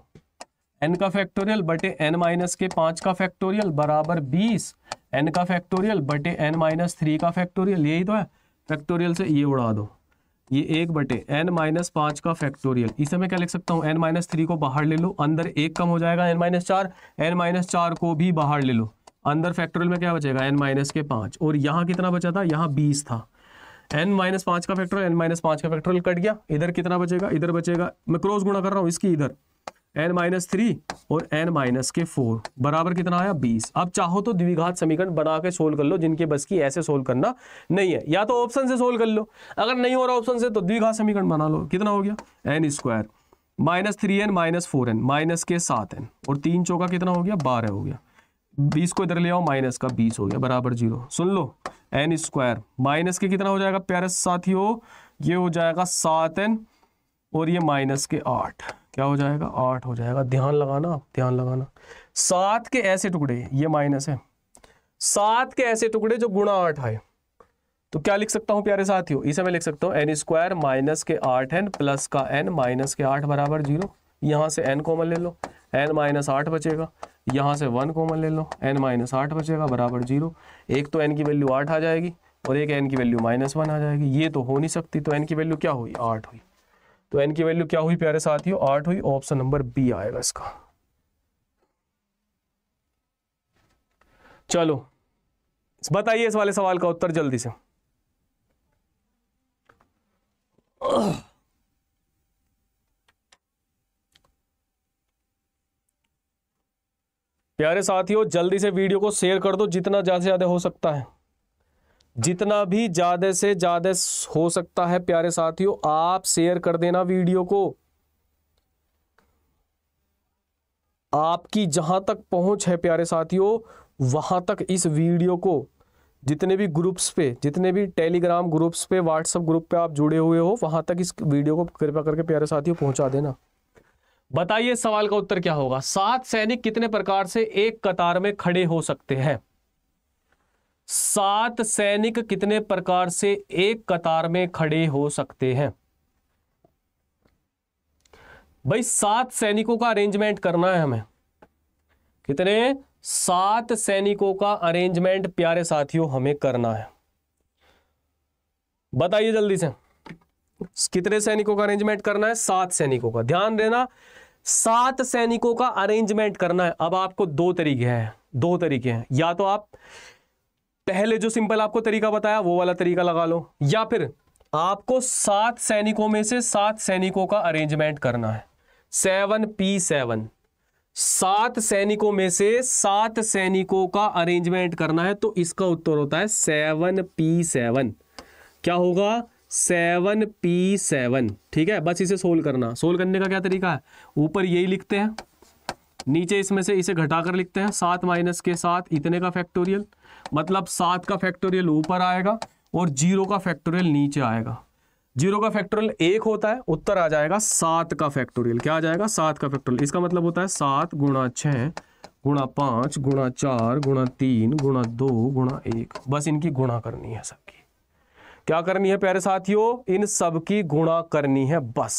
एन का फैक्टोरियल बटे एन माइनस के पांच का फैक्टोरियल बराबर बीस एन का फैक्टोरियल बटे एन माइनस थ्री का फैक्टोरियल यही तो है फैक्टोरियल से ये उड़ा दो ये एक बटे एन माइनस पांच का फैक्टोरियल इसे मैं क्या लिख सकता हूँ एन माइनस थ्री को बाहर ले लो अंदर एक कम हो जाएगा एन माइनस चार एन माइनस चार को भी बाहर ले लो अंदर फैक्टोरियल में क्या बचेगा एन माइनस के पांच और यहाँ कितना बचा था यहाँ बीस था एन माइनस पांच का फैक्टोरियल एन माइनस पांच का फैक्टोरियल कट गया इधर कितना बचेगा इधर बचेगा मैं क्रॉस गुणा कर रहा हूँ इसकी इधर एन माइनस थ्री और एन माइनस के फोर बराबर कितना आया बीस अब चाहो तो द्विघात समीकरण बना के सोल्व कर लो जिनके बस की ऐसे सोल्व करना नहीं है या तो ऑप्शन से सोल्व कर लो अगर नहीं हो रहा ऑप्शन से तो द्विघात समीकरण बना लो कितना हो गया N square minus three N minus four N minus के सात एन और तीन चौका कितना हो गया बारह हो गया बीस को इधर ले आओ माइनस का बीस हो गया बराबर जीरो सुन लो एन स्क्वायर माइनस के कितना हो जाएगा प्यारे साथियों ये हो जाएगा सात एन और ये माइनस के आठ क्या हो जाएगा आठ हो जाएगा ध्यान लगाना ध्यान लगाना सात के ऐसे टुकड़े ये माइनस है सात के ऐसे टुकड़े जो गुणा आठ आए तो क्या लिख सकता हूं प्यारे साथियों इसे मैं लिख सकता हूं एन स्क्वायर माइनस के आठ एन प्लस का एन माइनस के आठ बराबर जीरो यहां से एन कॉमन ले लो एन माइनस आठ बचेगा यहाँ से वन कॉमन ले लो एन माइनस आठ बचेगा बराबर जीरो एक तो एन की वैल्यू आठ आ जाएगी और एक एन की वैल्यू माइनस वन आ जाएगी ये तो हो नहीं सकती तो एन की वैल्यू क्या हुई आठ हुई तो एन की वैल्यू क्या हुई प्यारे साथियों आठ हुई ऑप्शन नंबर बी आएगा इसका चलो बताइए इस वाले सवाल का उत्तर जल्दी से प्यारे साथियों जल्दी से वीडियो को शेयर कर दो जितना ज़्यादा से ज़्यादा हो सकता है जितना भी ज़्यादा से ज़्यादा हो सकता है प्यारे साथियों आप शेयर कर देना वीडियो को आपकी जहां तक पहुंच है प्यारे साथियों वहां तक इस वीडियो को जितने भी ग्रुप्स पे जितने भी टेलीग्राम ग्रुप्स पे व्हाट्सएप ग्रुप पे आप जुड़े हुए हो वहां तक इस वीडियो को कृपया करके प्यारे साथियों पहुंचा देना बताइए सवाल का उत्तर क्या होगा सात सैनिक कितने प्रकार से एक कतार में खड़े हो सकते हैं सात सैनिक कितने प्रकार से एक कतार में खड़े हो सकते हैं भाई सात सैनिकों का अरेंजमेंट करना है हमें कितने सात सैनिकों का अरेंजमेंट प्यारे साथियों हमें करना है बताइए जल्दी से कितने सैनिकों का अरेंजमेंट करना है सात सैनिकों का ध्यान देना सात सैनिकों का अरेंजमेंट करना है अब आपको दो तरीके हैं दो तरीके हैं या तो आप पहले जो सिंपल आपको तरीका बताया वो वाला तरीका लगा लो या फिर आपको सात सैनिकों में से सात सैनिकों का अरेंजमेंट करना है सेवन पी सेवन सात सैनिकों में से सात सैनिकों का अरेंजमेंट करना है तो इसका उत्तर होता है सेवन पी सेवन क्या होगा सेवन पी सेवन ठीक है बस इसे सोल्व करना सोल्व करने का क्या तरीका है ऊपर यही लिखते हैं नीचे इसमें से इसे घटाकर लिखते हैं सात माइनस के साथ इतने का फैक्टोरियल मतलब सात का फैक्टोरियल ऊपर आएगा और जीरो का फैक्टोरियल नीचे आएगा जीरो का फैक्टोरियल एक होता है उत्तर आ जाएगा सात का फैक्टोरियल क्या आ जाएगा सात का फैक्टोरियल इसका मतलब होता है सात गुणा छः गुणा पाँच गुणा चार गुणा तीन गुणा दो गुणा एक बस इनकी गुणा करनी है सबकी क्या करनी है प्यारे साथियों इन सब की गुणा करनी है बस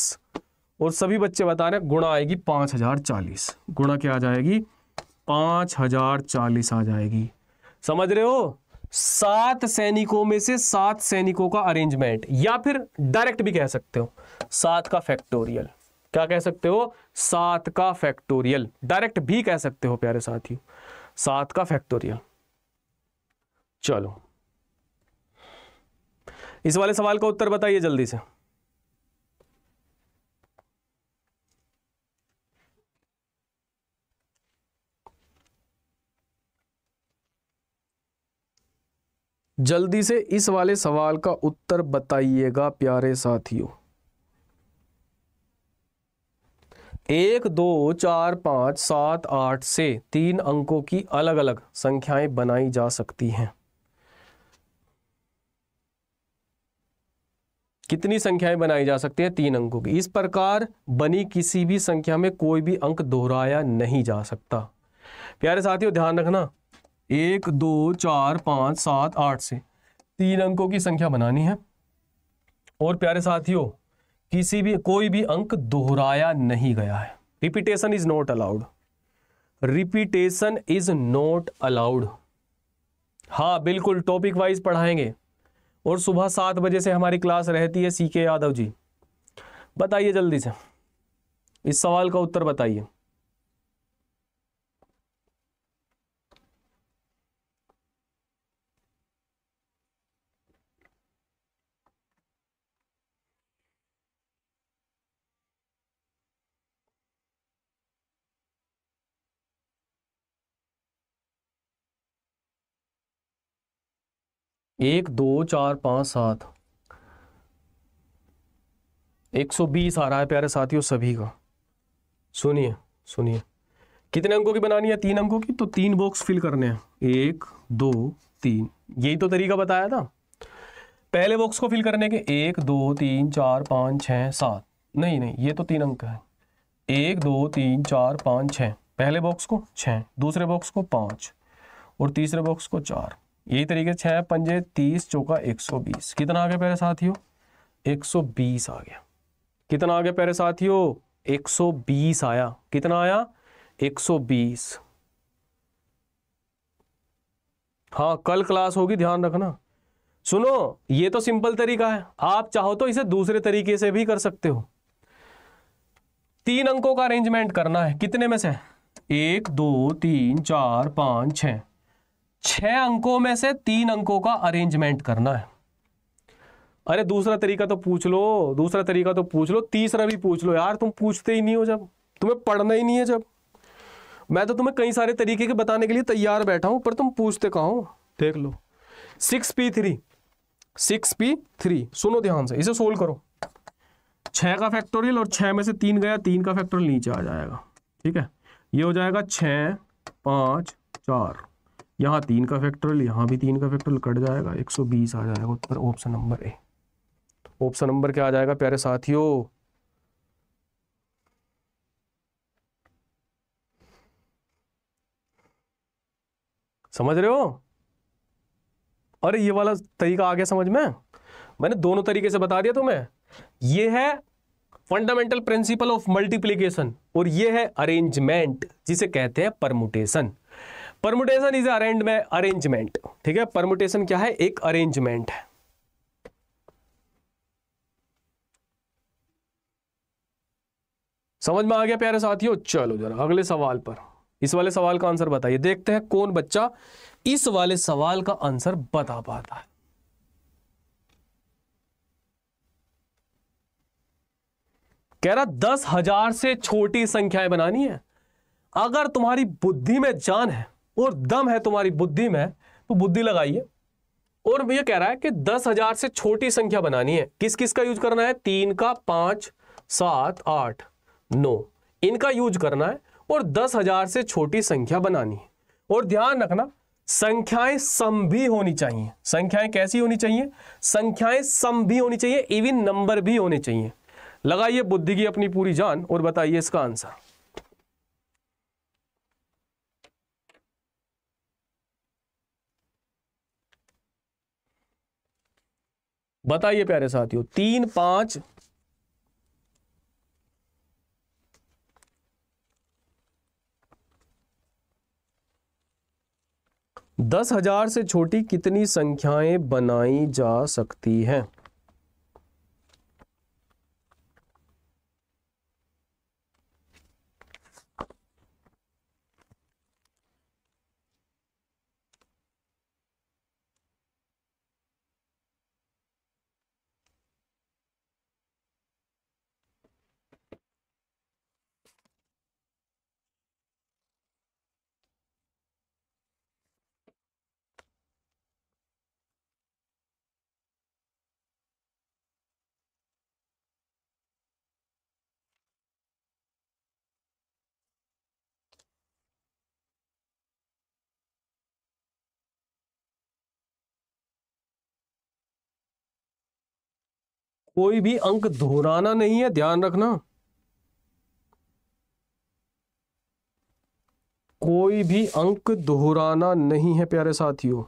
और सभी बच्चे बता रहे हैं गुणा आएगी पांच हजार चालीस गुणा क्या आ जाएगी पांच हजार चालीस आ जाएगी समझ रहे हो सात सैनिकों में से सात सैनिकों का अरेंजमेंट या फिर डायरेक्ट भी कह सकते हो सात का फैक्टोरियल क्या कह सकते हो सात का फैक्टोरियल डायरेक्ट भी कह सकते हो प्यारे साथियों सात का फैक्टोरियल चलो इस वाले सवाल का उत्तर बताइए जल्दी से जल्दी से इस वाले सवाल का उत्तर बताइएगा प्यारे साथियों एक दो चार पांच सात आठ से तीन अंकों की अलग अलग संख्याएं बनाई जा सकती हैं कितनी संख्याएं बनाई जा सकती है तीन अंकों की इस प्रकार बनी किसी भी संख्या में कोई भी अंक दोहराया नहीं जा सकता प्यारे साथियों ध्यान रखना एक दो चार पाँच सात आठ से तीन अंकों की संख्या बनानी है और प्यारे साथियों किसी भी कोई भी अंक दोहराया नहीं गया है repetition is not allowed repetition is not allowed हाँ बिल्कुल टॉपिक वाइज पढ़ाएंगे और सुबह सात बजे से हमारी क्लास रहती है सी के यादव जी बताइए जल्दी से इस सवाल का उत्तर बताइए एक दो चार पाँच सात एक सौ बीस आ रहा है प्यारे साथियों सभी का सुनिए सुनिए कितने अंकों की बनानी है तीन अंकों की तो तीन बॉक्स फिल करने हैं एक दो तीन यही तो तरीका बताया था पहले बॉक्स को फिल करने के एक दो तीन चार पाँच छः सात नहीं नहीं ये तो तीन अंक है एक दो तीन चार पाँच छः पहले बॉक्स को छः दूसरे बॉक्स को पाँच और तीसरे बॉक्स को चार यही तरीके छह पंजे तीस चौका एक सौ बीस कितना आ गया प्यारे साथियों एक सौ बीस आ गया कितना आ गया प्यारे साथियों एक सौ बीस आया कितना आया एक सौ बीस हाँ कल क्लास होगी ध्यान रखना सुनो ये तो सिंपल तरीका है आप चाहो तो इसे दूसरे तरीके से भी कर सकते हो तीन अंकों का अरेंजमेंट करना है कितने में से एक दो तीन चार पांच छह छह अंकों में से तीन अंकों का अरेंजमेंट करना है अरे दूसरा तरीका तो पूछ लो दूसरा तरीका तो पूछ लो तीसरा भी पूछ लो यार तुम पूछते ही नहीं हो जब तुम्हें पढ़ना ही नहीं है जब मैं तो तुम्हें कई सारे तरीके के बताने के लिए तैयार बैठा हूं पर तुम पूछते कहा हो देख लो six P three six P three सुनो ध्यान से इसे सोल्व करो छह का फैक्टोरियल और छह में से तीन गया तीन का फैक्टोरियल नीचे आ जाएगा ठीक है ये हो जाएगा छ पांच चार यहाँ तीन का फैक्टर यहाँ भी तीन का फैक्टर कट जाएगा 120 आ जाएगा उत्तर option number A option number क्या आ जाएगा प्यारे साथियों समझ रहे हो अरे ये वाला तरीका आ गया समझ में मैंने दोनों तरीके से बता दिया तुम्हें ये है फंडामेंटल प्रिंसिपल ऑफ मल्टीप्लीकेशन और ये है अरेंजमेंट जिसे कहते हैं परमुटेशन परमुटेशन इज अरेंज में अरेंजमेंट ठीक है परमुटेशन क्या है एक अरेंजमेंट है समझ में आ गया प्यारे साथियों चलो जरा अगले सवाल पर इस वाले सवाल का आंसर बताइए देखते हैं कौन बच्चा इस वाले सवाल का आंसर बता पाता है कह रहा दस हजार से छोटी संख्याएं बनानी है अगर तुम्हारी बुद्धि में जान है और दम है तुम्हारी बुद्धि में तो बुद्धि लगाइए और ये कह रहा है कि दस हजार से छोटी संख्या बनानी है किस किस का यूज करना है तीन का पांच सात आठ नौ इनका यूज करना है और दस हजार से छोटी संख्या बनानी है और ध्यान रखना संख्याएं सम भी होनी चाहिए संख्याएं कैसी होनी चाहिए संख्याएं सम भी होनी चाहिए इवन नंबर भी होने चाहिए लगाइए बुद्धि की अपनी पूरी जान और बताइए इसका आंसर बताइए प्यारे साथियों तीन पांच दस हजार से छोटी कितनी संख्याएं बनाई जा सकती हैं कोई भी अंक दोहराना नहीं है ध्यान रखना कोई भी अंक दोहराना नहीं है प्यारे साथियों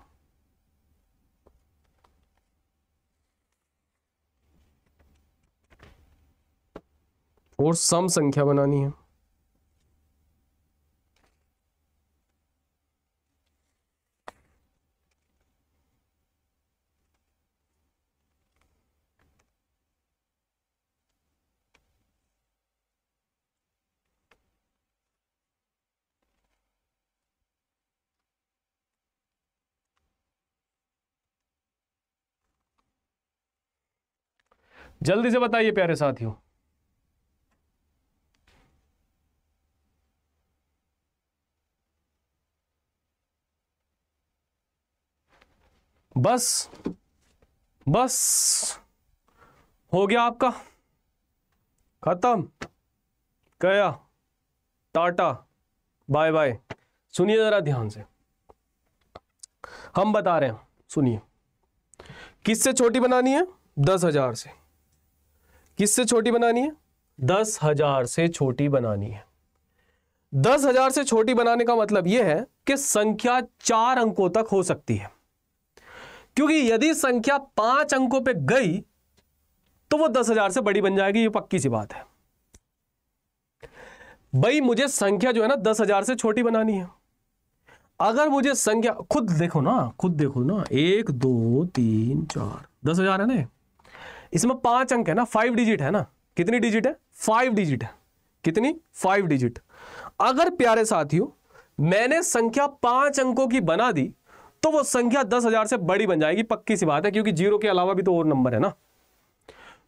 और सम संख्या बनानी है जल्दी से बताइए प्यारे साथियों बस बस हो गया आपका खत्म गया टाटा बाय बाय सुनिए जरा ध्यान से हम बता रहे हैं सुनिए किससे छोटी बनानी है दस हजार से किससे छोटी बनानी है दस हजार से छोटी बनानी है दस हजार से छोटी बनाने का मतलब यह है कि संख्या चार अंकों तक हो सकती है क्योंकि यदि संख्या पांच अंकों पे गई तो वो दस हजार से बड़ी बन जाएगी ये पक्की सी बात है भाई मुझे संख्या जो है ना दस हजार से छोटी बनानी है अगर मुझे संख्या खुद देखो ना खुद देखो ना एक दो तीन चार दस हजार है ना इसमें पांच अंक है ना फाइव डिजिट है ना कितनी डिजिट है फाइव डिजिट है कितनी फाइव डिजिट अगर प्यारे साथियों मैंने संख्या पांच अंकों की बना दी तो वो संख्या दस हजार से बड़ी बन जाएगी पक्की सी बात है क्योंकि जीरो के अलावा भी तो और नंबर है ना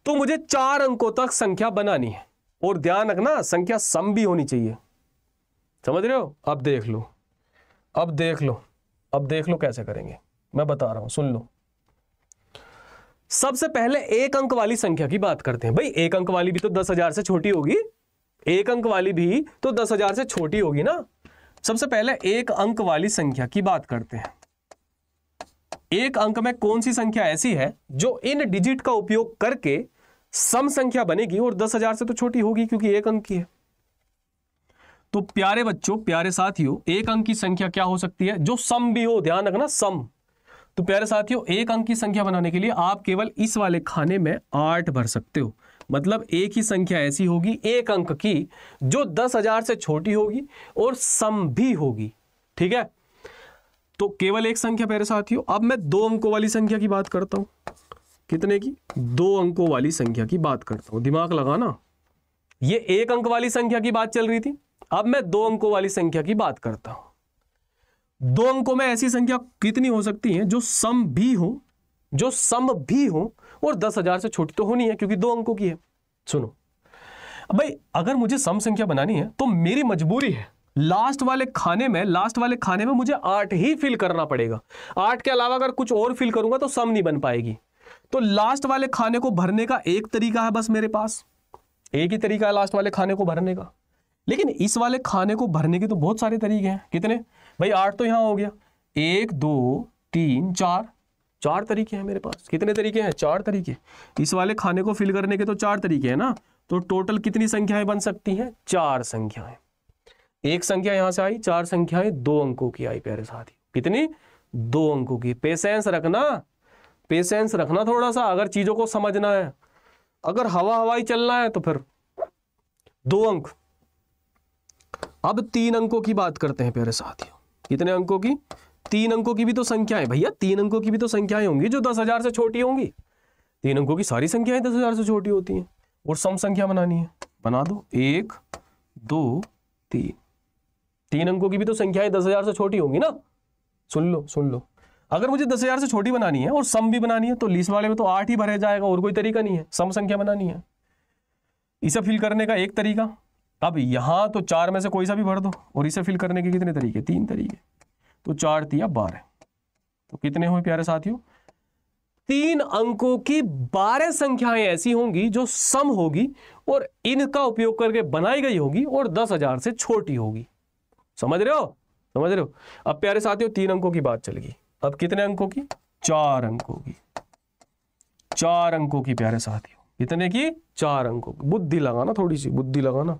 तो मुझे चार अंकों तक संख्या बनानी है और ध्यान रखना संख्या सम भी होनी चाहिए समझ रहे हो अब देख लो अब देख लो अब देख लो कैसे करेंगे मैं बता रहा हूं सुन लो सबसे पहले एक अंक वाली संख्या की बात करते हैं भाई एक अंक वाली भी तो दस हजार से छोटी होगी एक अंक वाली भी तो दस हजार से छोटी होगी ना सबसे पहले एक अंक वाली संख्या की बात करते हैं एक अंक में कौन सी संख्या ऐसी है जो इन डिजिट का उपयोग करके सम संख्या बनेगी और दस हजार से तो छोटी होगी क्योंकि एक अंक की है तो प्यारे बच्चों प्यारे साथियों एक अंक की संख्या क्या हो सकती है जो सम भी हो ध्यान रखना सम तो प्यारे साथियों एक अंक की संख्या बनाने के लिए आप केवल इस वाले खाने में आठ भर सकते हो मतलब एक ही संख्या ऐसी होगी एक अंक की जो दस हजार से छोटी होगी और सम भी होगी ठीक है तो केवल एक संख्या प्यारे साथियों अब मैं दो अंकों वाली संख्या की बात करता हूं कितने की दो अंकों वाली संख्या की बात करता हूं दिमाग लगाना ये एक अंक वाली संख्या की बात चल रही थी अब मैं दो अंकों वाली संख्या की बात करता हूं दो अंकों में ऐसी संख्या कितनी हो सकती है जो सम भी हो जो सम भी हो और दस हजार से छोटी तो होनी है क्योंकि दो अंकों की है सुनो भाई अगर मुझे सम संख्या बनानी है तो मेरी मजबूरी है लास्ट वाले खाने में लास्ट वाले खाने में मुझे आठ ही फिल करना पड़ेगा आठ के अलावा अगर कुछ और फिल करूंगा तो सम नहीं बन पाएगी तो लास्ट वाले खाने को भरने का एक तरीका है बस मेरे पास एक ही तरीका है लास्ट वाले खाने को भरने का लेकिन इस वाले खाने को भरने के तो बहुत सारे तरीके हैं कितने भाई आठ तो यहाँ हो गया एक दो तीन चार चार तरीके हैं मेरे पास कितने तरीके हैं चार तरीके इस वाले खाने को फिल करने के तो चार तरीके हैं ना तो टोटल कितनी संख्याएं बन सकती हैं चार संख्याएं एक संख्या यहां से आई चार संख्याएं दो अंकों की आई प्यारे साथी कितनी दो अंकों की पेशेंस रखना पेशेंस रखना थोड़ा सा अगर चीजों को समझना है अगर हवा हवाई चलना है तो फिर दो अंक अब तीन अंकों की बात करते हैं प्यारे साथियों कितने अंकों की तीन अंकों की भी तो संख्याएं भैया तीन अंकों की भी तो संख्याएं होंगी जो दस हजार से छोटी होंगी तीन अंकों की सारी संख्याएं दस हजार से छोटी होती हैं और सम संख्या बनानी है बना दो एक दो तीन तीन अंकों की भी तो संख्याएं दस हजार से छोटी होंगी ना सुन लो सुन लो अगर मुझे दस हजार से छोटी बनानी है और सम भी बनानी है तो लीस वाले में तो आठ ही भरे जाएगा और कोई तरीका नहीं है सम संख्या बनानी है इसे फिल करने का एक तरीका अब यहां तो चार में से कोई सा भी भर दो और इसे फिल करने के कितने तरीके तीन तरीके तो चार दिया बारह तो कितने हुए प्यारे साथियों तीन अंकों की बारह संख्याएं ऐसी होंगी जो सम होगी और इनका उपयोग करके बनाई गई होगी और दस हजार से छोटी होगी समझ रहे हो समझ रहे हो अब प्यारे साथियों तीन अंकों की बात चल गई अब कितने अंकों की चार अंकों की चार अंकों की प्यारे साथियों कितने की चार अंकों की बुद्धि लगाना थोड़ी सी बुद्धि लगाना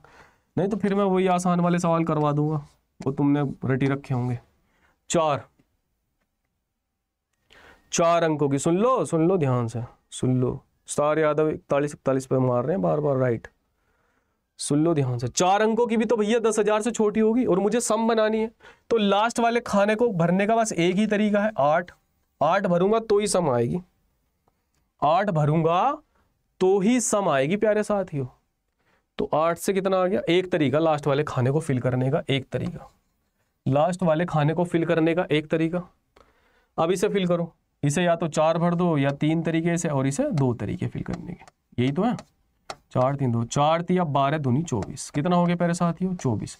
नहीं तो फिर मैं वही आसान वाले सवाल करवा दूंगा वो तुमने रटी रखे होंगे चार चार अंकों की सुन लो सुन लो ध्यान से सुन लो स्टार यादव इकतालीस इकतालीस पे मार रहे हैं बार बार राइट सुन लो ध्यान से चार अंकों की भी तो भैया दस हजार से छोटी होगी और मुझे सम बनानी है तो लास्ट वाले खाने को भरने का बस एक ही तरीका है आठ आठ भरूंगा तो ही सम आएगी आठ भरूंगा तो ही सम आएगी प्यारे साथियों तो आठ से कितना आ गया एक तरीका लास्ट वाले खाने को फिल करने का एक तरीका लास्ट वाले खाने को फिल करने का एक तरीका अब इसे फिल करो इसे या तो चार भर दो या तीन तरीके से और इसे दो तरीके फिल करने के यही तो है चार तीन दो चार तीन या बारह दूनी चौबीस कितना हो गया मेरे साथियों चौबीस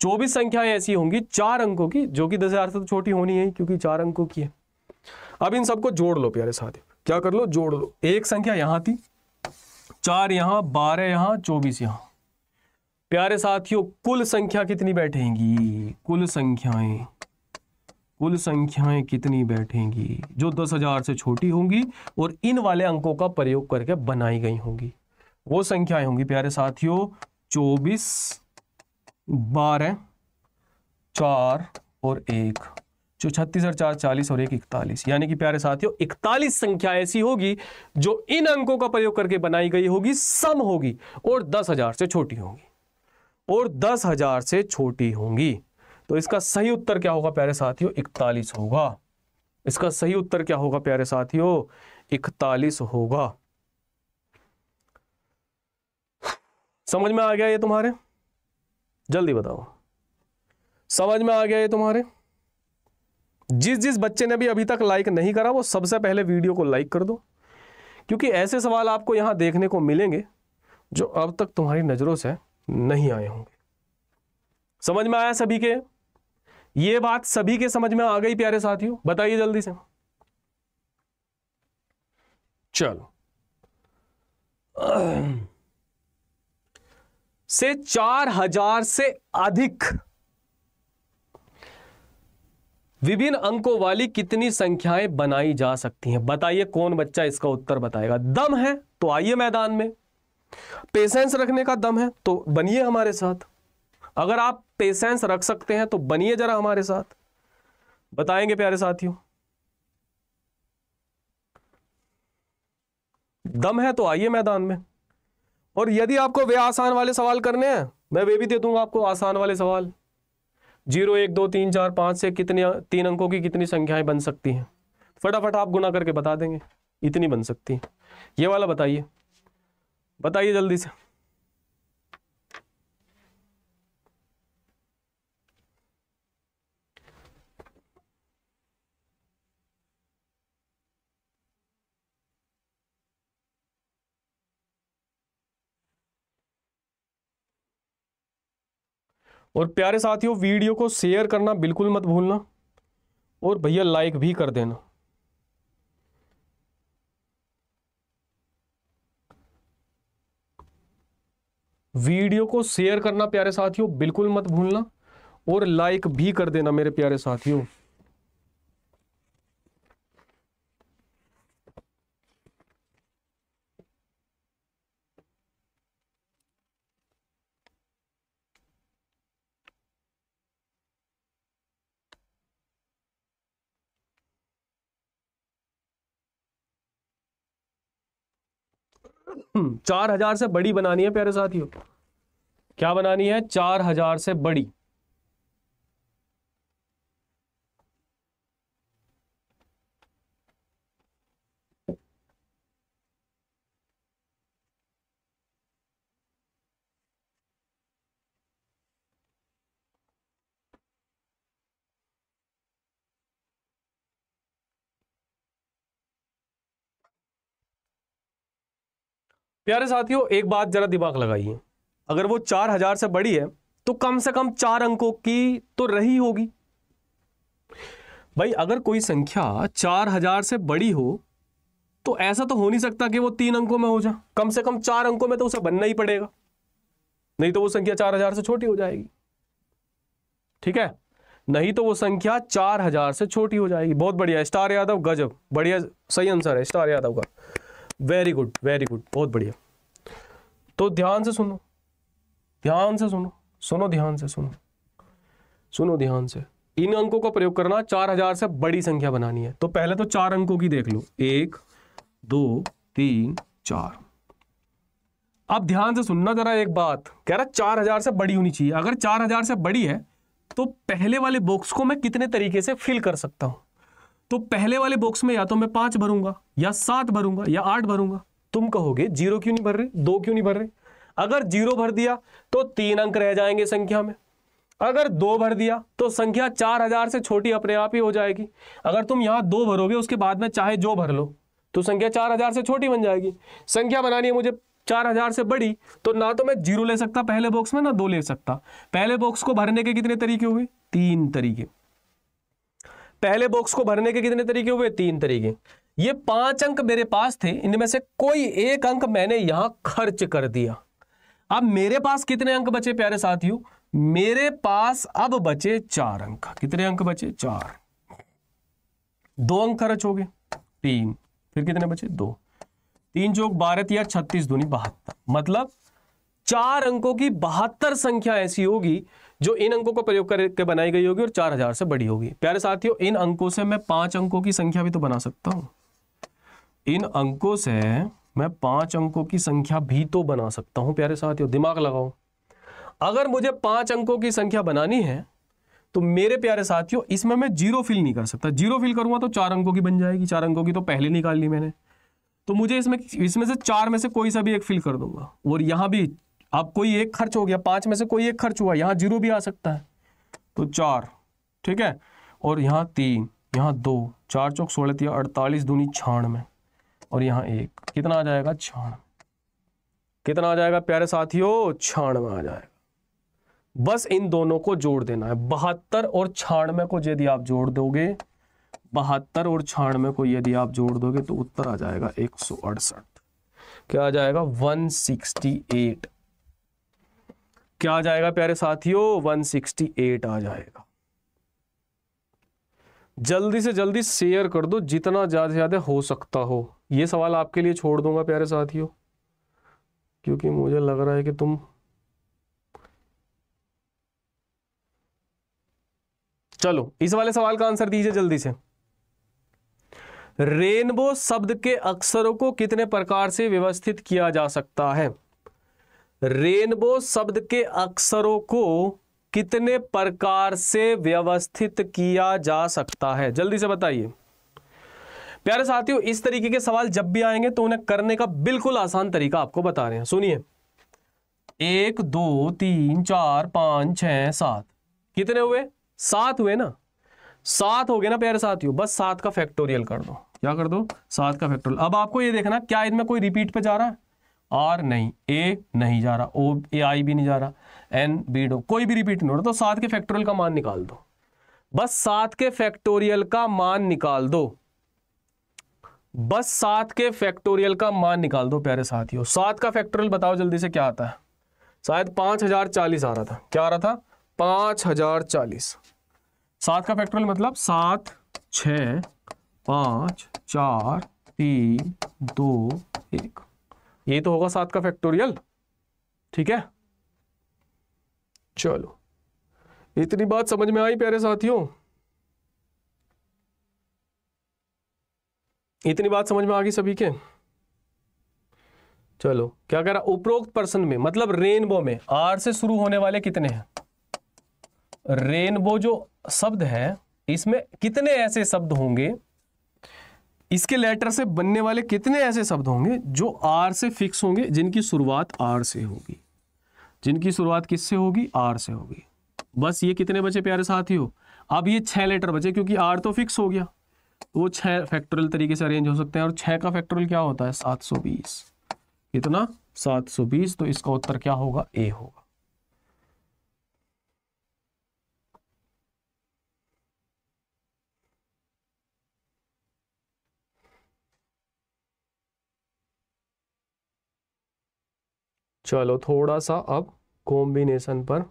चौबीस संख्याएं ऐसी होंगी चार अंकों की जो कि दस हजार से तो छोटी होनी है क्योंकि चार अंकों की है अब इन सबको जोड़ लो प्यारे साथियों क्या कर लो जोड़ लो एक संख्या यहाँ थी चार यहां बारह यहां चौबीस यहां प्यारे साथियों कुल संख्या कितनी बैठेंगी कुल संख्याएं कुल संख्याएं कितनी बैठेंगी जो दस हजार से छोटी होंगी और इन वाले अंकों का प्रयोग करके बनाई गई होंगी वो संख्याएं होंगी प्यारे साथियों चौबीस बारह चार और एक जो छत्तीस और चार चालीस और एक इकतालीस यानी कि प्यारे साथियों इकतालीस संख्या ऐसी होगी जो इन अंकों का प्रयोग करके बनाई गई होगी सम होगी और दस हजार से छोटी होंगी और दस हजार से छोटी होंगी तो इसका सही उत्तर क्या होगा प्यारे साथियों इकतालीस होगा इसका सही उत्तर क्या होगा प्यारे साथियों इकतालीस होगा समझ में आ गया ये तुम्हारे जल्दी बताओ समझ में आ गया ये तुम्हारे जिस जिस बच्चे ने भी अभी तक लाइक नहीं करा वो सबसे पहले वीडियो को लाइक कर दो क्योंकि ऐसे सवाल आपको यहाँ देखने को मिलेंगे जो अब तक तुम्हारी नज़रों से नहीं आए होंगे समझ में आया सभी के ये बात सभी के समझ में आ गई प्यारे साथियों बताइए जल्दी से चलो [CLEARS THROAT] से चार हजार से अधिक विभिन्न अंकों वाली कितनी संख्याएं बनाई जा सकती हैं बताइए कौन बच्चा इसका उत्तर बताएगा दम है तो आइए मैदान में पेशेंस रखने का दम है तो बनिए हमारे साथ अगर आप पेशेंस रख सकते हैं तो बनिए जरा हमारे साथ बताएंगे प्यारे साथियों दम है तो आइए मैदान में और यदि आपको वे आसान वाले सवाल करने हैं मैं वे भी दे दूंगा आपको आसान वाले सवाल जीरो एक दो तीन चार पाँच से कितने तीन अंकों की कितनी संख्याएं बन सकती हैं फटाफट आप गुना करके बता देंगे इतनी बन सकती हैं ये वाला बताइए बताइए जल्दी से और प्यारे साथियों वीडियो को शेयर करना बिल्कुल मत भूलना और भैया लाइक भी कर देना वीडियो को शेयर करना प्यारे साथियों बिल्कुल मत भूलना और लाइक भी कर देना मेरे प्यारे साथियों चार हजार से बड़ी बनानी है प्यारे साथियों क्या बनानी है चार हजार से बड़ी प्यारे साथियों एक बात जरा दिमाग लगाइए अगर वो चार हजार से बड़ी है तो कम से कम चार अंकों की तो रही होगी भाई अगर कोई संख्या चार हजार से बड़ी हो तो ऐसा तो हो नहीं सकता कि वो तीन अंकों में हो जाए कम से कम चार अंकों में तो उसे बनना ही पड़ेगा नहीं तो वो संख्या चार हजार से छोटी हो जाएगी ठीक है नहीं तो वो संख्या चार हजार से छोटी हो जाएगी बहुत बढ़िया स्टार यादव गजब बढ़िया सही आंसर है स्टार यादव का वेरी गुड वेरी गुड बहुत बढ़िया तो ध्यान से सुनो ध्यान से सुनो सुनो ध्यान से सुनो सुनो ध्यान से इन अंकों का प्रयोग करना चार हजार से बड़ी संख्या बनानी है तो पहले तो चार अंकों की देख लो एक दो तीन चार अब ध्यान से सुनना जरा एक बात कह रहा चार हजार से बड़ी होनी चाहिए अगर चार हजार से बड़ी है तो पहले वाले बॉक्स को मैं कितने तरीके से फिल कर सकता हूं तो पहले वाले बॉक्स में या तो मैं पांच भरूंगा या सात भरूंगा या आठ भरूंगा तुम कहोगे जीरो क्यों नहीं भर रहे दो क्यों नहीं भर रहे अगर जीरो भर दिया तो तीन अंक रह जाएंगे संख्या में अगर दो भर दिया तो संख्या चार हजार से छोटी अपने आप ही हो जाएगी अगर तुम यहां दो भरोगे उसके बाद में चाहे जो भर लो तो संख्या चार हजार से छोटी बन जाएगी संख्या बनानी है मुझे चार हजार से बड़ी तो ना तो मैं जीरो ले सकता पहले बॉक्स में ना दो ले सकता पहले बॉक्स को भरने के कितने तरीके हुए तीन तरीके पहले बॉक्स को भरने के कितने तरीके हुए तीन तरीके ये पांच अंक मेरे पास थे इनमें से कोई एक अंक मैंने यहां खर्च कर दिया अब मेरे पास कितने अंक बचे प्यारे साथियों मेरे पास अब बचे चार अंक कितने अंक बचे चार दो अंक खर्च हो गए तीन फिर कितने बचे दो तीन चौक बारह या छत्तीस दूनी बहत्तर मतलब चार अंकों की बहत्तर संख्या ऐसी होगी जो इन अंकों का प्रयोग करके बनाई गई होगी और चार हजार से बड़ी होगी प्यारे साथियों इन अंकों से मैं पांच अंकों की संख्या भी तो बना सकता हूँ इन अंकों से मैं पांच अंकों की संख्या भी तो बना सकता हूँ प्यारे साथियों दिमाग लगाओ अगर मुझे पांच अंकों की संख्या बनानी है तो मेरे प्यारे साथियों इसमें मैं जीरो फिल नहीं कर सकता जीरो फिल करूंगा तो चार अंकों की बन जाएगी चार अंकों की तो पहले निकाल ली मैंने तो मुझे इसमें इसमें से चार में से कोई सा भी एक फिल कर दूंगा और यहाँ भी अब कोई एक खर्च हो गया पांच में से कोई एक खर्च हुआ यहाँ जीरो भी आ सकता है तो चार ठीक है और यहाँ तीन यहाँ दो चार चौक सोलह तीन अड़तालीस दूनी छियानवे और यहाँ एक कितना आ जाएगा छियानवे कितना आ जाएगा प्यारे साथियों छियानवे आ जाएगा बस इन दोनों को जोड़ देना है बहत्तर और छियानवे को यदि आप जोड़ दोगे बहत्तर और छियानवे को यदि आप जोड़ दोगे तो उत्तर आ जाएगा एक क्या आ जाएगा 168 क्या आ जाएगा प्यारे साथियों 168 आ जाएगा जल्दी से जल्दी शेयर कर दो जितना ज़्यादा से ज़्यादा हो सकता हो ये सवाल आपके लिए छोड़ दूंगा प्यारे साथियों क्योंकि मुझे लग रहा है कि तुम चलो इस वाले सवाल का आंसर दीजिए जल्दी से रेनबो शब्द के अक्षरों को कितने प्रकार से व्यवस्थित किया जा सकता है रेनबो शब्द के अक्षरों को कितने प्रकार से व्यवस्थित किया जा सकता है जल्दी से बताइए प्यारे साथियों इस तरीके के सवाल जब भी आएंगे तो उन्हें करने का बिल्कुल आसान तरीका आपको बता रहे हैं सुनिए एक दो तीन चार पांच छ सात कितने हुए सात हुए ना सात हो गए ना प्यारे साथियों बस सात का फैक्टोरियल कर दो क्या कर दो सात का फैक्टोरियल अब आपको ये देखना क्या इनमें कोई रिपीट पे जा रहा है आर नहीं ए नहीं जा रहा ओ ए आई भी नहीं जा रहा एन बी डो कोई भी रिपीट नहीं हो रहा तो सात के फैक्टोरियल का मान निकाल दो बस सात के फैक्टोरियल का मान निकाल दो बस सात के फैक्टोरियल का मान निकाल दो प्यारे साथियों सात का फैक्टोरियल बताओ जल्दी से क्या आता है शायद पांच हजार चालीस आ रहा था क्या आ रहा था पांच हजार चालीस सात का फैक्टोरियल मतलब सात छ पांच चार तीन दो एक ये तो होगा सात का फैक्टोरियल ठीक है चलो इतनी बात समझ में आई प्यारे साथियों इतनी बात समझ में आ गई सभी के चलो क्या कह रहा उपरोक्त पर्सन में मतलब रेनबो में आर से शुरू होने वाले कितने हैं रेनबो जो शब्द है इसमें कितने ऐसे शब्द होंगे इसके लेटर से बनने वाले कितने ऐसे शब्द होंगे जो आर से फिक्स होंगे जिनकी शुरुआत आर से होगी जिनकी शुरुआत किससे होगी आर से होगी बस ये कितने बचे प्यारे साथियों अब ये छह लेटर बचे क्योंकि आर तो फिक्स हो गया वो छः फैक्टोरियल तरीके से अरेंज हो सकते हैं और छह का फैक्टोरियल क्या होता है सात सौ बीस कितना सात सौ बीस तो इसका उत्तर क्या होगा ए होगा चलो थोड़ा सा अब कॉम्बिनेशन पर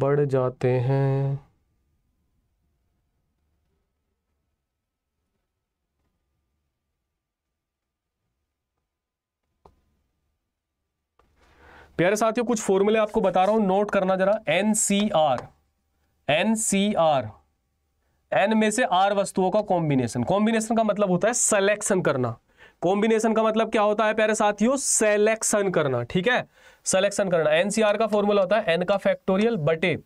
बढ़ जाते हैं प्यारे साथियों कुछ फॉर्मूले आपको बता रहा हूं नोट करना जरा N C R N C R N में से आर वस्तुओं का कॉम्बिनेशन कॉम्बिनेशन का मतलब होता है सिलेक्शन करना कॉम्बिनेशन का मतलब क्या होता है प्यारे साथियों सेलेक्शन करना ठीक है सेलेक्शन करना एनसीआर का फॉर्मूला होता है एन का फैक्टोरियल बटे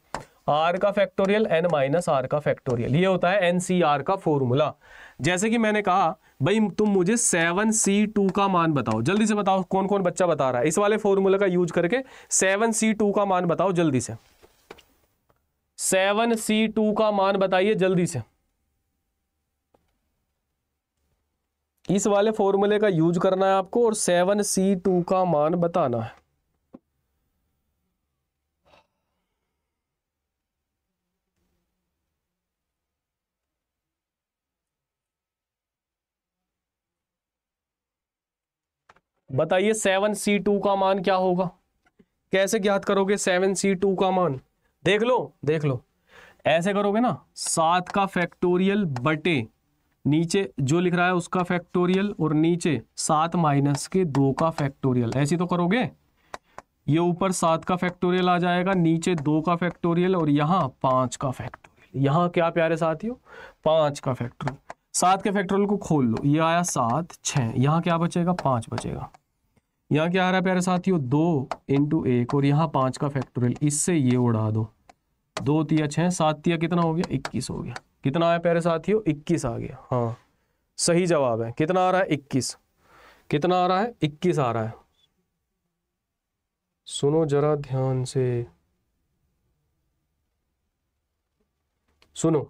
आर का फैक्टोरियल एन माइनस आर का फैक्टोरियल ये होता है एनसीआर का फॉर्मूला जैसे कि मैंने कहा भाई तुम मुझे सेवन सी टू का मान बताओ जल्दी से बताओ कौन कौन बच्चा बता रहा है इस वाले फॉर्मूला का यूज करके सेवन सी टू का मान बताओ जल्दी से सेवन सी टू का मान बताइए जल्दी से इस वाले फॉर्मूले का यूज करना है आपको और सेवन सी टू का मान बताना है बताइए सेवन सी टू का मान क्या होगा कैसे ज्ञात करोगे सेवन सी टू का मान देख लो देख लो ऐसे करोगे ना सात का फैक्टोरियल बटे नीचे जो लिख रहा है उसका फैक्टोरियल और नीचे सात माइनस के दो का फैक्टोरियल ऐसी तो करोगे ये ऊपर सात का फैक्टोरियल आ जाएगा नीचे दो का फैक्टोरियल और यहाँ पांच का फैक्टोरियल यहाँ क्या प्यारे साथियों पांच का फैक्टोरियल सात के फैक्टोरियल को खोल लो ये आया सात छ यहाँ क्या बचेगा पांच बचेगा यहाँ क्या आ रहा है प्यारे साथियों दो इंटू एक और यहाँ पांच का फैक्टोरियल इससे ये उड़ा दो दो तिया छः सात तिया कितना हो गया इक्कीस हो गया कितना आया प्यारे साथियों इक्कीस आ गया हाँ सही जवाब है कितना आ रहा है इक्कीस कितना आ रहा है इक्कीस आ रहा है सुनो जरा ध्यान से सुनो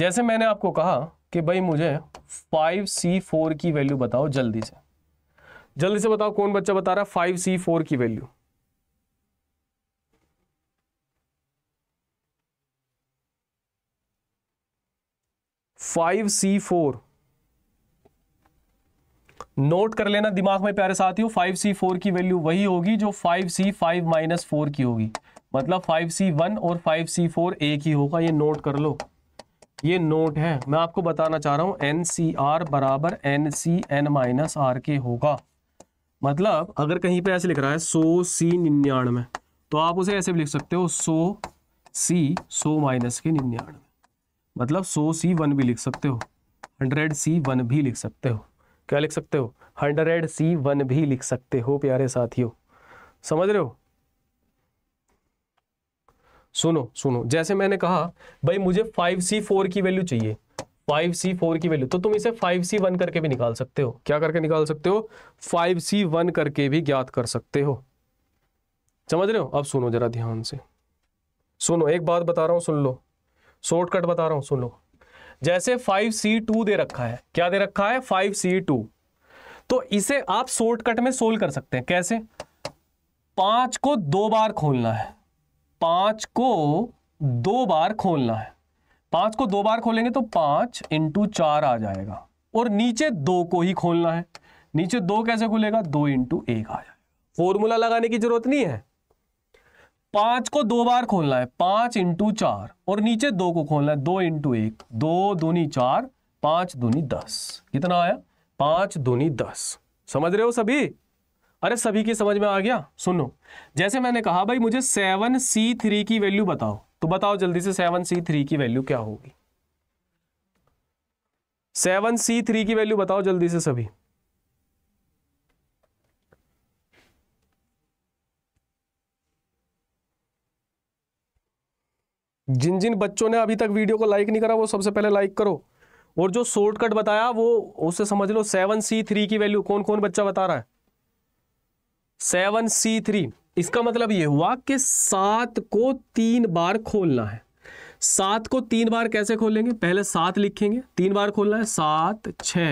जैसे मैंने आपको कहा कि भाई मुझे फाइव सी फोर की वैल्यू बताओ जल्दी से जल्दी से बताओ कौन बच्चा बता रहा है फाइव सी फोर की value five C four note कर लेना दिमाग में प्यारे साथियों फाइव सी फोर की वैल्यू वही होगी जो five C five minus four की होगी मतलब फाइव सी वन और फाइव सी फोर एक ही होगा ये नोट कर लो ये नोट है मैं आपको बताना चाह रहा हूं एन सी आर बराबर N C N minus R के होगा मतलब अगर कहीं पे ऐसे लिख रहा है सो सी निन्यानवे तो आप उसे ऐसे भी लिख सकते हो सो सी सो माइनस के निन्यानवे मतलब सो सी वन भी लिख सकते हो हंड्रेड सी वन भी लिख सकते हो क्या लिख सकते हो हंड्रेड सी वन भी लिख सकते हो प्यारे साथियों समझ रहे हो सुनो सुनो जैसे मैंने कहा भाई मुझे फाइव सी फोर की वैल्यू चाहिए फाइव सी फोर की वैल्यू तो तुम इसे फाइव सी वन करके भी निकाल सकते हो क्या करके निकाल सकते हो फाइव सी वन करके भी ज्ञात कर सकते हो समझ रहे हो अब सुनो जरा ध्यान से सुनो एक बात बता रहा हूं सुन लो शॉर्टकट बता रहा हूं सुन लो जैसे फाइव सी टू दे रखा है क्या दे रखा है फाइव सी टू तो इसे आप शॉर्टकट में सोल्व कर सकते हैं कैसे पांच को दो बार खोलना है पांच को दो बार खोलना है पांच को दो बार खोलेंगे तो पांच इंटू चार आ जाएगा और नीचे दो को ही खोलना है नीचे दो कैसे खुलेगा दो इंटू एक आ जाएगा फॉर्मूला लगाने की जरूरत नहीं है पांच को दो बार खोलना है पांच इंटू चार और नीचे दो को खोलना है दो इंटू एक दो दूनी चार पांच दूनी दस कितना आया पांच दूनी दस समझ रहे हो सभी अरे सभी की समझ में आ गया सुनो जैसे मैंने कहा भाई मुझे सेवन सी थ्री की वैल्यू बताओ तो बताओ जल्दी से सेवन सी थ्री की वैल्यू क्या होगी सेवन सी थ्री की वैल्यू बताओ जल्दी से सभी जिन जिन बच्चों ने अभी तक वीडियो को लाइक नहीं करा वो सबसे पहले लाइक करो और जो शॉर्टकट बताया वो उसे समझ लो सेवन सी थ्री की वैल्यू कौन कौन बच्चा बता रहा है सेवन सी थ्री इसका मतलब ये हुआ कि सात को तीन बार खोलना है सात को तीन बार कैसे खोलेंगे पहले सात लिखेंगे तीन बार खोलना है सात छ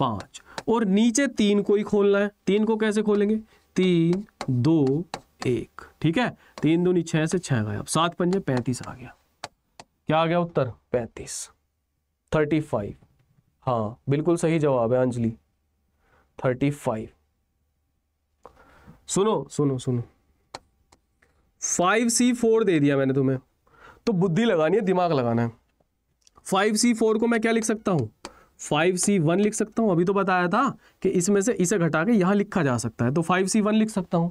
पांच और नीचे तीन को ही खोलना है तीन को कैसे खोलेंगे तीन दो एक ठीक है तीन दूनी छह से छह गए अब सात पंजे पैंतीस आ गया क्या आ गया उत्तर पैंतीस थर्टी फाइव हाँ बिल्कुल सही जवाब है अंजलि थर्टी फाइव सुनो सुनो सुनो फाइव सी फोर दे दिया मैंने तुम्हें तो बुद्धि लगानी है दिमाग लगाना है फाइव सी फोर को मैं क्या लिख सकता हूं फाइव सी वन लिख सकता हूं अभी तो बताया था कि इसमें से इसे घटा के यहां लिखा जा सकता है तो फाइव सी वन लिख सकता हूं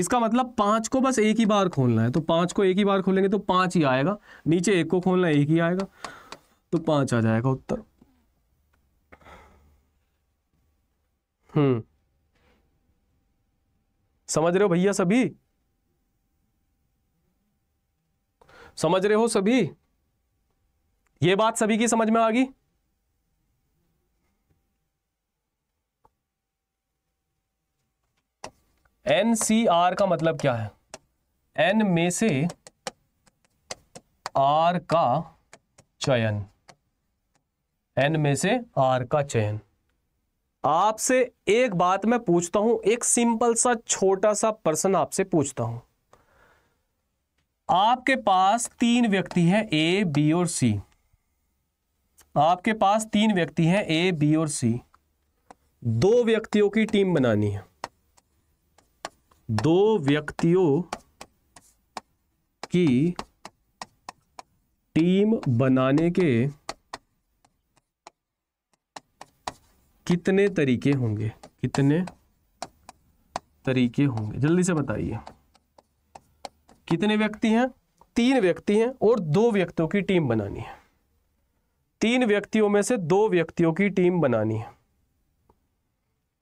इसका मतलब पांच को बस एक ही बार खोलना है तो पांच को एक ही बार खोलेंगे तो पांच ही आएगा नीचे एक को खोलना एक ही आएगा तो पांच आ जाएगा उत्तर हम्म समझ रहे हो भैया सभी समझ रहे हो सभी ये बात सभी की समझ में आ गई एन सी आर का मतलब क्या है एन में से आर का चयन एन में से आर का चयन आपसे एक बात मैं पूछता हूं एक सिंपल सा छोटा सा पर्सन आपसे पूछता हूं आपके पास तीन व्यक्ति हैं ए बी और सी आपके पास तीन व्यक्ति हैं ए बी और सी दो व्यक्तियों की टीम बनानी है दो व्यक्तियों की टीम बनाने के कितने तरीके होंगे कितने तरीके होंगे जल्दी से बताइए कितने व्यक्ति हैं तीन व्यक्ति हैं और दो व्यक्तियों की टीम बनानी है तीन व्यक्तियों में से दो व्यक्तियों की टीम बनानी है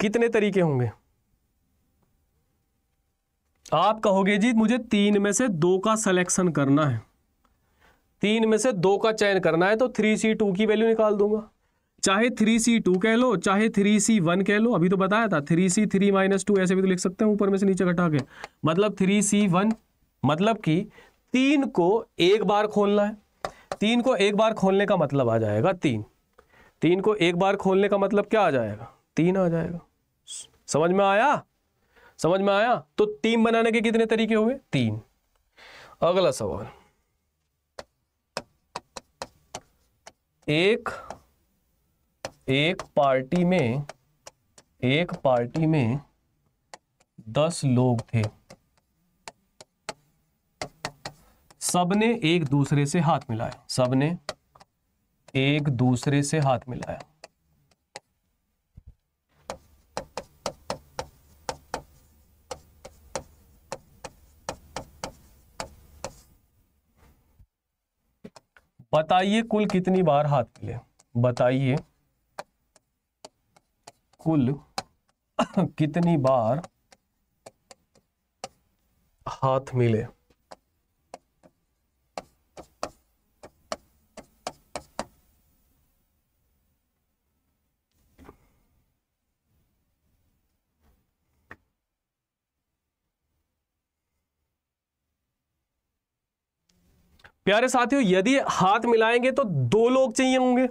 कितने तरीके होंगे आप कहोगे जी मुझे तीन में से दो का सिलेक्शन करना है तीन में से दो का चयन करना है तो थ्री सी टू की वैल्यू निकाल दूंगा चाहे थ्री सी टू कह लो चाहे थ्री सी वन कह लो अभी तो बताया था three C three minus two ऐसे भी तो लिख सकते हैं ऊपर में से नीचे घटा के मतलब थ्री सी वन मतलब कि तीन को एक बार खोलना है तीन को एक बार खोलने का मतलब आ जाएगा तीन तीन को एक बार खोलने का मतलब क्या आ जाएगा तीन आ जाएगा समझ में आया समझ में आया तो टीम बनाने के कितने तरीके हुए तीन अगला सवाल एक एक पार्टी में एक पार्टी में दस लोग थे सबने एक दूसरे से हाथ मिलाया सबने एक दूसरे से हाथ मिलाया बताइए कुल कितनी बार हाथ मिले बताइए कुल [COUGHS] कितनी बार हाथ मिले प्यारे साथियों यदि हाथ मिलाएंगे तो दो लोग चाहिए होंगे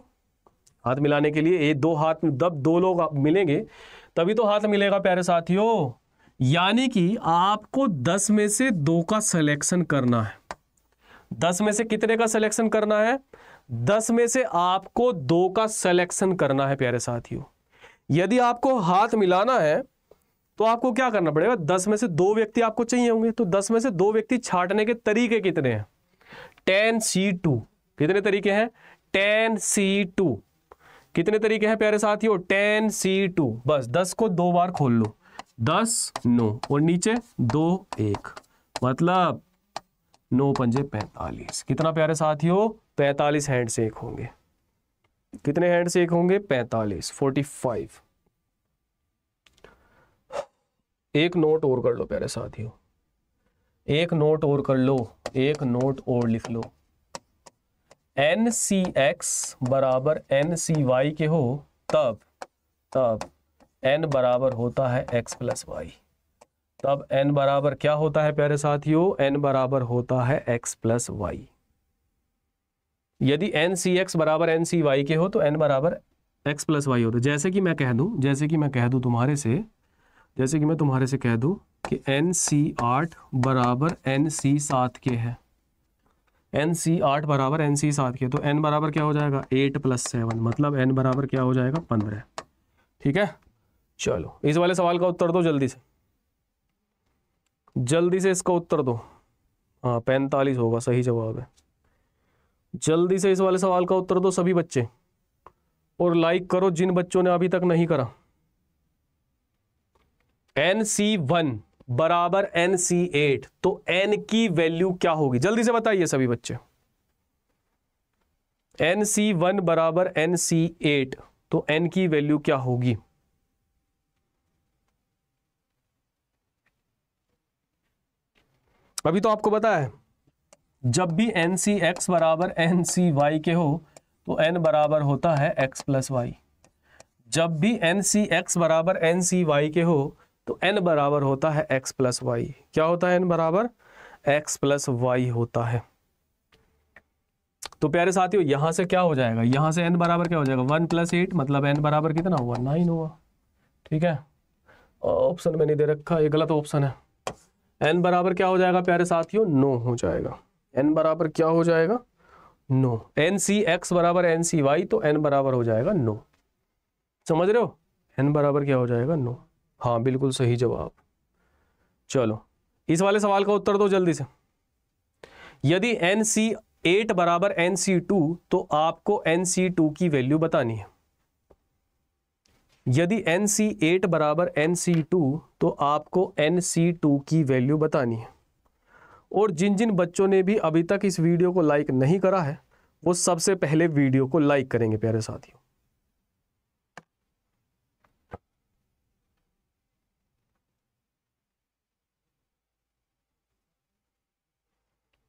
हाथ मिलाने के लिए ये दो हाथ दब दो लोग मिलेंगे तभी तो हाथ मिलेगा प्यारे साथियों यानी कि आपको दस में से दो का सिलेक्शन करना है दस में से कितने का सिलेक्शन करना है दस में से आपको दो का सिलेक्शन करना है प्यारे साथियों यदि आपको हाथ मिलाना है तो आपको क्या करना पड़ेगा दस में से दो व्यक्ति आपको चाहिए होंगे तो दस में से दो व्यक्ति छाटने के तरीके कितने हैं टेन सी टू कितने तरीके हैं टेन सी टू कितने तरीके हैं प्यारे साथियों टेन सी टू बस दस को दो बार खोल लो दस नो और नीचे दो एक मतलब नो पंजे पैंतालीस कितना प्यारे साथियों पैंतालीस हैंड से एक होंगे कितने हैंड से एक होंगे पैंतालीस फोर्टी फाइव एक नोट और कर लो प्यारे साथियों एक नोट और कर लो एक नोट और लिख लो एन सी एक्स बराबर एन सी वाई के हो तब तब एन बराबर होता है एक्स प्लस वाई तब एन बराबर क्या होता है प्यारे साथियों एन बराबर होता है एक्स प्लस वाई यदि एन सी एक्स बराबर एन सी वाई के हो तो एन बराबर एक्स प्लस वाई होता है जैसे कि मैं कह दूं जैसे कि मैं कह दूं तुम्हारे से जैसे कि मैं तुम्हारे से कह दूं कि एन सी आठ बराबर एन सी सात के है एन सी आठ बराबर एन सी सात के तो एन बराबर क्या हो जाएगा एट प्लस सेवन मतलब एन बराबर क्या हो जाएगा पंद्रह ठीक है चलो इस वाले सवाल का उत्तर दो जल्दी से जल्दी से इसका उत्तर दो हाँ पैंतालीस होगा सही जवाब है जल्दी से इस वाले सवाल का उत्तर दो सभी बच्चे और लाइक करो जिन बच्चों ने अभी तक नहीं करा एन सी वन बराबर एन सी एट तो एन की वैल्यू क्या होगी जल्दी से बताइए सभी बच्चे एन सी वन बराबर एन सी एट तो एन की वैल्यू क्या होगी अभी तो आपको पता है जब भी एन सी एक्स बराबर एन सी वाई के हो तो एन बराबर होता है एक्स प्लस वाई जब भी एन सी एक्स बराबर एन सी वाई के हो तो एन बराबर होता है एक्स प्लस वाई क्या होता है एन बराबर एक्स प्लस वाई होता है तो प्यारे साथियों यहां से क्या हो जाएगा यहां से एन बराबर क्या हो जाएगा वन प्लस एट मतलब एन बराबर कितना हुआ नाइन हुआ ठीक है ऑप्शन मैंने दे रखा ये गलत ऑप्शन है एन बराबर क्या हो जाएगा प्यारे साथियों नो हो जाएगा एन बराबर क्या हो जाएगा नो एन सी एक्स बराबर एन सी वाई तो एन बराबर हो जाएगा नो समझ रहे हो एन बराबर क्या हो जाएगा नो हाँ बिल्कुल सही जवाब चलो इस वाले सवाल का उत्तर दो जल्दी से यदि एन सी एट बराबर एन सी टू तो आपको एन सी टू की वैल्यू बतानी है यदि एन सी एट बराबर एन सी टू तो आपको एन सी टू की वैल्यू बतानी है और जिन जिन बच्चों ने भी अभी तक इस वीडियो को लाइक नहीं करा है वो सबसे पहले वीडियो को लाइक करेंगे प्यारे साथियों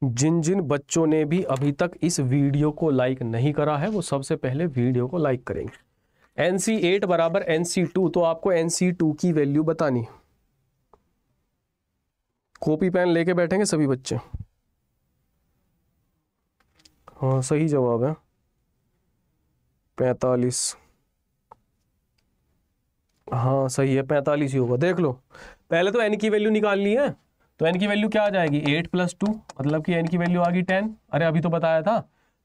जिन जिन बच्चों ने भी अभी तक इस वीडियो को लाइक नहीं करा है वो सबसे पहले वीडियो को लाइक करेंगे एन सी एट बराबर एन सी टू तो आपको एन सी टू की वैल्यू बतानी कॉपी पेन लेके बैठेंगे सभी बच्चे हाँ सही जवाब है पैतालीस हाँ सही है पैंतालीस ही होगा देख लो पहले तो एन की वैल्यू निकालनी है तो एन की वैल्यू क्या आ जाएगी एट प्लस टू मतलब कि एन की वैल्यू आ गई टेन अरे अभी तो बताया था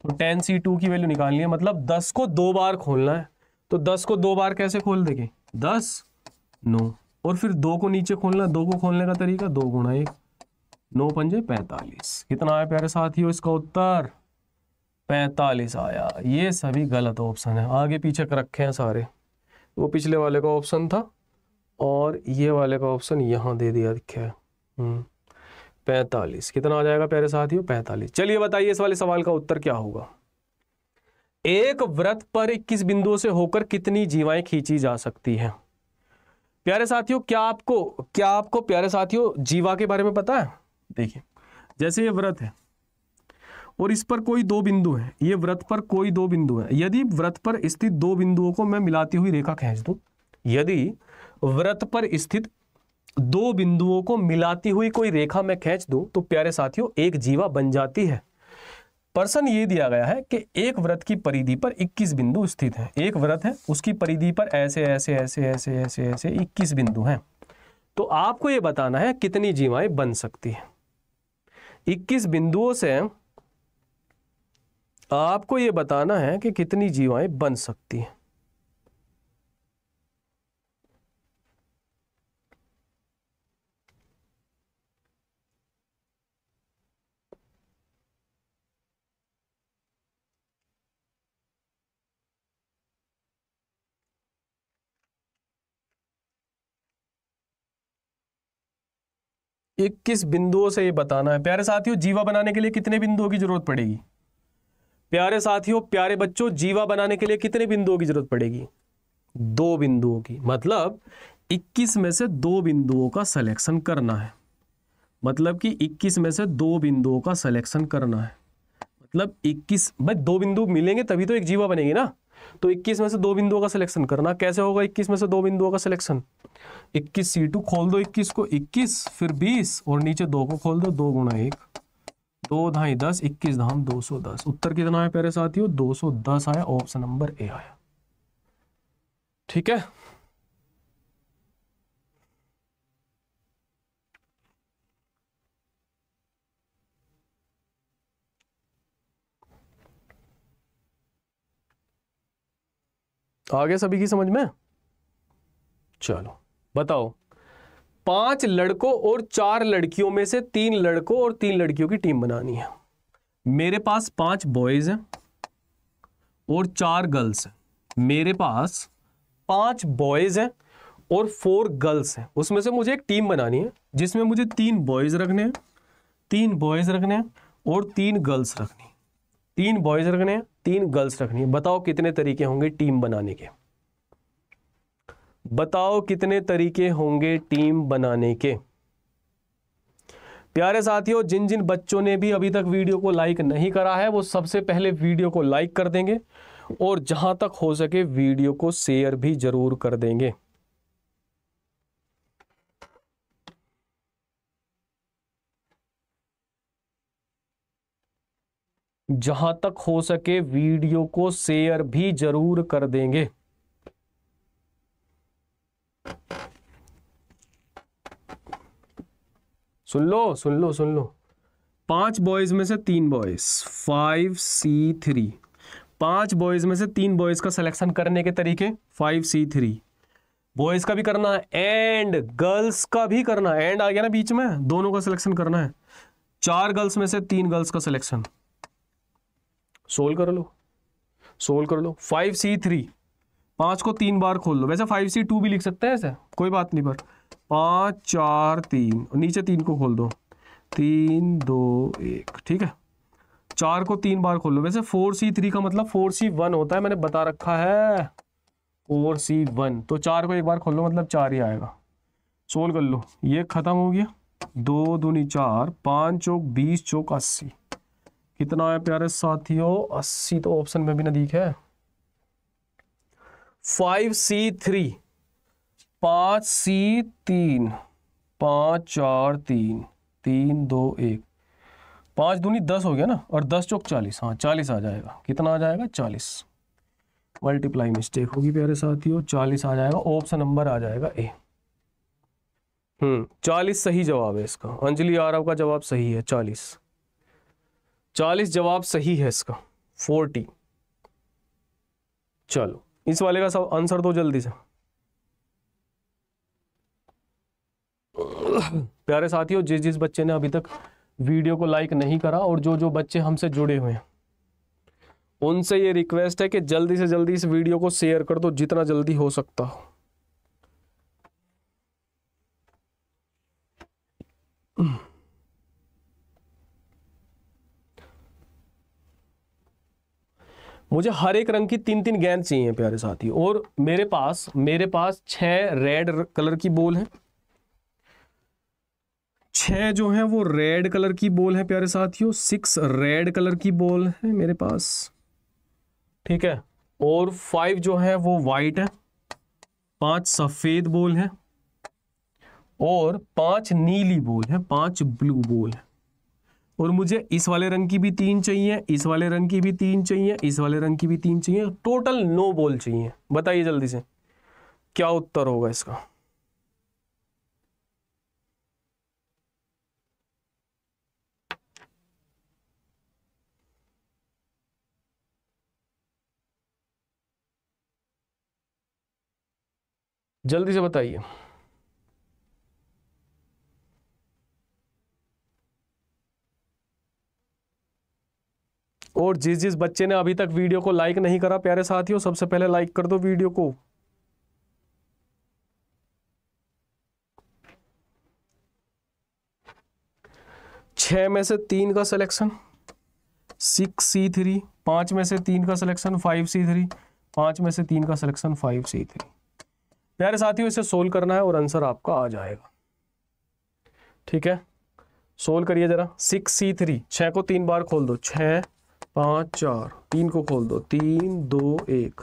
तो टेन सी टू की वैल्यू निकालनी है मतलब दस को दो बार खोलना है तो दस को दो बार कैसे खोल देंगे दस नो और फिर दो को नीचे खोलना दो को खोलने का तरीका दो गुणा एक नौ पंजे पैंतालीस कितना आया प्यारे साथियों इसका उत्तर पैंतालीस आया ये सभी गलत ऑप्शन है आगे पीछे रखे हैं सारे वो पिछले वाले का ऑप्शन था और ये वाले का ऑप्शन यहाँ दे दिया दिखा है हम्म। पैंतालीस कितना आ जाएगा प्यारे साथियों पैंतालीस चलिए बताइए इस वाले सवाल का उत्तर क्या होगा एक व्रत पर इक्कीस बिंदुओं से होकर कितनी जीवाएं खींची जा सकती हैं प्यारे साथियों क्या आपको क्या आपको प्यारे साथियों जीवा के बारे में पता है देखिए जैसे ये व्रत है और इस पर कोई दो बिंदु है ये व्रत पर कोई दो बिंदु है यदि व्रत पर स्थित दो बिंदुओं को मैं मिलाती हुई रेखा खींच दू यदि व्रत पर स्थित दो बिंदुओं को मिलाती हुई कोई रेखा मैं खींच दूं तो प्यारे साथियों एक जीवा बन जाती है प्रश्न ये दिया गया है कि एक व्रत की परिधि पर 21 बिंदु स्थित हैं एक व्रत है उसकी परिधि पर ऐसे ऐसे ऐसे ऐसे ऐसे ऐसे 21 बिंदु हैं तो आपको ये बताना है कितनी जीवाएं बन सकती हैं 21 बिंदुओं से आपको ये बताना है कि कितनी जीवाएं बन सकती हैं इक्कीस बिंदुओं से ये बताना है प्यारे साथियों जीवा बनाने के लिए कितने बिंदुओं की जरूरत पड़ेगी प्यारे साथियों प्यारे बच्चों जीवा बनाने के लिए कितने बिंदुओं की जरूरत पड़ेगी दो बिंदुओं की मतलब 21 में से दो बिंदुओं का सिलेक्शन करना है मतलब कि 21 में से दो बिंदुओं का सिलेक्शन करना है मतलब 21 भाई दो बिंदु मिलेंगे तभी तो एक जीवा बनेगी ना तो 21 में से दो बिंदुओं का सिलेक्शन करना कैसे होगा 21 में से दो बिंदुओं का सिलेक्शन 21 सी टू खोल दो 21 को 21 फिर 20 और नीचे दो को खोल दो दो गुणा एक दो ढाई दस इक्कीस धाम दो सौ दस उत्तर कितना है प्यारे साथियों दो सौ दस आया ऑप्शन नंबर ए आया ठीक है आ गया सभी की समझ में चलो बताओ पांच लड़कों और चार लड़कियों में से तीन लड़कों और तीन लड़कियों की टीम बनानी है मेरे पास पांच बॉयज हैं और चार गर्ल्स हैं मेरे पास पांच बॉयज हैं और फोर गर्ल्स हैं उसमें से मुझे एक टीम बनानी है जिसमें मुझे तीन बॉयज रखने हैं तीन बॉयज रखने हैं और तीन गर्ल्स रखनी तीन बॉयज रखने हैं तीन गर्ल्स रखनी है बताओ कितने तरीके होंगे टीम बनाने के बताओ कितने तरीके होंगे टीम बनाने के प्यारे साथियों जिन जिन बच्चों ने भी अभी तक वीडियो को लाइक नहीं करा है वो सबसे पहले वीडियो को लाइक कर देंगे और जहां तक हो सके वीडियो को शेयर भी जरूर कर देंगे जहां तक हो सके वीडियो को शेयर भी जरूर कर देंगे सुन लो सुन लो सुन लो पांच बॉयज में से तीन बॉयज फाइव सी थ्री पांच बॉयज में से तीन बॉयज का सिलेक्शन करने के तरीके फाइव सी थ्री बॉयज का भी करना है एंड गर्ल्स का भी करना है एंड आ गया ना बीच में दोनों का सिलेक्शन करना है चार गर्ल्स में से तीन गर्ल्स का सिलेक्शन सोल्व कर लो सोल्व कर लो फाइव सी थ्री पाँच को तीन बार खोल लो वैसे फाइव सी टू भी लिख सकते हैं ऐसे कोई बात नहीं बट पाँच चार तीन नीचे तीन को खोल दो तीन दो एक ठीक है चार को तीन बार खोल लो वैसे फोर सी थ्री का मतलब फोर सी वन होता है मैंने बता रखा है फोर सी वन तो चार को एक बार खोल लो मतलब चार ही आएगा सोल्व कर लो ये ख़त्म हो गया दो दूनी चार पाँच चौक बीस चौक अस्सी कितना है प्यारे साथियों अस्सी तो ऑप्शन में भी नजदीक है फाइव सी थ्री पाँच सी तीन पाँच चार तीन तीन दो एक पाँच दूनी दस हो गया ना और दस चौक चालीस हाँ चालीस आ जाएगा कितना आ जाएगा चालीस मल्टीप्लाई मिस्टेक होगी प्यारे साथियों चालीस आ जाएगा ऑप्शन नंबर आ जाएगा ए हम्म चालीस सही जवाब है इसका अंजलि आरव का जवाब सही है चालीस चालीस जवाब सही है इसका फोर्टी चलो इस वाले का सब आंसर दो जल्दी से प्यारे साथियों जिस जिस बच्चे ने अभी तक वीडियो को लाइक नहीं करा और जो जो बच्चे हमसे जुड़े हुए हैं उनसे ये रिक्वेस्ट है कि जल्दी से जल्दी इस वीडियो को शेयर कर दो जितना जल्दी हो सकता हो मुझे हर एक रंग की तीन तीन गेंद चाहिए प्यारे साथी और मेरे पास मेरे पास छ रेड कलर की बॉल है छ जो है वो रेड कलर की बॉल है प्यारे साथियों सिक्स रेड कलर की बॉल है मेरे पास ठीक है और फाइव जो है वो वाइट है पांच सफ़ेद बॉल है और पांच नीली बॉल है पांच ब्लू बॉल है और मुझे इस वाले रंग की भी तीन चाहिए इस वाले रंग की भी तीन चाहिए इस वाले रंग की भी तीन चाहिए टोटल नो बॉल चाहिए बताइए जल्दी से क्या उत्तर होगा इसका जल्दी से बताइए और जिस जिस बच्चे ने अभी तक वीडियो को लाइक नहीं करा प्यारे साथियों सबसे पहले लाइक कर दो वीडियो को छ में से तीन का सिलेक्शन सिक्स सी थ्री पांच में से तीन का सिलेक्शन फाइव सी थ्री पांच में से तीन का सिलेक्शन फाइव सी थ्री प्यारे साथियों इसे सोल्व करना है और आंसर आपका आ जाएगा ठीक है सोल्व करिए जरा सिक्स सी थ्री छह को तीन बार खोल दो छह पाँच चार तीन को खोल दो तीन दो एक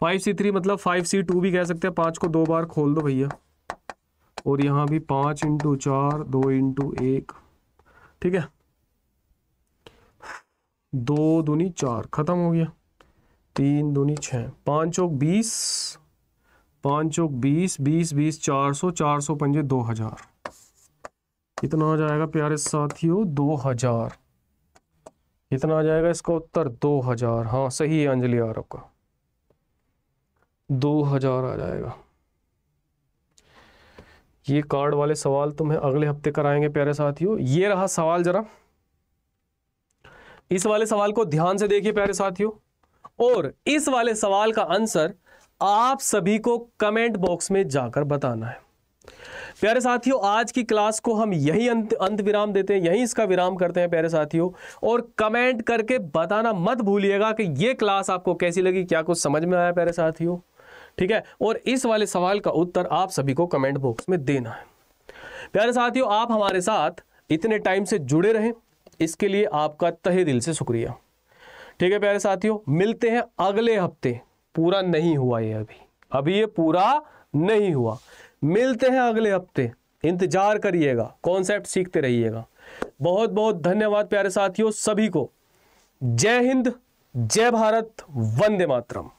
फाइव सी थ्री मतलब फाइव सी टू भी कह सकते हैं पाँच को दो बार खोल दो भैया और यहाँ भी पाँच इंटू चार दो इंटू एक ठीक है दो दूनी चार ख़त्म हो गया तीन दूनी छः पाँच चौक बीस पाँच चौक बीस बीस बीस चार सौ चार सौ पंजे दो हज़ार कितना हो जाएगा प्यारे साथियों दो हज़ार कितना आ जाएगा इसका उत्तर दो हजार हाँ सही है अंजलि आरव आपका दो हजार आ जाएगा ये कार्ड वाले सवाल तुम्हें अगले हफ्ते कराएंगे प्यारे साथियों ये रहा सवाल जरा इस वाले सवाल को ध्यान से देखिए प्यारे साथियों और इस वाले सवाल का आंसर आप सभी को कमेंट बॉक्स में जाकर बताना है प्यारे साथियों आज की क्लास को हम यही अंत अंत विराम देते हैं यही इसका विराम करते हैं प्यारे साथियों और कमेंट करके बताना मत भूलिएगा कि ये क्लास आपको कैसी लगी क्या कुछ समझ में आया प्यारे साथियों ठीक है और इस वाले सवाल का उत्तर आप सभी को कमेंट बॉक्स में देना है प्यारे साथियों आप हमारे साथ इतने टाइम से जुड़े रहे इसके लिए आपका तहे दिल से शुक्रिया ठीक है प्यारे साथियों मिलते हैं अगले हफ्ते पूरा नहीं हुआ ये अभी अभी ये पूरा नहीं हुआ मिलते हैं अगले हफ्ते इंतजार करिएगा कॉन्सेप्ट सीखते रहिएगा बहुत बहुत धन्यवाद प्यारे साथियों सभी को जय हिंद जय भारत वंदे मातरम